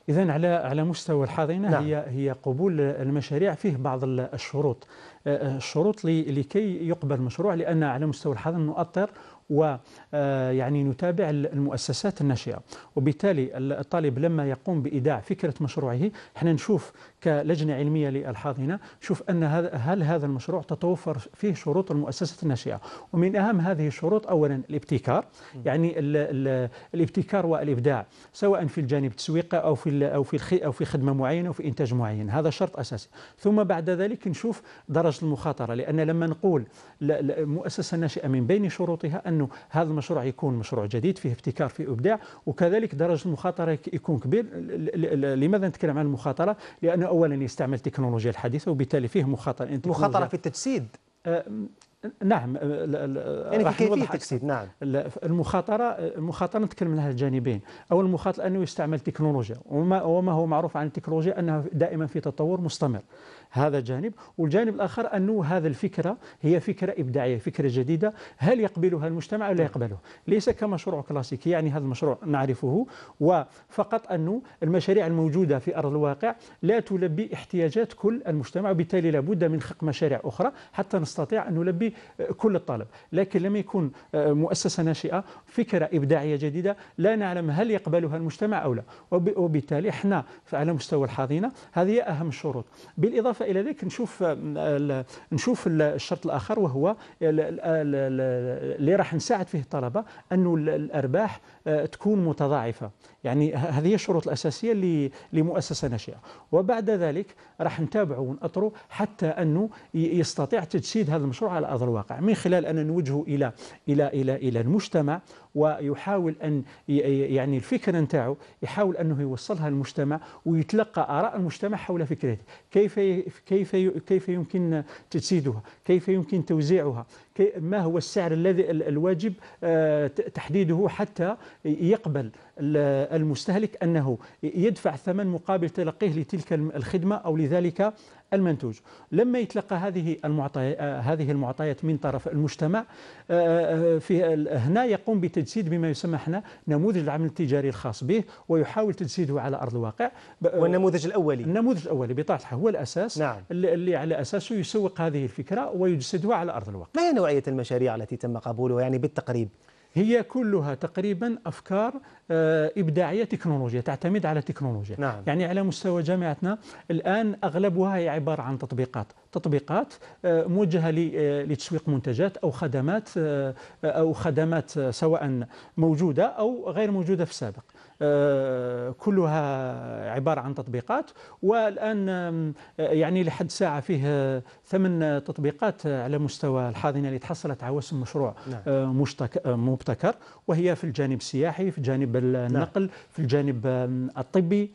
S9: إذا على على مستوى الحاضنة نعم. هي هي قبول المشاريع فيه بعض الشروط أه، أه، الشروط لكي يقبل مشروع لأن على مستوى الحاضنة نؤطر ويعني آه، نتابع المؤسسات الناشئه وبالتالي الطالب لما يقوم بايداع فكره مشروعه احنا نشوف كلجنة علمية للحاضنة شوف أن هذا هل هذا المشروع تتوفر فيه شروط المؤسسة الناشئة ومن أهم هذه الشروط أولا الابتكار يعني الـ الـ الابتكار والإبداع سواء في الجانب التسويقي أو في أو في أو في خدمة معينة أو في إنتاج معين هذا شرط أساسي ثم بعد ذلك نشوف درجة المخاطرة لأن لما نقول المؤسسة الناشئة من بين شروطها أنه هذا المشروع يكون مشروع جديد فيه ابتكار فيه إبداع وكذلك درجة المخاطرة يكون كبير لماذا نتكلم عن المخاطرة لأنه اولا يستعمل التكنولوجيا الحديثه وبالتالي فيه مخاطره مخاطره في التجسيد آه، نعم أه، أه، يعني كيفية التجسيد نعم المخاطرة المخاطرة نتكلم منها الجانبين أول المخاطرة أنه يستعمل تكنولوجيا وما, وما هو معروف عن التكنولوجيا أنها دائما في تطور مستمر هذا جانب والجانب الآخر أنه هذا الفكرة هي فكرة إبداعية فكرة جديدة هل يقبلها المجتمع أو لا نعم. يقبله ليس كمشروع كلاسيكي يعني هذا المشروع نعرفه وفقط أنه المشاريع الموجودة في أرض الواقع لا تلبي احتياجات كل المجتمع وبالتالي لابد من خلق مشاريع أخرى حتى نستطيع أن نلبي كل الطلب لكن لما يكون آه، مؤسسة ناشئة فكرة إبداعية جديدة لا نعلم هل يقبلها المجتمع أو لا وبالتالي احنا على مستوى الحاضنة هذه أهم الشروط بالإضافة إلى ذلك نشوف آه، نشوف الشرط الآخر وهو اللي راح نساعد فيه الطلبة أنه الأرباح آه، تكون متضاعفة يعني هذه الشروط الأساسية لمؤسسة ناشئة وبعد ذلك راح نتابعه ونأطره حتى أنه يستطيع تجسيد هذا المشروع على أرض الواقع من خلال أن نوجهه إلى إلى إلى إلى المجتمع ويحاول أن يعني الفكرة نتاعو يحاول أنه يوصلها للمجتمع ويتلقى آراء المجتمع حول فكرته كيف كيف كيف يمكن تجسيدها كيف يمكن توزيعها ما هو السعر الذي الواجب آه، تحديده حتى يقبل المستهلك أنه يدفع ثمن مقابل تلقيه لتلك الخدمة أو لذلك المنتوج لما يتلقى هذه المعطيات آه، هذه المعطيات من طرف المجتمع آه، آه، في هنا يقوم بتجسيد بما يسمى احنا نموذج العمل التجاري الخاص به ويحاول تجسيده على ارض الواقع والنموذج الاولي النموذج الاولي بطبيعه الحال هو الاساس نعم. اللي على اساسه يسوق هذه الفكره ويجسدها على ارض الواقع ما هي نوعيه المشاريع التي تم قبولها يعني بالتقريب هي كلها تقريبا أفكار آه، إبداعية تكنولوجيا تعتمد على تكنولوجيا نعم. يعني على مستوى جامعتنا الآن أغلبها هي عبارة عن تطبيقات تطبيقات آه، موجهة آه، لتسويق منتجات أو خدمات أو خدمات سواء موجودة أو غير موجودة في السابق آه، كلها عبارة عن تطبيقات والآن آه، يعني لحد ساعة فيه ثمن تطبيقات على مستوى الحاضنة اللي تحصلت على وسم مشروع نعم. آه، مبتكر وهي في الجانب السياحي في الجانب نعم. النقل نعم. في الجانب الطبي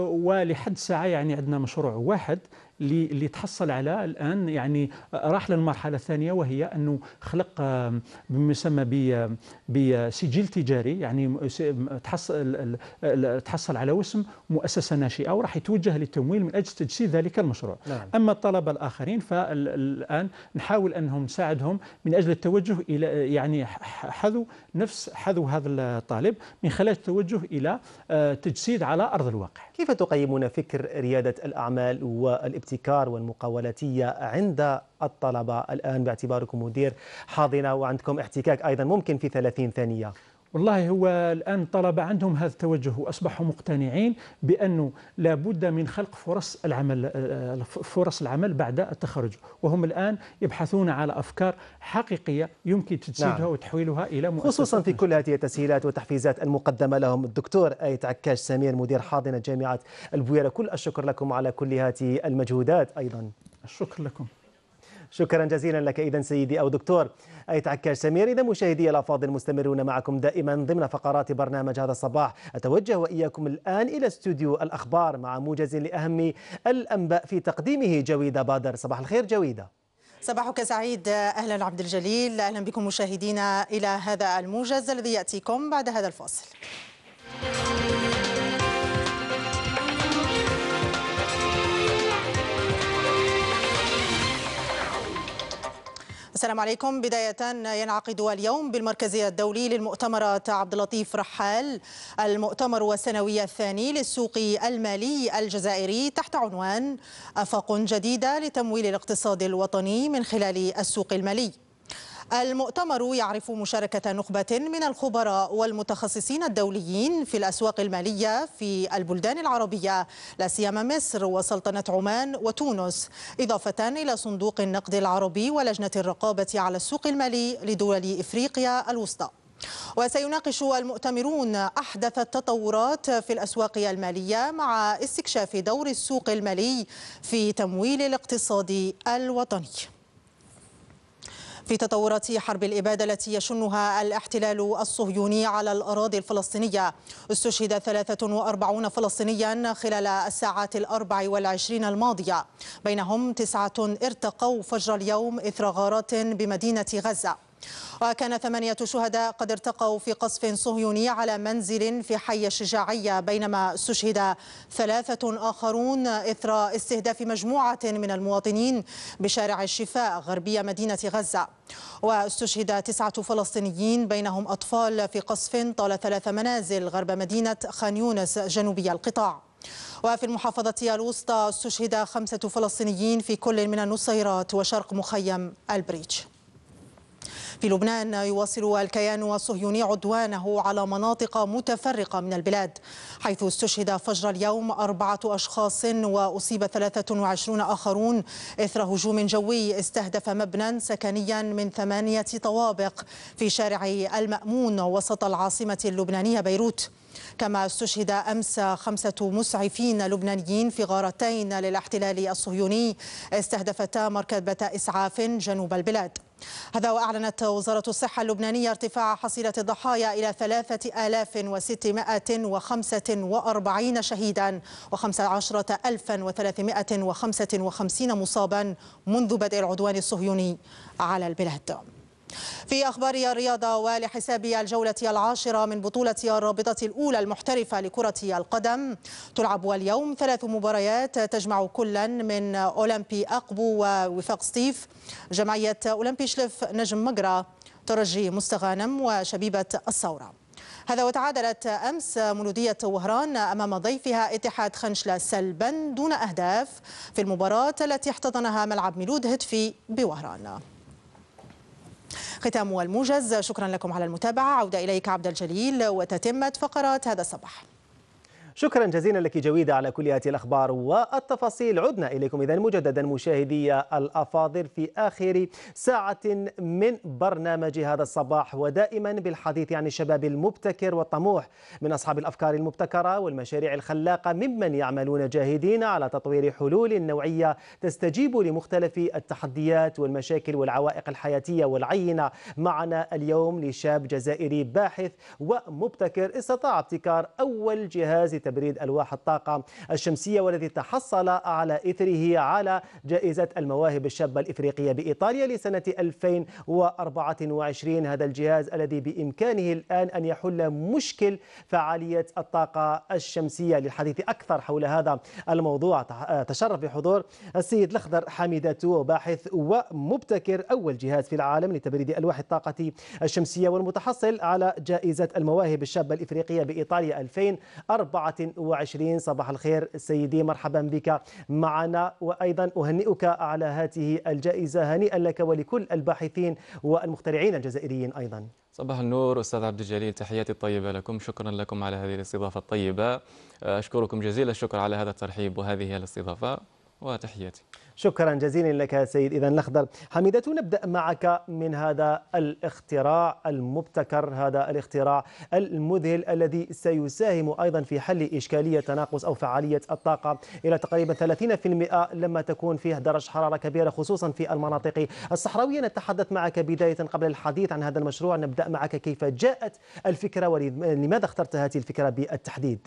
S9: ولحد ساعة يعني عندنا مشروع واحد اللي تحصل على الان يعني راح للمرحله الثانيه وهي انه خلق بما يسمى بسجل تجاري يعني تحصل تحصل على وسم مؤسسه ناشئه وراح يتوجه للتمويل من اجل تجسيد ذلك المشروع نعم. اما الطلبه الاخرين فالان نحاول انهم نساعدهم من اجل التوجه الى يعني حذو نفس حذو هذا الطالب من خلال التوجه إلى آه، تجسيد على أرض
S1: الواقع كيف تقيمون فكر ريادة الأعمال والابتكار والمقاولاتية عند الطلبة الآن باعتباركم مدير حاضنة وعندكم احتكاك أيضا ممكن في 30
S9: ثانية والله هو الآن الطلبة عندهم هذا التوجه وأصبحوا مقتنعين بأنه لابد من خلق فرص العمل آه، آه، فرص العمل بعد التخرج وهم الآن يبحثون على أفكار حقيقية يمكن تجسيدها نعم. وتحويلها إلى مؤسسات
S1: خصوصا في كل هذه التسهيلات والتحفيزات المقدمة لهم الدكتور أيت عكاش سمير مدير حاضنة جامعة البويرة كل الشكر لكم على كل هذه المجهودات أيضا الشكر لكم شكرا جزيلا لك إذا سيدي أو دكتور أيت عكاش سمير إذا مشاهدي الأفاضل مستمرون معكم دائما ضمن فقرات برنامج هذا الصباح أتوجه وإياكم الآن إلى استوديو الأخبار مع موجز لأهم الأنباء في تقديمه جويدة بادر صباح الخير جويدة
S10: صباحك سعيد أهلا عبد الجليل أهلا بكم مشاهدينا إلى هذا الموجز الذي يأتيكم بعد هذا الفاصل السلام عليكم بداية ينعقد اليوم بالمركزية الدولي للمؤتمرات عبد اللطيف رحال المؤتمر السنوي الثاني للسوق المالي الجزائري تحت عنوان أفاق جديدة لتمويل الاقتصاد الوطني من خلال السوق المالي المؤتمر يعرف مشاركة نخبة من الخبراء والمتخصصين الدوليين في الأسواق المالية في البلدان العربية لا سيما مصر وسلطنة عمان وتونس إضافة إلى صندوق النقد العربي ولجنة الرقابة على السوق المالي لدول إفريقيا الوسطى وسيناقش المؤتمرون أحدث التطورات في الأسواق المالية مع استكشاف دور السوق المالي في تمويل الاقتصاد الوطني في تطورات حرب الإبادة التي يشنها الاحتلال الصهيوني على الأراضي الفلسطينية استشهد 43 فلسطينيا خلال الساعات الأربع والعشرين الماضية بينهم تسعة ارتقوا فجر اليوم إثر غارات بمدينة غزة وكان ثمانية شهداء قد ارتقوا في قصف صهيوني على منزل في حي الشجاعية بينما استشهد ثلاثة آخرون إثر استهداف مجموعة من المواطنين بشارع الشفاء غربية مدينة غزة واستشهد تسعة فلسطينيين بينهم أطفال في قصف طال ثلاث منازل غرب مدينة خان يونس جنوبي القطاع وفي المحافظة الوسطى استشهد خمسة فلسطينيين في كل من النصيرات وشرق مخيم البريتش في لبنان يواصل الكيان الصهيوني عدوانه على مناطق متفرقة من البلاد حيث استشهد فجر اليوم أربعة أشخاص وأصيب 23 آخرون إثر هجوم جوي استهدف مبنى سكنيا من ثمانية طوابق في شارع المأمون وسط العاصمة اللبنانية بيروت كما استشهد أمس خمسة مسعفين لبنانيين في غارتين للاحتلال الصهيوني استهدفتا مركبة إسعاف جنوب البلاد هذا وأعلنت وزارة الصحة اللبنانية ارتفاع حصيلة الضحايا إلى 3645 شهيدا و15355 مصابا منذ بدء العدوان الصهيوني على البلاد في أخبار الرياضة ولحساب الجولة العاشرة من بطولة الرابطة الأولى المحترفة لكرة القدم تلعب اليوم ثلاث مباريات تجمع كلا من أولمبي أقبو ووفاق ستيف جمعية أولمبي شلف نجم مقرى ترجي مستغانم وشبيبة الثورة هذا وتعادلت أمس مولودية وهران أمام ضيفها اتحاد خنشلة سلبا دون أهداف في المباراة التي احتضنها ملعب ميلود هتفي بوهران ختام الموجز شكرا لكم على المتابعة عودة إليك عبد الجليل وتتمة فقرات هذا الصباح شكرا جزيلا لك
S1: جويدة على كل هذه الأخبار والتفاصيل عدنا إليكم إذا مجددا مشاهدي الأفاضل في آخر ساعة من برنامج هذا الصباح ودائما بالحديث عن الشباب المبتكر والطموح من أصحاب الأفكار المبتكرة والمشاريع الخلاقة ممن يعملون جاهدين على تطوير حلول نوعية تستجيب لمختلف التحديات والمشاكل والعوائق الحياتية والعينة معنا اليوم لشاب جزائري باحث ومبتكر استطاع ابتكار أول جهاز تبريد ألواح الطاقة الشمسية والذي تحصل على إثره على جائزة المواهب الشابة الإفريقية بإيطاليا لسنة 2024 هذا الجهاز الذي بإمكانه الآن أن يحل مشكل فعالية الطاقة الشمسية للحديث أكثر حول هذا الموضوع تشرف بحضور السيد الأخضر حميدتو باحث ومبتكر أول جهاز في العالم لتبريد ألواح الطاقة الشمسية والمتحصل على جائزة المواهب الشابة الإفريقية بإيطاليا 2024 24 صباح الخير سيدي مرحبا بك معنا وأيضا أهنئك على هذه الجائزة هنيئا لك ولكل الباحثين والمخترعين الجزائريين أيضا
S11: صباح النور أستاذ عبد الجليل تحياتي الطيبة لكم شكرا لكم على هذه الاستضافة الطيبة أشكركم جزيل الشكر على هذا الترحيب وهذه الاستضافة وتحياتي
S1: شكرا جزيلا لك سيد إذا الأخضر حميدة نبدأ معك من هذا الاختراع المبتكر هذا الاختراع المذهل الذي سيساهم أيضا في حل إشكالية تناقص أو فعالية الطاقة إلى تقريبا 30% لما تكون فيه درجة حرارة كبيرة خصوصا في المناطق الصحراوية نتحدث معك بداية قبل الحديث عن هذا المشروع نبدأ معك كيف جاءت الفكرة ولماذا اخترت هذه الفكرة بالتحديد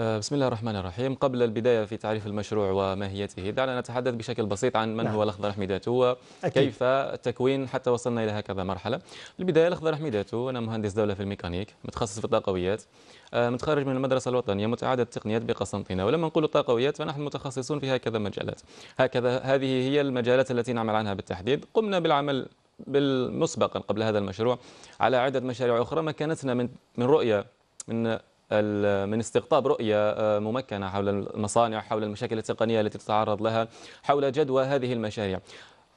S11: آه، بسم الله الرحمن الرحيم قبل البداية في تعريف المشروع وماهيته دعنا نتحدث بشكل بسيط عن من نعم. هو الأخضر حميداتو وكيف التكوين حتى وصلنا إلى هكذا مرحلة البداية الأخضر حميداتو أنا مهندس دولة في الميكانيك متخصص في الطاقويات آه، متخرج من المدرسة الوطنية متعادة التقنيات بقسنطينة ولما نقول الطاقويات فنحن متخصصون في هكذا مجالات هكذا هذه هي المجالات التي نعمل عنها بالتحديد قمنا بالعمل بالمسبق قبل هذا المشروع على عدة مشاريع أخرى مكنتنا من من رؤية من من استقطاب رؤية آه، ممكنة حول المصانع حول المشاكل التقنية التي تتعرض لها حول جدوى هذه المشاريع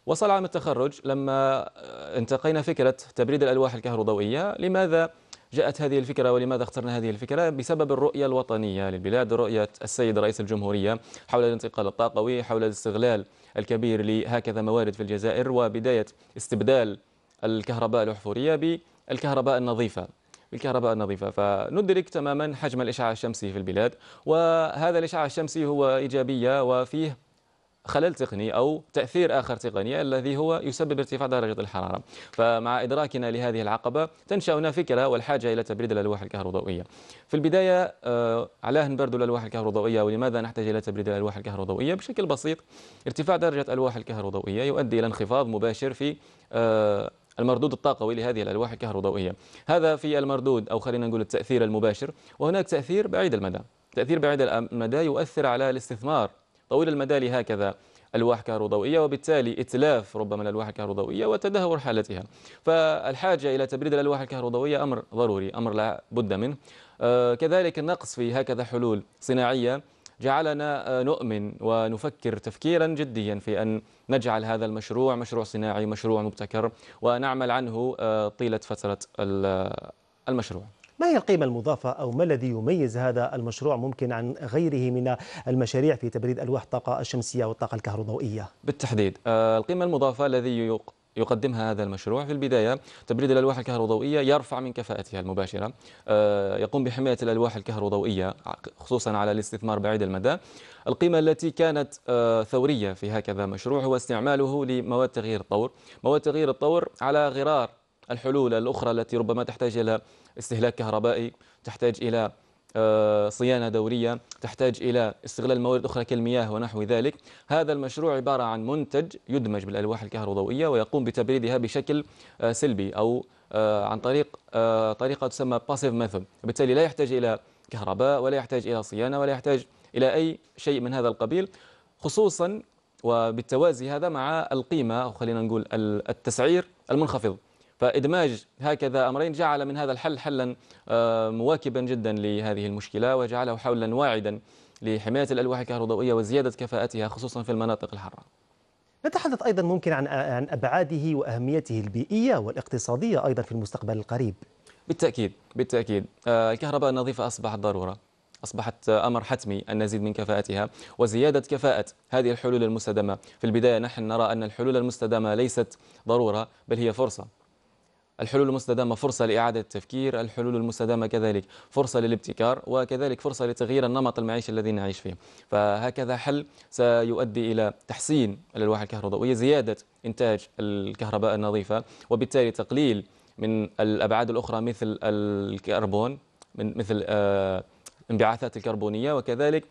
S11: وصل عام التخرج لما آه، انتقينا فكرة تبريد الألواح الكهروضوئية لماذا جاءت هذه الفكرة ولماذا اخترنا هذه الفكرة بسبب الرؤية الوطنية للبلاد رؤية السيد رئيس الجمهورية حول الانتقال الطاقوي حول الاستغلال الكبير لهكذا موارد في الجزائر وبداية استبدال الكهرباء الأحفورية بالكهرباء النظيفة بالكهرباء النظيفة فندرك تماما حجم الإشعاع الشمسي في البلاد وهذا الإشعاع الشمسي هو إيجابية وفيه خلل تقني أو تأثير آخر تقني الذي هو يسبب ارتفاع درجة الحرارة فمع إدراكنا لهذه العقبة تنشأ هنا فكرة والحاجة إلى تبريد الألواح الكهروضوئية في البداية آه، علاه نبرد الألواح الكهروضوئية ولماذا نحتاج إلى تبريد الألواح الكهروضوئية بشكل بسيط ارتفاع درجة الألواح الكهروضوئية يؤدي إلى انخفاض مباشر في آه، المردود الطاقوي لهذه الألواح الكهروضوئية هذا في المردود أو خلينا نقول التأثير المباشر وهناك تأثير بعيد المدى تأثير بعيد المدى يؤثر على الاستثمار طويل المدى لهكذا ألواح كهروضوئية وبالتالي إتلاف ربما الألواح الكهروضوئية وتدهور حالتها فالحاجة إلى تبريد الألواح الكهروضوئية أمر ضروري أمر لا بد منه آه، كذلك النقص في هكذا حلول صناعية جعلنا آه، نؤمن ونفكر تفكيرا جديا في أن نجعل هذا المشروع مشروع صناعي مشروع مبتكر ونعمل عنه آه، طيلة فترة آه، المشروع
S1: ما هي القيمة المضافة أو ما الذي يميز هذا المشروع ممكن عن غيره من المشاريع في تبريد ألواح الطاقة الشمسية والطاقة الكهربائية؟
S11: بالتحديد القيمة المضافة الذي يقدمها هذا المشروع في البداية تبريد الألواح الكهروضوئية يرفع من كفاءتها المباشرة آه، يقوم بحماية الألواح الكهروضوئية خصوصا على الاستثمار بعيد المدى القيمة التي كانت آه، ثورية في هكذا مشروع هو استعماله لمواد تغيير الطور مواد تغيير الطور على غرار الحلول الأخرى التي ربما تحتاج إلى استهلاك كهربائي تحتاج إلى آه، صيانة دورية تحتاج إلى استغلال موارد أخرى كالمياه ونحو ذلك هذا المشروع عبارة عن منتج يدمج بالألواح الكهروضوئية ويقوم بتبريدها بشكل آه، سلبي أو آه، عن طريق طريقة تسمى باسيف ميثود بالتالي لا يحتاج إلى كهرباء ولا يحتاج إلى صيانة ولا يحتاج إلى أي شيء من هذا القبيل خصوصا وبالتوازي هذا مع القيمة أو خلينا نقول التسعير المنخفض فإدماج هكذا أمرين جعل من هذا الحل حلا آه، مواكبا جدا لهذه المشكلة وجعله حولا واعدا لحماية الألواح الكهربائية وزيادة كفاءتها خصوصا في المناطق الحارة
S1: نتحدث أيضا ممكن عن عن أبعاده وأهميته البيئية والاقتصادية أيضا في المستقبل القريب
S11: بالتأكيد بالتأكيد آه، الكهرباء النظيفة أصبحت ضرورة أصبحت أمر حتمي أن نزيد من كفاءتها وزيادة كفاءة هذه الحلول المستدامة في البداية نحن نرى أن الحلول المستدامة ليست ضرورة بل هي فرصة الحلول المستدامة فرصة لإعادة التفكير الحلول المستدامة كذلك فرصة للابتكار وكذلك فرصة لتغيير النمط المعيشي الذي نعيش فيه فهكذا حل سيؤدي إلى تحسين الألواح الكهربائية زيادة إنتاج الكهرباء النظيفة وبالتالي تقليل من الأبعاد الأخرى مثل الكربون من مثل آه، انبعاثات الكربونية وكذلك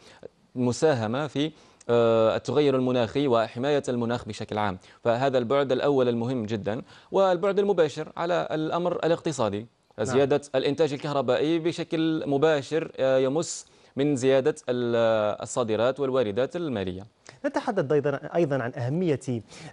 S11: مساهمة في التغير آه، المناخي وحماية المناخ بشكل عام فهذا البعد الأول المهم جدا والبعد المباشر على الأمر الاقتصادي نعم. زيادة الإنتاج الكهربائي بشكل مباشر آه، يمس من زيادة الصادرات والواردات المالية
S1: نتحدث أيضا عن أهمية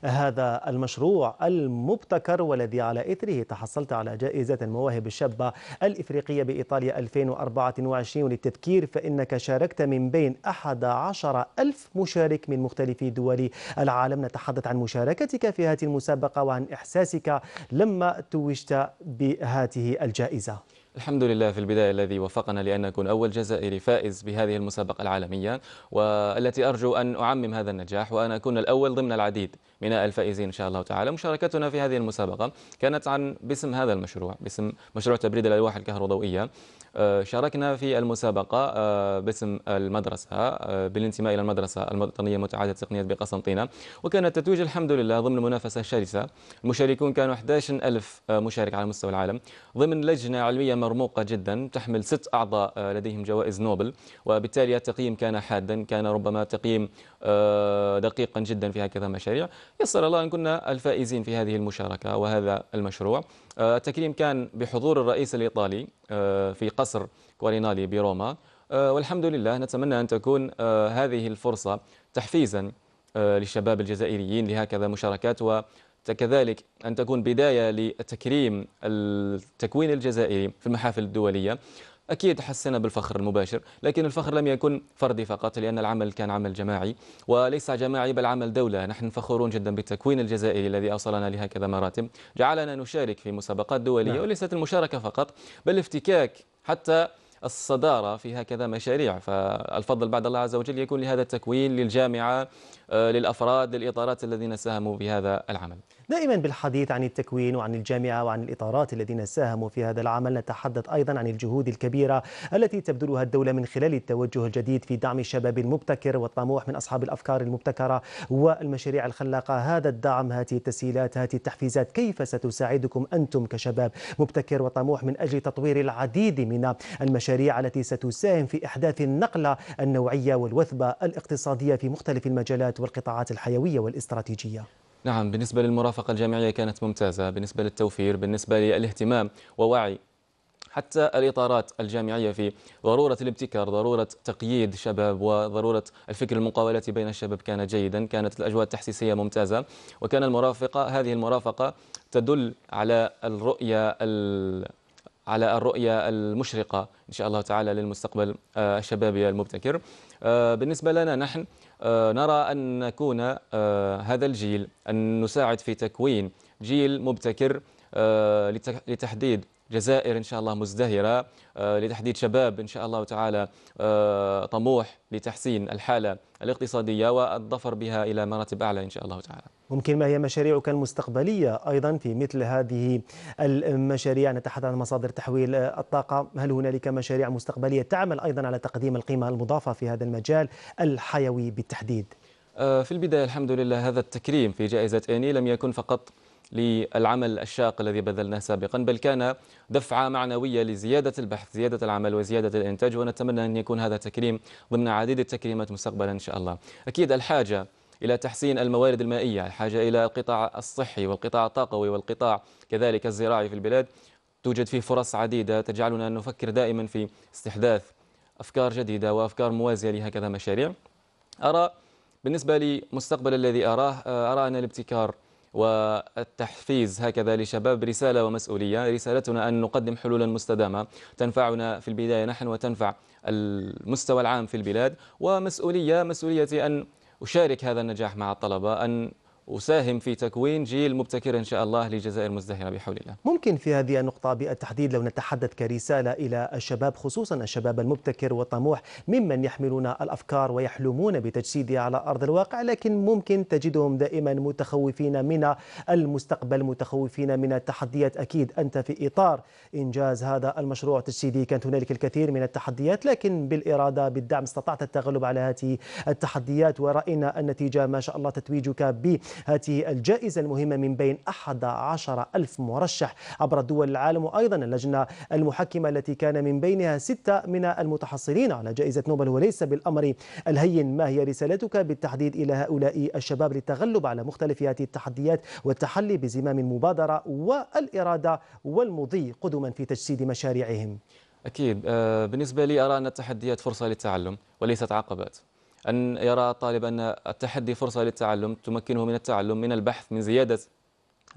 S1: هذا المشروع المبتكر والذي على إثره تحصلت على جائزة المواهب الشابة الإفريقية بإيطاليا 2024 وللتذكير فإنك شاركت من بين 11 ألف مشارك من مختلف دول العالم نتحدث عن مشاركتك في هذه المسابقة وعن إحساسك لما توجت بهذه الجائزة
S11: الحمد لله في البداية الذي وفقنا لأن نكون أول جزائري فائز بهذه المسابقة العالمية والتي أرجو أن أعمم هذا النجاح وأن أكون الأول ضمن العديد من الفائزين إن شاء الله تعالى مشاركتنا في هذه المسابقة كانت عن باسم هذا المشروع باسم مشروع تبريد الألواح الكهروضوئية آه، شاركنا في المسابقة آه، باسم المدرسة آه، بالانتماء إلى المدرسة الوطنية متعادة التقنية بقسنطينة وكان التتويج الحمد لله ضمن منافسة شرسة المشاركون كانوا 11 ألف مشارك على مستوى العالم ضمن لجنة علمية مرموقة جدا تحمل ست أعضاء آه، لديهم جوائز نوبل وبالتالي التقييم كان حادا كان ربما تقييم آه، دقيقا جدا في هكذا مشاريع يسر الله أن كنا الفائزين في هذه المشاركة وهذا المشروع آه، التكريم كان بحضور الرئيس الإيطالي في قصر كوارينالي بروما والحمد لله نتمنى أن تكون هذه الفرصة تحفيزا للشباب الجزائريين لهكذا مشاركات و كذلك أن تكون بداية لتكريم التكوين الجزائري في المحافل الدولية أكيد حسنا بالفخر المباشر لكن الفخر لم يكن فردي فقط لأن العمل كان عمل جماعي وليس جماعي بل عمل دولة نحن فخورون جدا بالتكوين الجزائري الذي أوصلنا لهكذا مراتب جعلنا نشارك في مسابقات دولية نعم. وليست المشاركة فقط بل افتكاك حتى الصدارة في هكذا مشاريع فالفضل بعد الله عز وجل يكون لهذا التكوين للجامعة آه، للأفراد للإطارات الذين ساهموا بهذا العمل
S1: دائما بالحديث عن التكوين وعن الجامعة وعن الإطارات الذين ساهموا في هذا العمل نتحدث أيضا عن الجهود الكبيرة التي تبذلها الدولة من خلال التوجه الجديد في دعم الشباب المبتكر والطموح من أصحاب الأفكار المبتكرة والمشاريع الخلاقة هذا الدعم هذه التسهيلات هذه التحفيزات كيف ستساعدكم أنتم كشباب مبتكر وطموح من أجل تطوير العديد من المشاريع التي ستساهم في إحداث النقلة النوعية والوثبة الاقتصادية في مختلف المجالات والقطاعات الحيوية والاستراتيجية
S11: نعم بالنسبة للمرافقة الجامعية كانت ممتازة بالنسبة للتوفير بالنسبة للاهتمام ووعي حتى الإطارات الجامعية في ضرورة الابتكار ضرورة تقييد شباب وضرورة الفكر المقاولاتي بين الشباب كان جيدا كانت الأجواء التحسيسية ممتازة وكان المرافقة هذه المرافقة تدل على الرؤية على الرؤية المشرقة إن شاء الله تعالى للمستقبل آه، الشبابي المبتكر آه، بالنسبة لنا نحن آه، نرى أن نكون آه، هذا الجيل أن نساعد في تكوين جيل مبتكر آه، لتحديد جزائر إن شاء الله مزدهرة آه، لتحديد شباب إن شاء الله تعالى آه، طموح لتحسين الحالة الاقتصادية والظفر بها إلى مراتب أعلى إن شاء الله تعالى
S1: ممكن ما هي مشاريعك المستقبلية أيضا في مثل هذه المشاريع نتحدث عن مصادر تحويل الطاقة هل هنالك مشاريع مستقبلية تعمل أيضا على تقديم القيمة المضافة في هذا المجال الحيوي بالتحديد
S11: آه، في البداية الحمد لله هذا التكريم في جائزة أني لم يكن فقط للعمل الشاق الذي بذلناه سابقا بل كان دفعة معنوية لزيادة البحث زيادة العمل وزيادة الإنتاج ونتمنى أن يكون هذا تكريم ضمن عديد التكريمات مستقبلا إن شاء الله أكيد الحاجة إلى تحسين الموارد المائية الحاجة إلى القطاع الصحي والقطاع الطاقوي والقطاع كذلك الزراعي في البلاد توجد فيه فرص عديدة تجعلنا نفكر دائما في استحداث أفكار جديدة وأفكار موازية لهكذا مشاريع أرى بالنسبة لمستقبل الذي أراه آه، أرى أن الابتكار والتحفيز هكذا لشباب رسالة ومسؤولية رسالتنا أن نقدم حلولا مستدامة تنفعنا في البداية نحن وتنفع المستوى العام في البلاد ومسؤولية مسؤوليتي أن أشارك هذا النجاح مع الطلبة أن وساهم في تكوين جيل مبتكر إن شاء الله لجزائر مزدهرة بحول الله
S1: ممكن في هذه النقطة بالتحديد لو نتحدث كرسالة إلى الشباب خصوصا الشباب المبتكر والطموح ممن يحملون الأفكار ويحلمون بتجسيدها على أرض الواقع لكن ممكن تجدهم دائما متخوفين من المستقبل متخوفين من التحديات أكيد أنت في إطار إنجاز هذا المشروع التجسيدي كانت هنالك الكثير من التحديات لكن بالإرادة بالدعم استطعت التغلب على هذه التحديات ورأينا النتيجة ما شاء الله تتويجك ب هذه الجائزة المهمة من بين 11 ألف مرشح عبر دول العالم وأيضا اللجنة المحكمة التي كان من بينها ستة من المتحصلين على جائزة نوبل وليس بالأمر الهين ما هي رسالتك بالتحديد إلى هؤلاء الشباب للتغلب على مختلف هذه التحديات والتحلي بزمام المبادرة والإرادة والمضي قدما في تجسيد
S11: مشاريعهم أكيد آه، بالنسبة لي أرى أن التحديات فرصة للتعلم وليست عقبات أن يرى الطالب أن التحدي فرصة للتعلم تمكنه من التعلم من البحث من زيادة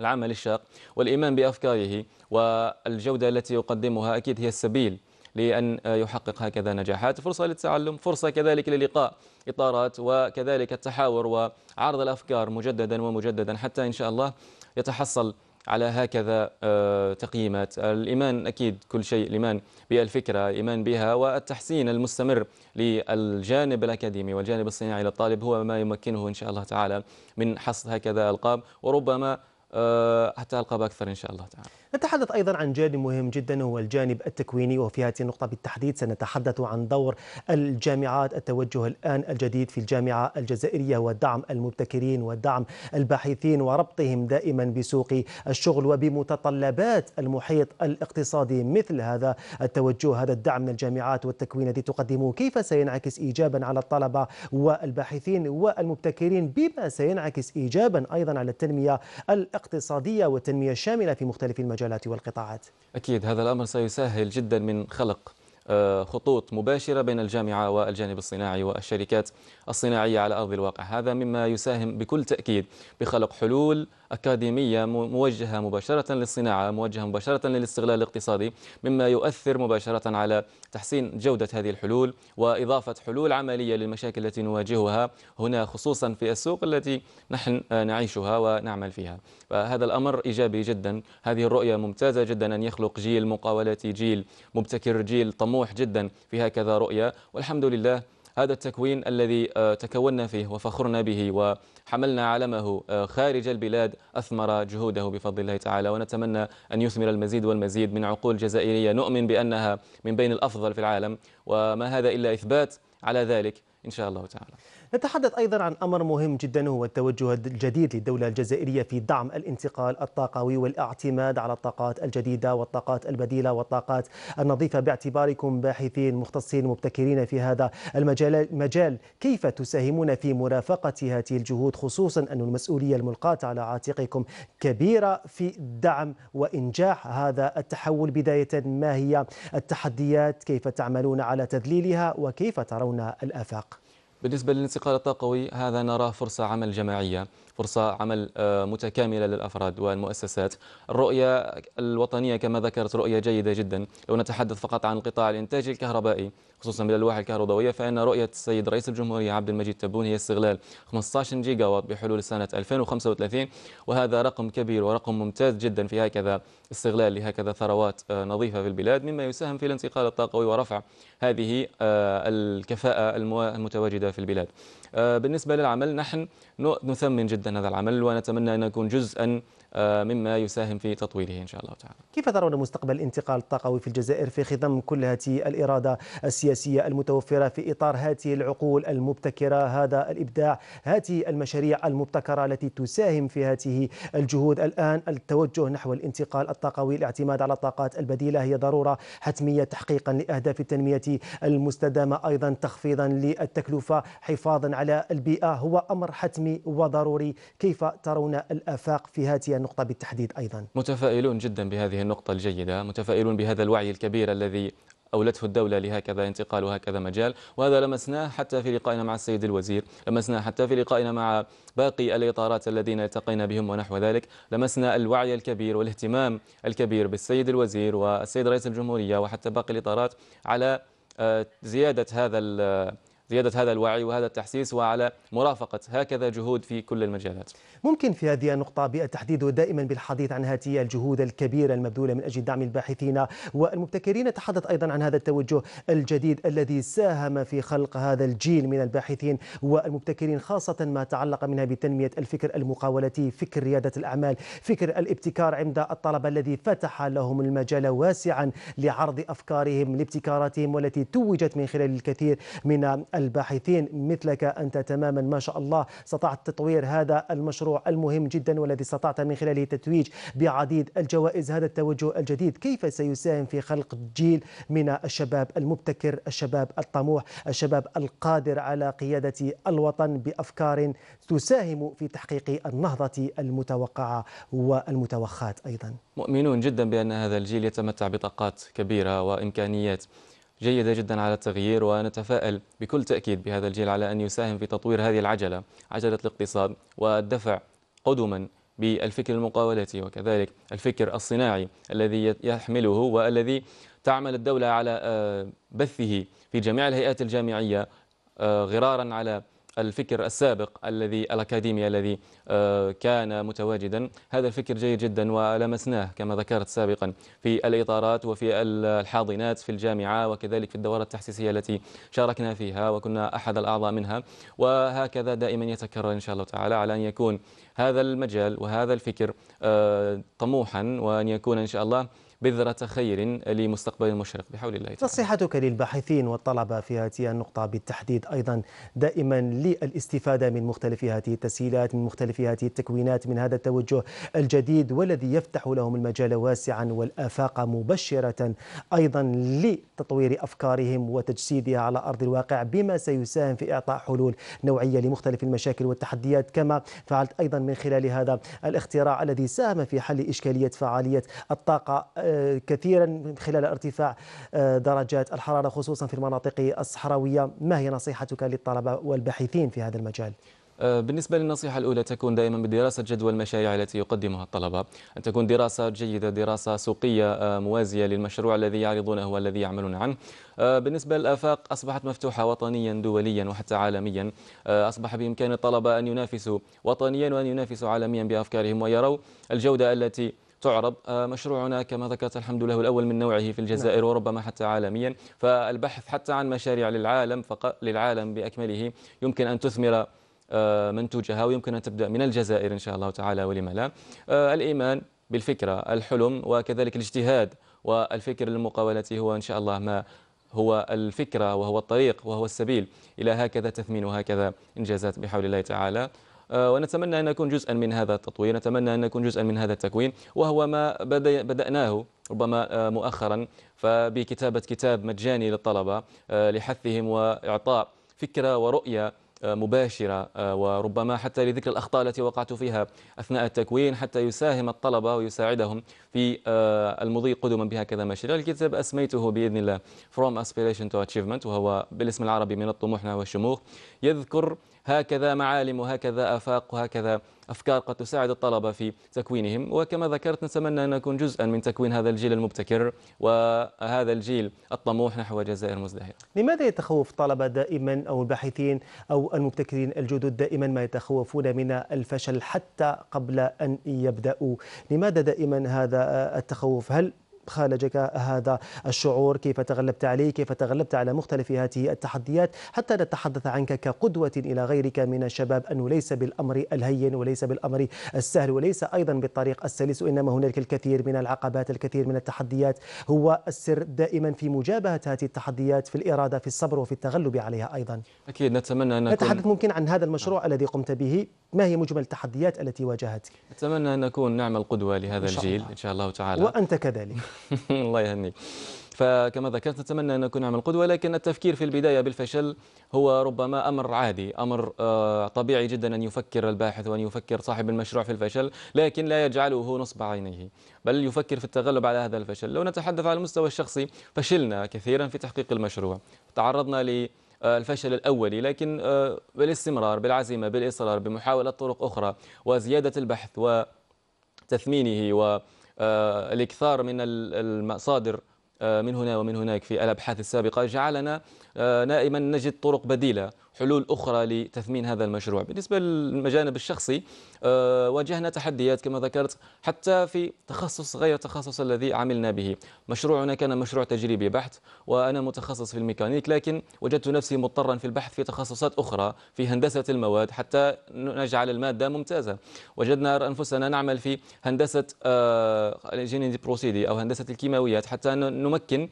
S11: العمل الشاق والإيمان بأفكاره والجودة التي يقدمها أكيد هي السبيل لأن يحقق هكذا نجاحات فرصة للتعلم فرصة كذلك للقاء إطارات وكذلك التحاور وعرض الأفكار مجددا ومجددا حتى إن شاء الله يتحصل على هكذا آه، تقييمات الإيمان أكيد كل شيء الإيمان بالفكرة الإيمان بها والتحسين المستمر للجانب الأكاديمي والجانب الصناعي للطالب هو ما يمكنه إن شاء الله تعالى من حصد هكذا ألقاب وربما آه، حتى ألقاب أكثر إن شاء الله تعالى
S1: نتحدث أيضا عن جانب مهم جدا هو الجانب التكويني وفي هذه النقطة بالتحديد سنتحدث عن دور الجامعات التوجه الآن الجديد في الجامعة الجزائرية ودعم المبتكرين ودعم الباحثين وربطهم دائما بسوق الشغل وبمتطلبات المحيط الاقتصادي مثل هذا التوجه هذا الدعم من الجامعات والتكوين الذي تقدمه كيف سينعكس إيجابا على الطلبة والباحثين والمبتكرين بما سينعكس إيجابا أيضا على التنمية الاقتصادية والتنمية الشاملة في مختلف المجالات المجالات والقطاعات
S11: أكيد هذا الأمر سيسهل جدا من خلق آه، خطوط مباشرة بين الجامعة والجانب الصناعي والشركات الصناعية على أرض الواقع هذا مما يساهم بكل تأكيد بخلق حلول أكاديمية موجهة مباشرة للصناعة موجهة مباشرة للاستغلال الاقتصادي مما يؤثر مباشرة على تحسين جودة هذه الحلول وإضافة حلول عملية للمشاكل التي نواجهها هنا خصوصا في السوق التي نحن آه، نعيشها ونعمل فيها فهذا الأمر إيجابي جدا هذه الرؤية ممتازة جدا أن يخلق جيل مقاولاتي جيل مبتكر جيل طموح جدا في هكذا رؤية والحمد لله هذا التكوين الذي آه، تكوننا فيه وفخرنا به و حملنا علمه آه، خارج البلاد أثمر جهوده بفضل الله تعالى ونتمنى أن يثمر المزيد والمزيد من عقول جزائرية نؤمن بأنها من بين الأفضل في العالم وما هذا إلا إثبات على ذلك إن شاء الله تعالى
S1: نتحدث أيضا عن أمر مهم جدا هو التوجه الجديد للدولة الجزائرية في دعم الانتقال الطاقوي والاعتماد على الطاقات الجديدة والطاقات البديلة والطاقات النظيفة باعتباركم باحثين مختصين مبتكرين في هذا المجال مجال كيف تساهمون في مرافقة هذه الجهود خصوصا أن المسؤولية الملقاة على عاتقكم كبيرة في دعم وإنجاح هذا التحول بداية ما هي التحديات كيف تعملون على تذليلها وكيف ترون الآفاق
S11: بالنسبة للانتقال الطاقوي هذا نراه فرصة عمل جماعية فرصة عمل آه، متكاملة للأفراد والمؤسسات الرؤية الوطنية كما ذكرت رؤية جيدة جدا لو نتحدث فقط عن القطاع الإنتاج الكهربائي خصوصا بالالواح الكهربائيه فان رؤيه السيد رئيس الجمهوريه عبد المجيد تبون هي استغلال 15 جيجا وات بحلول سنه 2035 وهذا رقم كبير ورقم ممتاز جدا في هكذا استغلال لهكذا ثروات آه، نظيفه في البلاد مما يساهم في الانتقال الطاقوي ورفع هذه آه، الكفاءه المتواجده في البلاد. آه، بالنسبه للعمل نحن نثمن جدا هذا العمل ونتمنى ان نكون جزءا آه، مما يساهم في تطويره إن شاء الله تعالى
S1: كيف ترون مستقبل الانتقال الطاقوي في الجزائر في خضم كل هذه الإرادة السياسية المتوفرة في إطار هذه العقول المبتكرة هذا الإبداع هذه المشاريع المبتكرة التي تساهم في هذه الجهود الآن التوجه نحو الانتقال الطاقوي الاعتماد على الطاقات البديلة هي ضرورة حتمية تحقيقا لأهداف التنمية المستدامة أيضا تخفيضا للتكلفة حفاظا على البيئة هو أمر حتمي وضروري كيف ترون الآفاق في هذه النقطة بالتحديد أيضا
S11: متفائلون جدا بهذه النقطة الجيدة متفائلون بهذا الوعي الكبير الذي أولته الدولة لهكذا انتقال وهكذا مجال وهذا لمسناه حتى في لقائنا مع السيد الوزير لمسناه حتى في لقائنا مع باقي الإطارات الذين التقينا بهم ونحو ذلك لمسنا الوعي الكبير والاهتمام الكبير بالسيد الوزير والسيد رئيس الجمهورية وحتى باقي الإطارات على آه، زيادة هذا زيادة هذا الوعي وهذا التحسيس وعلى مرافقة هكذا جهود في كل المجالات
S1: ممكن في هذه النقطة بالتحديد ودائما بالحديث عن هذه الجهود الكبيرة المبذولة من أجل دعم الباحثين والمبتكرين تحدث أيضا عن هذا التوجه الجديد الذي ساهم في خلق هذا الجيل من الباحثين والمبتكرين خاصة ما تعلق منها بتنمية الفكر المقاولتي فكر ريادة الأعمال فكر الابتكار عند الطلبة الذي فتح لهم المجال واسعا لعرض أفكارهم لابتكاراتهم والتي توجت من خلال الكثير من الباحثين مثلك أنت تماما ما شاء الله استطعت تطوير هذا المشروع المهم جدا والذي استطعت من خلاله تتويج بعديد الجوائز هذا التوجه الجديد كيف سيساهم في خلق جيل من الشباب المبتكر الشباب الطموح الشباب القادر على قيادة الوطن بأفكار تساهم في تحقيق النهضة المتوقعة والمتوخات أيضا
S11: مؤمنون جدا بأن هذا الجيل يتمتع بطاقات كبيرة وإمكانيات جيدة جدا على التغيير ونتفائل بكل تأكيد بهذا الجيل على أن يساهم في تطوير هذه العجلة عجلة الاقتصاد والدفع قدما بالفكر المقاولاتي وكذلك الفكر الصناعي الذي يحمله والذي تعمل الدولة على آه، بثه في جميع الهيئات الجامعية آه، غرارا على الفكر السابق الذي الأكاديمي الذي آه، كان متواجدا هذا الفكر جيد جدا ولمسناه كما ذكرت سابقا في الإطارات وفي الحاضنات في الجامعة وكذلك في الدورات التحسيسية التي شاركنا فيها وكنا أحد الأعضاء منها وهكذا دائما يتكرر إن شاء الله تعالى على أن يكون هذا المجال وهذا الفكر آه، طموحا وأن يكون إن شاء الله بذرة خير لمستقبل المشرق بحول الله تعالى نصيحتك
S1: للباحثين والطلبة في هذه النقطة بالتحديد أيضا دائما للاستفادة من مختلف هذه التسهيلات من مختلف هذه التكوينات من هذا التوجه الجديد والذي يفتح لهم المجال واسعا والآفاق مبشرة أيضا لتطوير أفكارهم وتجسيدها على أرض الواقع بما سيساهم في إعطاء حلول نوعية لمختلف المشاكل والتحديات كما فعلت أيضا من خلال هذا الاختراع الذي ساهم في حل إشكالية فعالية الطاقة آه، كثيرا خلال ارتفاع آه، درجات الحرارة خصوصا في المناطق الصحراوية ما هي نصيحتك للطلبة والباحثين في هذا المجال؟
S11: آه، بالنسبة للنصيحة الأولى تكون دائما بدراسة جدوى المشاريع التي يقدمها الطلبة أن تكون دراسة جيدة دراسة سوقية موازية للمشروع الذي يعرضونه والذي يعملون عنه بالنسبة للآفاق أصبحت مفتوحة وطنيا دوليا وحتى عالميا أصبح بإمكان الطلبة أن ينافسوا وطنيا وأن ينافسوا عالميا بأفكارهم ويروا الجودة التي تعرض آه، مشروعنا كما ذكرت الحمد لله الأول من نوعه في الجزائر نعم. وربما حتى عالميا فالبحث حتى عن مشاريع للعالم فقط للعالم بأكمله يمكن أن تثمر آه، منتوجها ويمكن أن تبدأ من الجزائر إن شاء الله تعالى ولما لا آه، الإيمان بالفكرة الحلم وكذلك الاجتهاد والفكر المقاولة هو إن شاء الله ما هو الفكرة وهو الطريق وهو السبيل إلى هكذا تثمين وهكذا إنجازات بحول الله تعالى آه، ونتمنى أن نكون جزءا من هذا التطوير نتمنى أن نكون جزءا من هذا التكوين وهو ما بدأناه ربما آه، مؤخرا فبكتابة كتاب مجاني للطلبة آه، لحثهم وإعطاء فكرة ورؤية مباشرة وربما حتى لذكر الأخطاء التي وقعت فيها أثناء التكوين حتى يساهم الطلبة ويساعدهم في المضي قدما بهكذا مشاريع الكتاب أسميته بإذن الله From Aspiration to Achievement وهو بالاسم العربي من الطموح نحو الشموخ يذكر هكذا معالم وهكذا آفاق وهكذا أفكار قد تساعد الطلبة في تكوينهم وكما ذكرت نتمنى أن نكون جزءا من تكوين هذا الجيل المبتكر وهذا الجيل الطموح نحو جزائر مزدهرة
S1: لماذا يتخوف الطلبة دائما أو الباحثين أو المبتكرين الجدد دائما ما يتخوفون من الفشل حتى قبل أن يبدأوا لماذا دائما هذا التخوف هل خالجك هذا الشعور كيف تغلبت عليه كيف تغلبت على مختلف هذه التحديات حتى نتحدث عنك كقدوة إلى غيرك من الشباب أنه ليس بالأمر الهين وليس بالأمر السهل وليس أيضا بالطريق السلس وإنما هناك الكثير من العقبات الكثير من التحديات هو السر دائما في مجابهة هذه التحديات في الإرادة في الصبر وفي التغلب عليها أيضا
S11: أكيد نتمنى أن نكون نتحدث
S1: ممكن عن هذا المشروع نعم. الذي قمت به ما هي مجمل التحديات التي واجهتك؟
S11: أتمنى أن نكون نعمل قدوة لهذا إن الجيل الله. إن شاء الله تعالى وأنت كذلك الله يهنيك فكما ذكرت نتمنى أن نكون عمل قدوة لكن التفكير في البداية بالفشل هو ربما أمر عادي أمر آه، طبيعي جدا أن يفكر الباحث وأن يفكر صاحب المشروع في الفشل لكن لا يجعله نصب عينيه بل يفكر في التغلب على هذا الفشل لو نتحدث على المستوى الشخصي فشلنا كثيرا في تحقيق المشروع تعرضنا ل آه، الفشل الأولي لكن آه، بالاستمرار بالعزيمة بالإصرار بمحاولة طرق أخرى وزيادة البحث وتثمينه و آه، الاكثار من المصادر آه، من هنا ومن هناك في الابحاث السابقه جعلنا آه، نائما نجد طرق بديله حلول أخرى لتثمين هذا المشروع بالنسبة للمجانب الشخصي آه، واجهنا تحديات كما ذكرت حتى في تخصص غير تخصص الذي عملنا به مشروعنا كان مشروع تجريبي بحت وأنا متخصص في الميكانيك لكن وجدت نفسي مضطرا في البحث في تخصصات أخرى في هندسة المواد حتى نجعل المادة ممتازة وجدنا أنفسنا نعمل في هندسة بروسيدي آه، أو هندسة الكيماويات حتى نمكن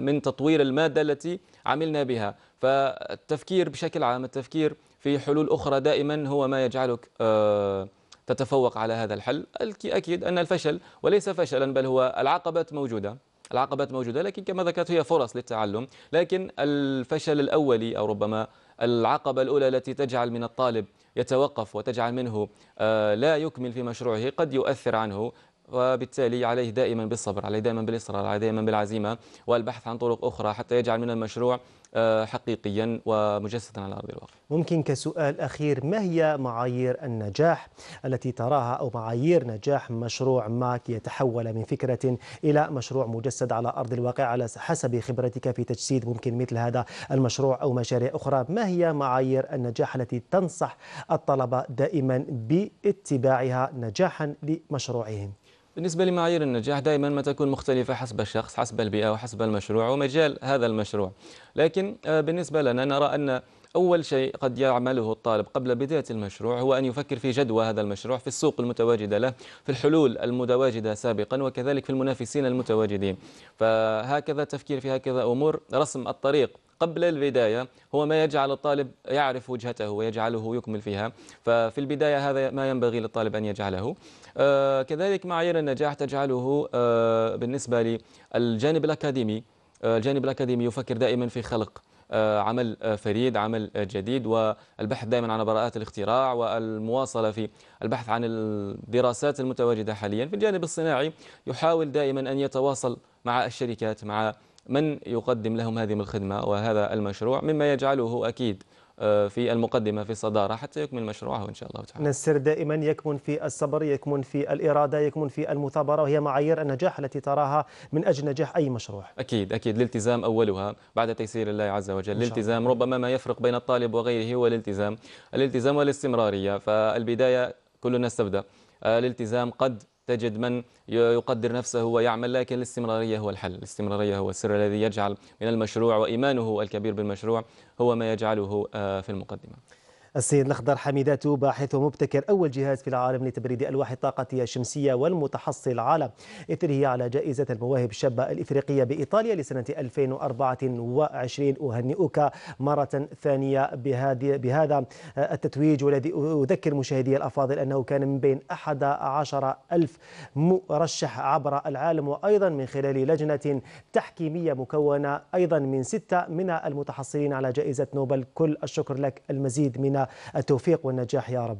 S11: من تطوير المادة التي عملنا بها فالتفكير بشكل عام التفكير في حلول أخرى دائما هو ما يجعلك آه، تتفوق على هذا الحل أكيد أن الفشل وليس فشلا بل هو العقبات موجودة العقبات موجودة لكن كما ذكرت هي فرص للتعلم لكن الفشل الأولي أو ربما العقبة الأولى التي تجعل من الطالب يتوقف وتجعل منه آه، لا يكمل في مشروعه قد يؤثر عنه وبالتالي عليه دائما بالصبر عليه دائما بالإصرار عليه دائما بالعزيمة والبحث عن طرق أخرى حتى يجعل من المشروع آه، حقيقيا ومجسدا على أرض الواقع
S1: ممكن كسؤال أخير ما هي معايير النجاح التي تراها أو معايير نجاح مشروع ماك يتحول من فكرة إلى مشروع مجسد على أرض الواقع على حسب خبرتك في تجسيد ممكن مثل هذا المشروع أو مشاريع أخرى ما هي معايير النجاح التي تنصح الطلبة دائما باتباعها نجاحا لمشروعهم
S11: بالنسبة لمعايير النجاح دائما ما تكون مختلفة حسب الشخص حسب البيئة وحسب المشروع ومجال هذا المشروع لكن آه، بالنسبة لنا نرى أن أول شيء قد يعمله الطالب قبل بداية المشروع هو أن يفكر في جدوى هذا المشروع في السوق المتواجدة له في الحلول المتواجدة سابقا وكذلك في المنافسين المتواجدين فهكذا تفكير في هكذا أمور رسم الطريق قبل البداية هو ما يجعل الطالب يعرف وجهته ويجعله يكمل فيها ففي البداية هذا ما ينبغي للطالب أن يجعله آه، كذلك معايير النجاح تجعله آه، بالنسبة للجانب الأكاديمي آه، الجانب الأكاديمي يفكر دائما في خلق آه، عمل فريد عمل جديد والبحث دائما عن براءات الاختراع والمواصلة في البحث عن الدراسات المتواجدة حاليا في الجانب الصناعي يحاول دائما أن يتواصل مع الشركات مع من يقدم لهم هذه الخدمة وهذا المشروع مما يجعله أكيد آه، في المقدمة في الصدارة حتى يكمل مشروعه إن شاء الله
S1: تعالى السر دائما يكمن في الصبر يكمن في الإرادة يكمن في المثابرة وهي معايير النجاح التي تراها من أجل نجاح أي مشروع
S11: أكيد أكيد الالتزام أولها بعد تيسير الله عز وجل الالتزام ربما ما يفرق بين الطالب وغيره هو الالتزام الالتزام والاستمرارية فالبداية كلنا استبدأ الالتزام آه، قد تجد من يقدر نفسه ويعمل لكن الاستمرارية هو الحل الاستمرارية هو السر الذي يجعل من المشروع وإيمانه الكبير بالمشروع هو ما يجعله آه، في المقدمة
S1: السيد الأخضر حميدات باحث ومبتكر أول جهاز في العالم لتبريد ألواح الطاقة الشمسية والمتحصل على إثره على جائزة المواهب الشابة الإفريقية بإيطاليا لسنة 2024 أهنئك مرة ثانية بهذا التتويج والذي أذكر مشاهدي الأفاضل أنه كان من بين 11 ألف مرشح عبر العالم وأيضا من خلال لجنة تحكيمية مكونة أيضا من ستة من المتحصلين على جائزة نوبل كل الشكر لك المزيد من التوفيق والنجاح يا رب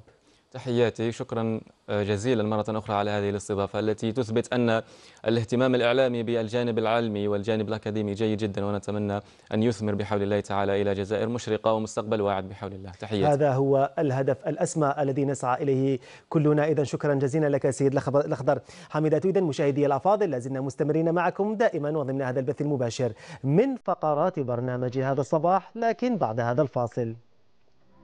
S11: تحياتي شكرا آه، جزيلا مرة أخرى على هذه الاستضافة التي تثبت أن الاهتمام الإعلامي بالجانب العلمي والجانب الأكاديمي جيد جدا ونتمنى أن يثمر بحول الله تعالى إلى جزائر مشرقة ومستقبل واعد بحول
S3: الله تحياتي هذا
S1: هو الهدف الأسمى الذي نسعى إليه كلنا إذا شكرا جزيلا لك سيد الأخضر حميدة إذا مشاهدي الأفاضل لازلنا مستمرين معكم دائما وضمن هذا البث المباشر من فقرات برنامج هذا الصباح لكن بعد هذا الفاصل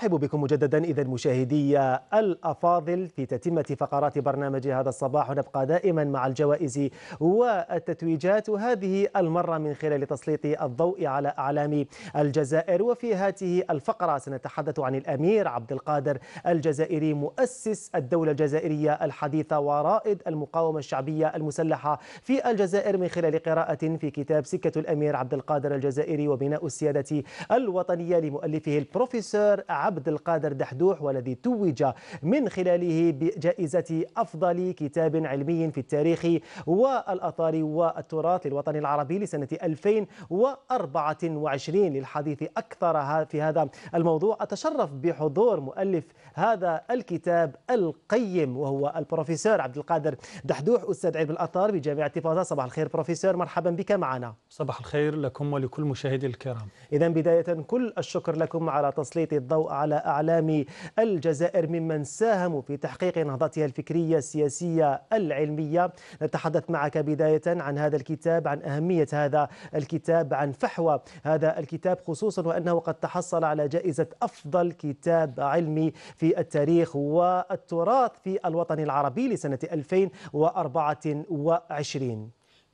S1: أرحب بكم مجددا إذا مشاهدي الأفاضل في تتمة فقرات برنامج هذا الصباح ونبقى دائما مع الجوائز والتتويجات هذه المرة من خلال تسليط الضوء على أعلام الجزائر وفي هذه الفقرة سنتحدث عن الأمير عبد القادر الجزائري مؤسس الدولة الجزائرية الحديثة ورائد المقاومة الشعبية المسلحة في الجزائر من خلال قراءة في كتاب سكة الأمير عبد القادر الجزائري وبناء السيادة الوطنية لمؤلفه البروفيسور عبد عبد القادر دحدوح والذي توج من خلاله بجائزة أفضل كتاب علمي في التاريخ والأثار والتراث للوطن العربي لسنة 2024 للحديث أكثر في هذا الموضوع أتشرف بحضور مؤلف هذا الكتاب القيم وهو البروفيسور عبد القادر دحدوح أستاذ علم الأثار بجامعة طنجة صباح الخير بروفيسور مرحبا بك معنا
S12: صباح الخير لكم ولكل مشاهدي الكرام
S1: إذا بداية كل الشكر لكم على تسليط الضوء على أعلام الجزائر ممن ساهموا في تحقيق نهضتها الفكرية السياسية العلمية نتحدث معك بداية عن هذا الكتاب عن أهمية هذا الكتاب عن فحوى هذا الكتاب خصوصا وأنه قد تحصل على جائزة أفضل كتاب علمي في التاريخ والتراث في الوطن العربي لسنة 2024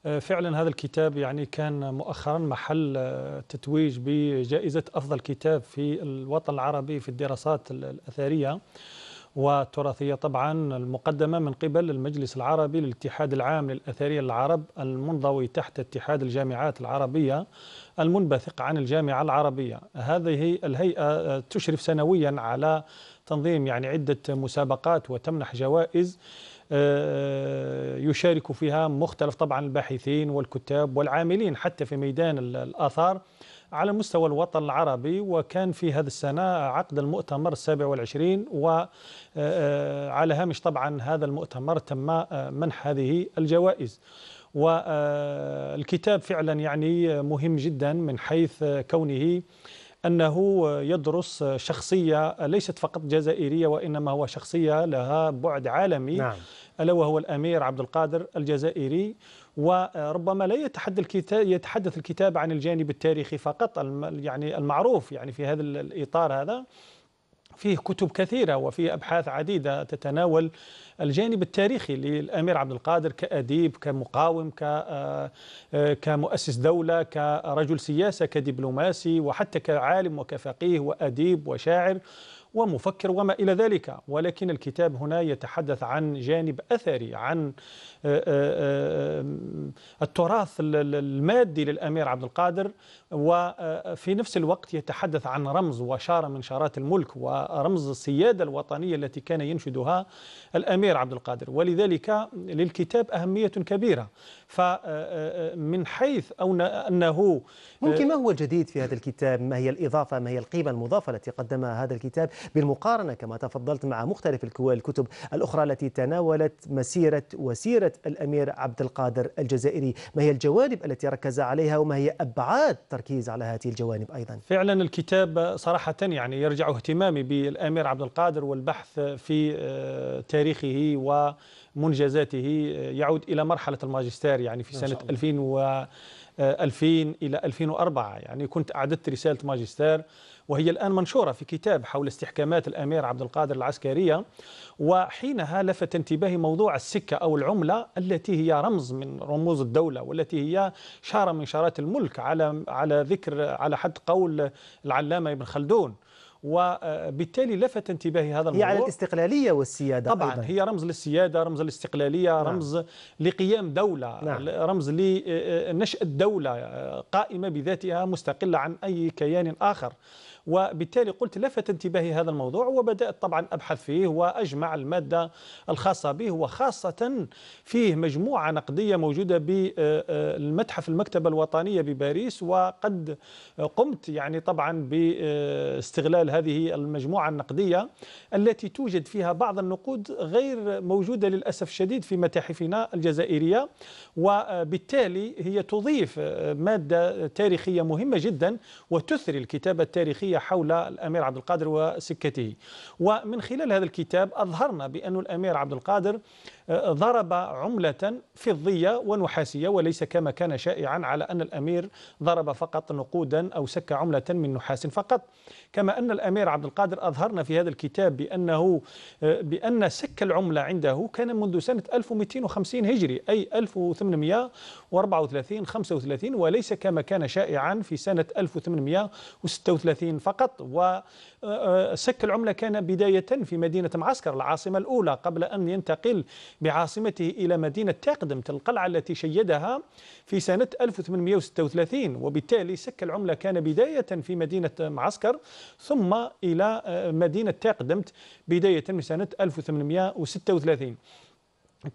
S12: آه، فعلا هذا الكتاب يعني كان مؤخرا محل آه، تتويج بجائزة أفضل كتاب في الوطن العربي في الدراسات الأثرية والتراثية طبعا المقدمة من قبل المجلس العربي للاتحاد العام للأثرية العرب المنضوي تحت اتحاد الجامعات العربية المنبثق عن الجامعة العربية هذه الهيئة آه، تشرف سنويا على تنظيم يعني عدة مسابقات وتمنح جوائز يشارك فيها مختلف طبعا الباحثين والكتاب والعاملين حتى في ميدان الآثار على مستوى الوطن العربي وكان في هذه السنة عقد المؤتمر السابع والعشرين وعلى آه، آه، هامش طبعا هذا المؤتمر تم آه، منح هذه الجوائز والكتاب فعلا يعني مهم جدا من حيث كونه أنه يدرس شخصية ليست فقط جزائرية وإنما هو شخصية لها بعد عالمي نعم. ألا وهو الأمير عبد القادر الجزائري وربما لا يتحدث الكتاب يتحدث الكتاب عن الجانب التاريخي فقط يعني المعروف يعني في هذا الإطار هذا فيه كتب كثيرة وفي أبحاث عديدة تتناول الجانب التاريخي للأمير عبد القادر كأديب كمقاوم آه، آه، كمؤسس دولة كرجل سياسة كدبلوماسي وحتى كعالم وكفقيه وأديب وشاعر ومفكر وما إلى ذلك ولكن الكتاب هنا يتحدث عن جانب أثري عن آه، آه، آه، التراث المادي للأمير عبد القادر وفي نفس الوقت يتحدث عن رمز وشارة من شارات الملك ورمز السيادة الوطنية التي كان ينشدها الأمير عبد القادر ولذلك للكتاب أهمية كبيرة فمن حيث أو أنه ممكن ما هو الجديد في هذا
S1: الكتاب ما هي الإضافة ما هي القيمة المضافة التي قدمها هذا الكتاب بالمقارنة كما تفضلت مع مختلف الكتب الأخرى التي تناولت مسيرة وسيرة الأمير عبد القادر الجزائري ما هي الجوانب التي ركز عليها وما هي أبعاد تركيز على هذه الجوانب أيضا
S12: فعلا الكتاب صراحة يعني يرجع اهتمامي بالأمير عبد القادر والبحث في آه، تاريخه و منجزاته آه، يعود الى مرحله الماجستير يعني في سنه 2000 و 2000 آه، الى 2004 يعني كنت اعددت رساله ماجستير وهي الآن منشورة في كتاب حول استحكامات الأمير عبد القادر العسكرية وحينها لفت انتباهي موضوع السكة أو العملة التي هي رمز من رموز الدولة والتي هي شارة من شارات الملك على على ذكر على حد قول العلامة ابن خلدون وبالتالي لفت انتباهي هذا الموضوع هي على
S1: الاستقلالية والسيادة طبعا أيضا. هي
S12: رمز للسيادة رمز للاستقلالية نعم. رمز لقيام دولة نعم. رمز لنشأة آه، آه، دولة آه، قائمة بذاتها مستقلة عن أي كيان آخر وبالتالي قلت لفت انتباهي هذا الموضوع وبدأت طبعا أبحث فيه وأجمع المادة الخاصة به وخاصة فيه مجموعة نقدية موجودة بالمتحف المكتبة الوطنية بباريس وقد قمت يعني طبعا باستغلال هذه المجموعة النقدية التي توجد فيها بعض النقود غير موجودة للأسف الشديد في متاحفنا الجزائرية وبالتالي هي تضيف مادة تاريخية مهمة جدا وتثري الكتابة التاريخية السياسية حول الأمير عبد القادر وسكته ومن خلال هذا الكتاب أظهرنا بأن الأمير عبد القادر ضرب عملة فضية ونحاسية وليس كما كان شائعا على أن الأمير ضرب فقط نقودا أو سك عملة من نحاس فقط كما أن الأمير عبد القادر أظهرنا في هذا الكتاب بأنه بأن سك العملة عنده كان منذ سنة 1250 هجري أي 1834 35 وليس كما كان شائعا في سنة 1836 فقط وسك آه، آه، العملة كان بداية في مدينة معسكر العاصمة الأولى قبل أن ينتقل بعاصمته إلى مدينة تقدم القلعة التي شيدها في سنة 1836 وبالتالي سك العملة كان بداية في مدينة معسكر ثم إلى آه، مدينة تقدم بداية من سنة 1836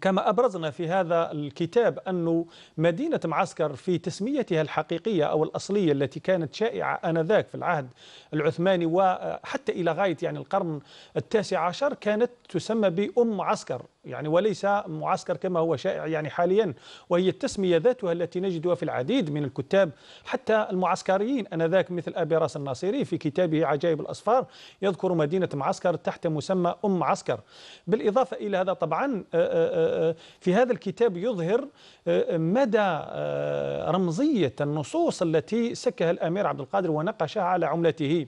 S12: كما أبرزنا في هذا الكتاب أن مدينة معسكر في تسميتها الحقيقية أو الأصلية التي كانت شائعة آنذاك في العهد العثماني وحتى إلى غاية يعني القرن التاسع عشر كانت تسمى بأم معسكر يعني وليس معسكر كما هو شائع يعني حاليا وهي التسمية ذاتها التي نجدها في العديد من الكتاب حتى المعسكريين أنذاك مثل أبي راس الناصري في كتابه عجائب الأصفار يذكر مدينة معسكر تحت مسمى أم معسكر بالإضافة إلى هذا طبعا آه، آه، آه، في هذا الكتاب يظهر آه، مدى آه، رمزية النصوص التي سكها الأمير عبد القادر ونقشها على عملته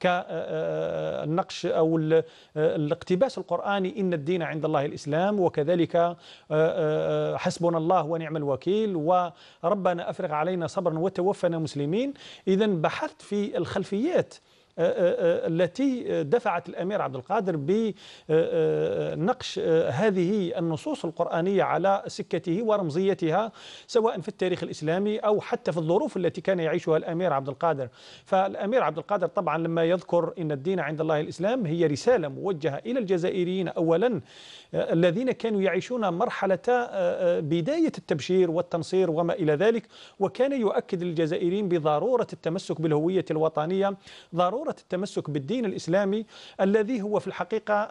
S12: كالنقش آه، أو الاقتباس القرآني إن الدين عند الله الإسلام وكذلك حسبنا الله ونعم الوكيل وربنا أفرغ علينا صبرا وتوفنا مسلمين إذا بحثت في الخلفيات آه، آه، آه، التي دفعت الأمير عبد القادر بنقش هذه النصوص القرآنية على سكته ورمزيتها سواء في التاريخ الإسلامي أو حتى في الظروف التي كان يعيشها الأمير عبد القادر فالأمير عبد القادر طبعا لما يذكر إن الدين عند الله الإسلام هي رسالة موجهة إلى الجزائريين أولا الذين كانوا يعيشون مرحلة بداية التبشير والتنصير وما إلى ذلك وكان يؤكد للجزائريين بضرورة التمسك بالهوية الوطنية ضرورة ضروره التمسك بالدين الاسلامي الذي هو في الحقيقه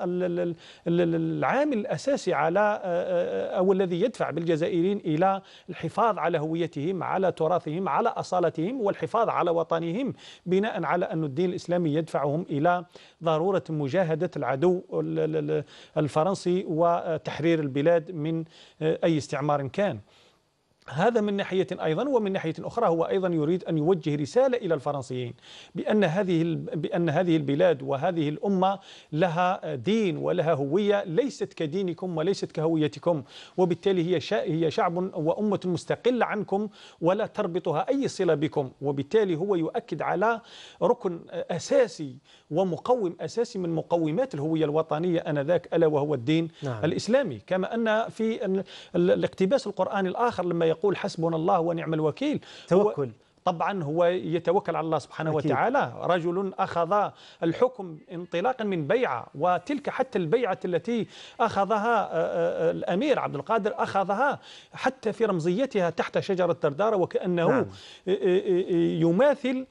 S12: العامل الاساسي على آه، آه، او الذي يدفع بالجزائريين الى الحفاظ على هويتهم على تراثهم على اصالتهم والحفاظ على وطنهم بناء على ان الدين الاسلامي يدفعهم الى ضروره مجاهده العدو الفرنسي وتحرير البلاد من آه، اي استعمار كان هذا من ناحية أيضا ومن ناحية أخرى هو أيضا يريد أن يوجه رسالة إلى الفرنسيين بأن هذه بأن هذه البلاد وهذه الأمة لها دين ولها هوية ليست كدينكم وليست كهويتكم وبالتالي هي هي شعب وأمة مستقلة عنكم ولا تربطها أي صلة بكم وبالتالي هو يؤكد على ركن أساسي ومقوم أساسي من مقومات الهوية الوطنية آنذاك ألا وهو الدين نعم. الإسلامي كما أن في الاقتباس القرآني الآخر لما يقول يقول حسبنا الله ونعم الوكيل توكل طبعا هو يتوكل على الله سبحانه أكيد. وتعالى رجل أخذ الحكم انطلاقا من بيعة وتلك حتى البيعة التي أخذها آه، آه، الأمير عبد القادر أخذها حتى في رمزيتها تحت شجرة تردارة وكأنه نعم. آه، يماثل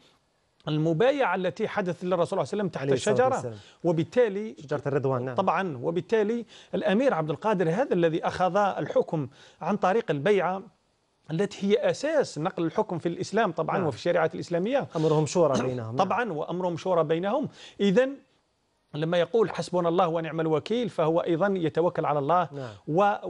S12: المبايعة التي حدثت للرسول صلى الله عليه وسلم تحت الشجرة وبالتالي شجرة الرضوان نعم. طبعا وبالتالي الأمير عبد القادر هذا الذي أخذ الحكم عن طريق البيعة التي هي أساس نقل الحكم في الإسلام طبعا نعم. وفي الشريعة الإسلامية أمرهم شورى بينهم طبعا وأمرهم شورى بينهم إذا لما يقول حسبنا الله ونعم الوكيل فهو ايضا يتوكل على الله نعم.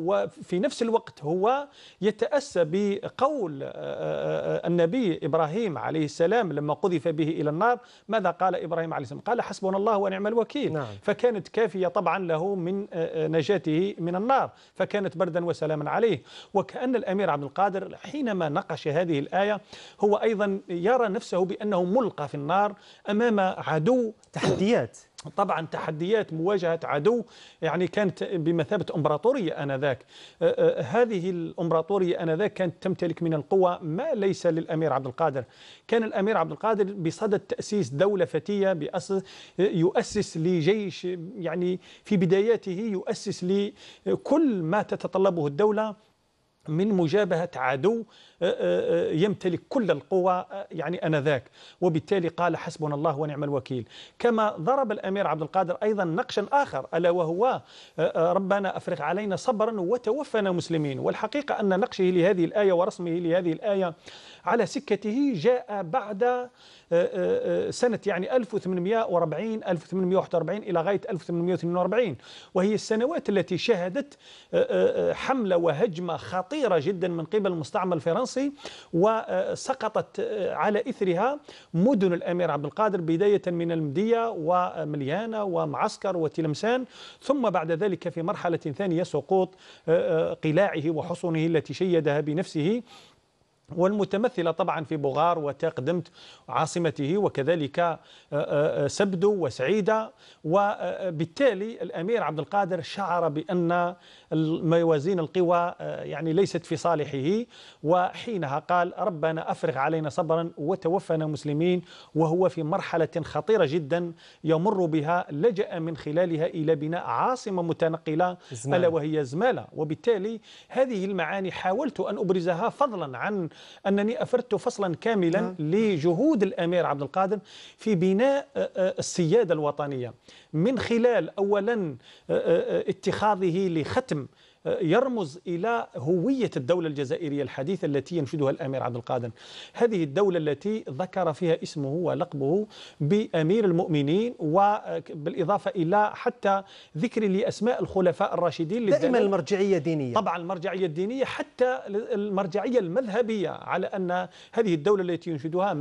S12: وفي نفس الوقت هو يتاسى بقول آه، آه، آه، النبي ابراهيم عليه السلام لما قذف به الى النار ماذا قال ابراهيم عليه السلام قال حسبنا الله ونعم الوكيل نعم. فكانت كافيه طبعا له من نجاته من النار فكانت بردا وسلاما عليه وكان الامير عبد القادر حينما نقش هذه الايه هو ايضا يرى نفسه بانه ملقى في النار امام عدو تحديات طبعا تحديات مواجهة عدو يعني كانت بمثابة أمبراطورية آنذاك أه، أه، هذه الأمبراطورية آنذاك كانت تمتلك من القوة ما ليس للأمير عبد القادر كان الأمير عبد القادر بصدد تأسيس دولة فتية بأصل يؤسس لجيش يعني في بداياته يؤسس لكل ما تتطلبه الدولة من مجابهة عدو آه، آه، آه، يمتلك كل القوى يعني أنذاك وبالتالي قال حسبنا الله ونعم الوكيل كما ضرب الأمير عبد القادر أيضا نقشا آخر ألا وهو ربنا أفرغ علينا صبرا وتوفنا مسلمين والحقيقة أن نقشه لهذه الآية ورسمه لهذه الآية على سكته جاء بعد آه، آه، آه، سنة يعني 1840 1841 إلى غاية 1842 وهي السنوات التي شهدت حملة وهجمة خطيرة جدا من قبل المستعمر الفرنسي وسقطت على إثرها مدن الأمير عبد القادر بداية من المدية ومليانة ومعسكر وتلمسان ثم بعد ذلك في مرحلة ثانية سقوط قلاعه وحصنه التي شيدها بنفسه والمتمثلة طبعا في بوغار وتقدمت عاصمته وكذلك آه، آه، آه، سبدو وسعيدة وبالتالي الأمير عبد القادر شعر بأن موازين القوى يعني ليست في صالحه وحينها قال ربنا أفرغ علينا صبرا وتوفنا مسلمين وهو في مرحلة خطيرة جدا يمر بها لجأ من خلالها إلى بناء عاصمة متنقلة ألا وهي زمالة وبالتالي هذه المعاني حاولت أن أبرزها فضلا عن أنني أفردت فصلا كاملا م. نعم. لجهود الأمير عبد القادر في بناء آه، آه، السيادة الوطنية من خلال أولا آه، اتخاذه لختم يرمز إلى هوية الدولة الجزائرية الحديثة التي ينشدها الأمير عبد القادر هذه الدولة التي ذكر فيها اسمه ولقبه بأمير المؤمنين وبالإضافة إلى حتى ذكر لأسماء الخلفاء الراشدين دائما المرجعية الدينية طبعا المرجعية الدينية حتى المرجعية المذهبية على أن هذه الدولة التي ينشدها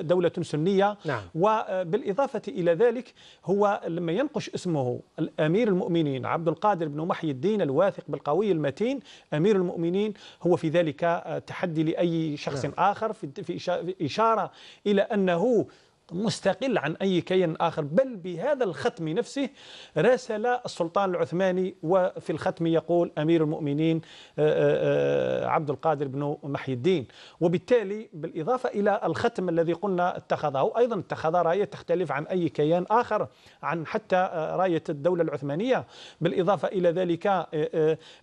S12: دولة سنية نعم. وبالإضافة إلى ذلك هو لما ينقش اسمه الأمير المؤمنين عبد القادر بن محي الدين الواثق بالقرار القوي المتين أمير المؤمنين هو في ذلك تحدي لأي شخص نعم. آخر في إشارة إلى أنه مستقل عن أي كيان آخر بل بهذا الختم نفسه راسل السلطان العثماني وفي الختم يقول أمير المؤمنين آه، آه، آه، عبد القادر بن محي الدين وبالتالي بالإضافة إلى الختم الذي قلنا اتخذه أيضا اتخذ راية تختلف عن أي كيان آخر عن حتى راية الدولة العثمانية بالإضافة إلى ذلك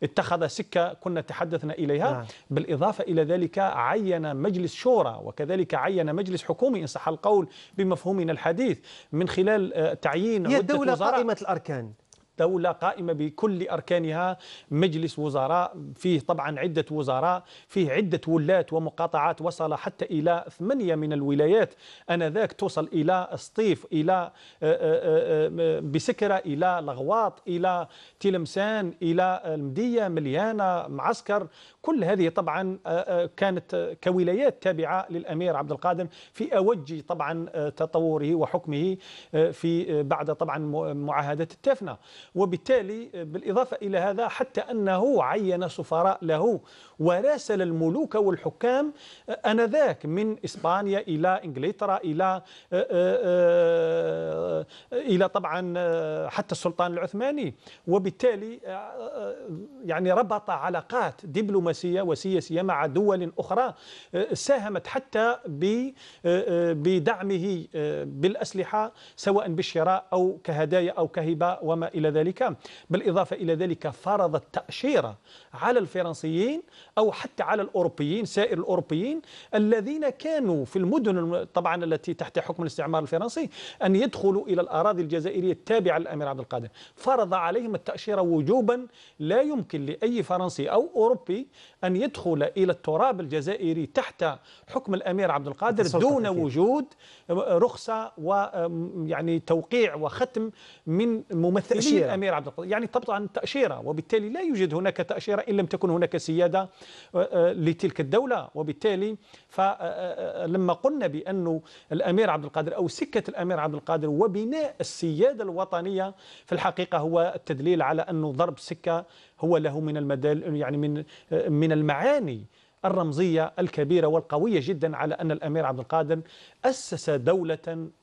S12: اتخذ سكة كنا تحدثنا إليها نعم. بالإضافة إلى ذلك عين مجلس شورى وكذلك عين مجلس حكومي إن صح القول بمفهومنا الحديث من خلال آه، تعيين هي الدولة قائمة الأركان دولة قائمة بكل أركانها مجلس وزراء فيه طبعا عدة وزراء فيه عدة ولات ومقاطعات وصل حتى إلى ثمانية من الولايات أنذاك توصل إلى سطيف إلى آه، آه، بسكرة إلى لغواط إلى تلمسان إلى المدية مليانة معسكر كل هذه طبعا آه، آه، كانت آه، كولايات تابعة للأمير عبد القادر في أوج طبعا تطوره وحكمه في بعد طبعا معاهدة التفنه وبالتالي بالإضافة إلى هذا حتى أنه عين سفراء له وراسل الملوك والحكام أنذاك من إسبانيا إلى إنجلترا إلى إلى طبعا حتى السلطان العثماني وبالتالي يعني ربط علاقات دبلوماسية سياسية وسياسية مع دول أخرى آه، ساهمت حتى آه، آه، بدعمه بالأسلحة سواء بالشراء أو كهدايا أو كهبة وما إلى ذلك بالإضافة إلى ذلك فرضت تأشيرة على الفرنسيين أو حتى على الأوروبيين سائر الأوروبيين الذين كانوا في المدن طبعا التي تحت حكم الاستعمار الفرنسي أن يدخلوا إلى الأراضي الجزائرية التابعة للأمير عبد القادر فرض عليهم التأشيرة وجوبا لا يمكن لأي فرنسي أو أوروبي أن يدخل إلى التراب الجزائري تحت حكم الأمير عبد القادر دون وجود رخصة ويعني توقيع وختم من ممثلين تأشيرة. الأمير عبد القادر يعني طبعا تأشيرة وبالتالي لا يوجد هناك تأشيرة إن لم تكن هناك سيادة لتلك الدولة وبالتالي فلما قلنا بأنه الأمير عبد القادر أو سكة الأمير عبد القادر وبناء السيادة الوطنية في الحقيقة هو التدليل على أنه ضرب سكة هو له من المدال يعني من آه، من المعاني الرمزية الكبيرة والقوية جدا على أن الأمير عبد القادر أسس دولة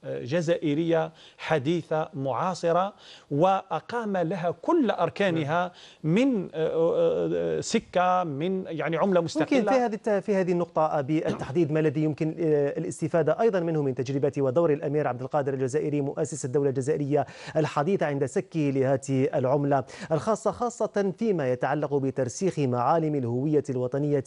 S12: آه، جزائرية حديثة معاصرة وأقام لها كل أركانها نعم. من آه، آه، سكة من يعني عملة مستقلة ممكن في
S1: هذه في هذه النقطة بالتحديد ما الذي يمكن الاستفادة أيضا منه من تجربة ودور الأمير عبد القادر الجزائري مؤسس الدولة الجزائرية الحديثة عند سكه لهذه العملة الخاصة خاصة فيما يتعلق بترسيخ معالم الهوية الوطنية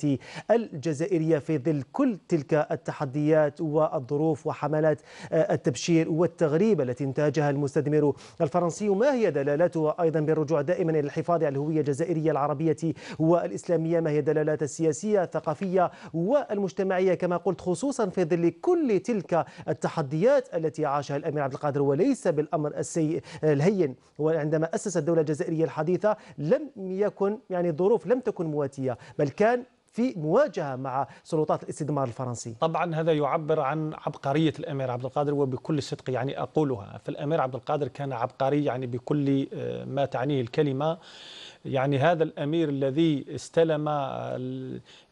S1: الجزائرية في ظل كل تلك التحديات والظروف الظروف وحملات آه، التبشير والتغريب التي انتاجها المستثمر الفرنسي ما هي دلالاتها أيضا بالرجوع دائما إلى الحفاظ على الهوية الجزائرية العربية والإسلامية ما هي دلالات السياسية الثقافية والمجتمعية كما قلت خصوصا في ظل كل تلك التحديات التي عاشها الأمير عبد القادر وليس بالأمر السيء الهين وعندما أسس الدولة الجزائرية الحديثة لم يكن يعني الظروف لم تكن مواتية بل كان في مواجهة
S12: مع سلطات الاستثمار الفرنسي طبعا هذا يعبر عن عبقرية الأمير عبد القادر وبكل صدق يعني أقولها فالأمير عبد القادر كان عبقري يعني بكل آه، ما تعنيه الكلمة يعني هذا الأمير الذي استلم آه،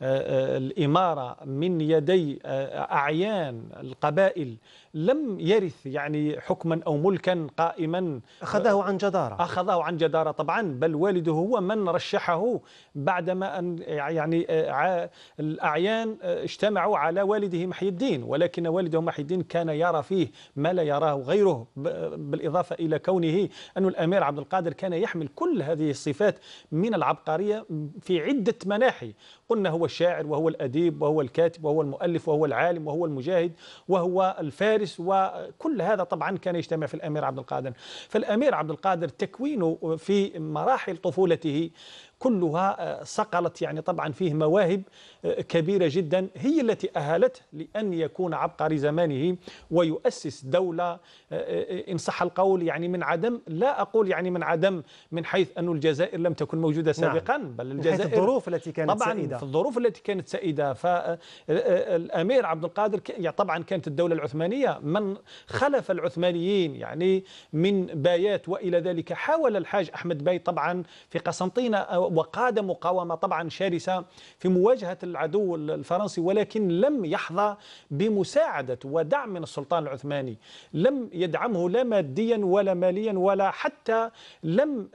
S12: آه، الإمارة من يدي آه، أعيان القبائل لم يرث يعني حكما أو ملكا قائما أخذه عن جدارة أخذه عن جدارة طبعا بل والده هو من رشحه بعدما أن يعني الأعيان اجتمعوا على والده محي الدين ولكن والده محي الدين كان يرى فيه ما لا يراه غيره بالإضافة إلى كونه أن الأمير عبد القادر كان يحمل كل هذه الصفات من العبقرية في عدة مناحي قلنا هو الشاعر وهو الأديب وهو الكاتب وهو المؤلف وهو العالم وهو المجاهد وهو الفارس وكل هذا طبعا كان يجتمع في الأمير عبد القادر فالأمير عبد القادر تكوينه في مراحل طفولته كلها آه، صقلت يعني طبعا فيه مواهب آه، كبيرة جدا هي التي أهلته لأن يكون عبقري زمانه ويؤسس دولة آه، إن صح القول يعني من عدم لا أقول يعني من عدم من حيث أن الجزائر لم تكن موجودة نعم. سابقا نعم. بل الجزائر الظروف التي كانت طبعا سائدة في الظروف التي كانت سائده فالامير عبد القادر يعني طبعا كانت الدوله العثمانيه من خلف العثمانيين يعني من بايات والى ذلك حاول الحاج احمد باي طبعا في قسنطينه وقاد مقاومه طبعا شرسه في مواجهه العدو الفرنسي ولكن لم يحظى بمساعده ودعم من السلطان العثماني لم يدعمه لا ماديا ولا ماليا ولا حتى لم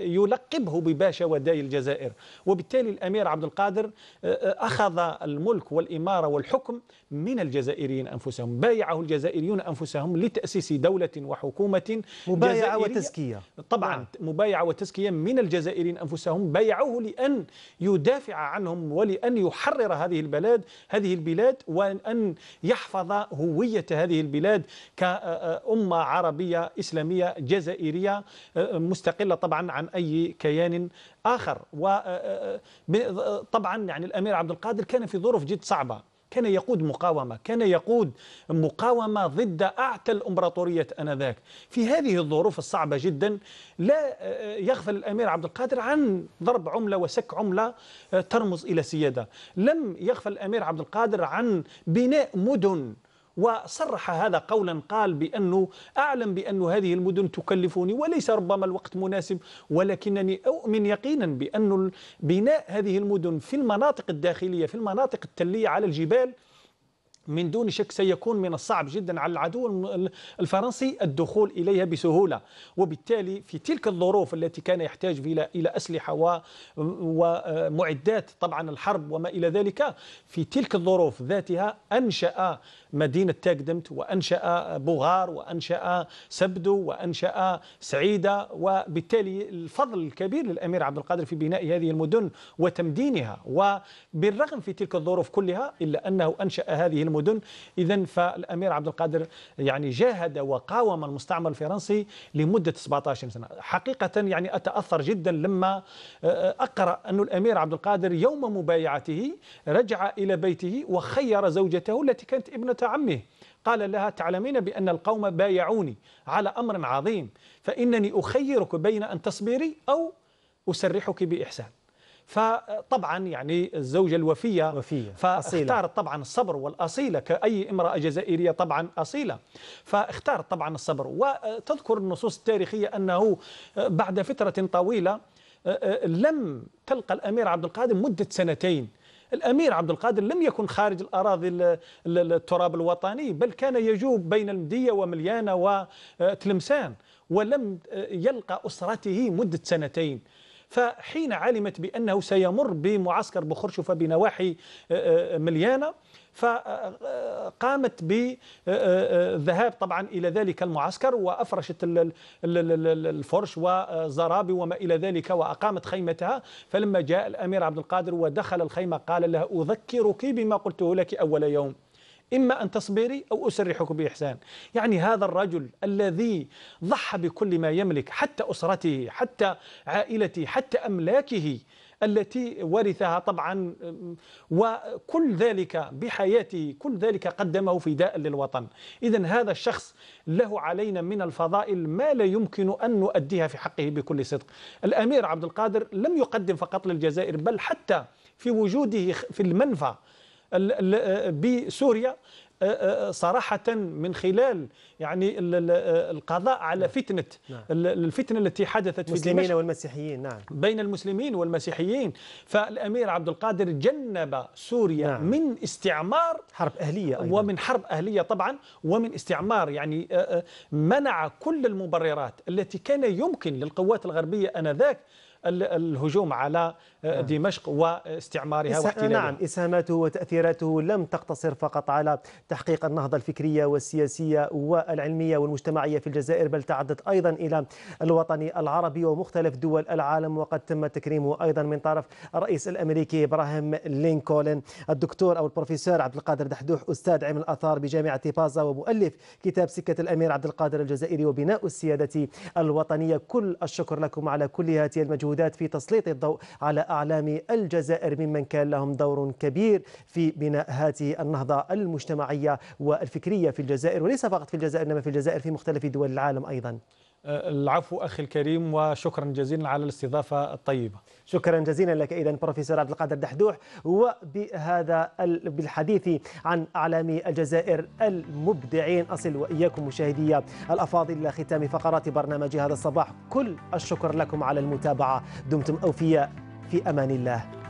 S12: يلقبه بباشا وداي الجزائر وبالتالي الامير عبد القادر القادر آه، آه، أخذ الملك والإمارة والحكم من الجزائريين أنفسهم بايعه الجزائريون أنفسهم لتأسيس دولة وحكومة مبايعة وتزكية طبعا نعم. مبايعة وتزكية من الجزائريين أنفسهم بايعوه لأن يدافع عنهم ولأن يحرر هذه البلاد هذه البلاد وأن يحفظ هوية هذه البلاد كأمة عربية إسلامية جزائرية آه، مستقلة طبعا عن أي كيان آخر و آه، آه، آه، طبعا يعني الأمير عبد القادر كان في ظروف جد صعبة كان يقود مقاومة كان يقود مقاومة ضد أعتى الأمبراطورية أنذاك في هذه الظروف الصعبة جدا لا يغفل الأمير عبد القادر عن ضرب عملة وسك عملة ترمز إلى سيادة لم يغفل الأمير عبد القادر عن بناء مدن وصرح هذا قولا قال بأنه أعلم بأن هذه المدن تكلفني وليس ربما الوقت مناسب ولكنني أؤمن يقينا بأن بناء هذه المدن في المناطق الداخلية في المناطق التلية على الجبال من دون شك سيكون من الصعب جدا على العدو الفرنسي الدخول إليها بسهولة وبالتالي في تلك الظروف التي كان يحتاج إلى أسلحة ومعدات طبعا الحرب وما إلى ذلك في تلك الظروف ذاتها أنشأ مدينة تاكدمت وأنشأ بوغار وأنشأ سبدو وأنشأ سعيدة وبالتالي الفضل الكبير للأمير عبد القادر في بناء هذه المدن وتمدينها وبالرغم في تلك الظروف كلها إلا أنه أنشأ هذه المدن المدن إذا فالأمير عبد القادر يعني جاهد وقاوم المستعمر الفرنسي لمدة 17 سنة حقيقة يعني أتأثر جدا لما آه، أقرأ أن الأمير عبد القادر يوم مبايعته رجع إلى بيته وخير زوجته التي كانت ابنة عمه قال لها تعلمين بأن القوم بايعوني على أمر عظيم فإنني أخيرك بين أن تصبري أو أسرحك بإحسان فطبعا يعني الزوجة الوفية وفية فاختارت طبعا الصبر والأصيلة كأي امرأة جزائرية طبعا أصيلة فاختارت طبعا الصبر وتذكر النصوص التاريخية أنه بعد فترة طويلة لم تلقى الأمير عبد القادر مدة سنتين الأمير عبد القادر لم يكن خارج الأراضي التراب الوطني بل كان يجوب بين المدية ومليانة وتلمسان ولم يلقى أسرته مدة سنتين فحين علمت بأنه سيمر بمعسكر بخرشفة بنواحي آه، آه، مليانة فقامت بالذهاب طبعا إلى ذلك المعسكر وأفرشت الفرش وزرابي وما إلى ذلك وأقامت خيمتها فلما جاء الأمير عبد القادر ودخل الخيمة قال لها أذكرك بما قلته لك أول يوم إما أن تصبري أو أسرحك بإحسان يعني هذا الرجل الذي ضحى بكل ما يملك حتى أسرته حتى عائلته حتى أملاكه التي ورثها طبعا وكل ذلك بحياته كل ذلك قدمه فداء للوطن إذا هذا الشخص له علينا من الفضائل ما لا يمكن أن نؤديها في حقه بكل صدق الأمير عبد القادر لم يقدم فقط للجزائر بل حتى في وجوده في المنفى بسوريا آه، آه، صراحة من خلال يعني آه، القضاء على نعم. فتنة نعم. الفتنة التي حدثت في المسلمين والمسيحيين نعم بين المسلمين والمسيحيين فالأمير عبد القادر جنب سوريا نعم. من استعمار حرب أهلية أيضا. ومن حرب أهلية طبعا ومن استعمار يعني منع كل المبررات التي كان يمكن للقوات الغربية أنذاك الهجوم على آه، نعم. دمشق واستعمارها واحتلالها نعم إسهاماته
S1: وتأثيراته لم تقتصر فقط على تحقيق النهضة الفكرية والسياسية والعلمية والمجتمعية في الجزائر بل تعدت أيضا إلى الوطن العربي ومختلف دول العالم وقد تم تكريمه أيضا من طرف الرئيس الأمريكي إبراهيم لينكولن الدكتور أو البروفيسور عبد القادر دحدوح أستاذ علم الآثار بجامعة بازا ومؤلف كتاب سكة الأمير عبد القادر الجزائري وبناء السيادة الوطنية كل الشكر لكم على كل هذه المجهودات في تسليط الضوء على أعلام الجزائر ممن كان لهم دور كبير في بناء هذه النهضة المجتمعية والفكرية في الجزائر وليس فقط في الجزائر إنما في الجزائر في مختلف دول العالم أيضا
S12: أه، العفو أخي الكريم وشكرا جزيلا على الاستضافة الطيبة شكرا جزيلا لك إذا بروفيسور عبد القادر دحدوح وبهذا
S1: بالحديث عن أعلام الجزائر المبدعين أصل وإياكم مشاهدي الأفاضل إلى ختام فقرات برنامج هذا الصباح كل الشكر لكم على المتابعة دمتم أوفياء في امان الله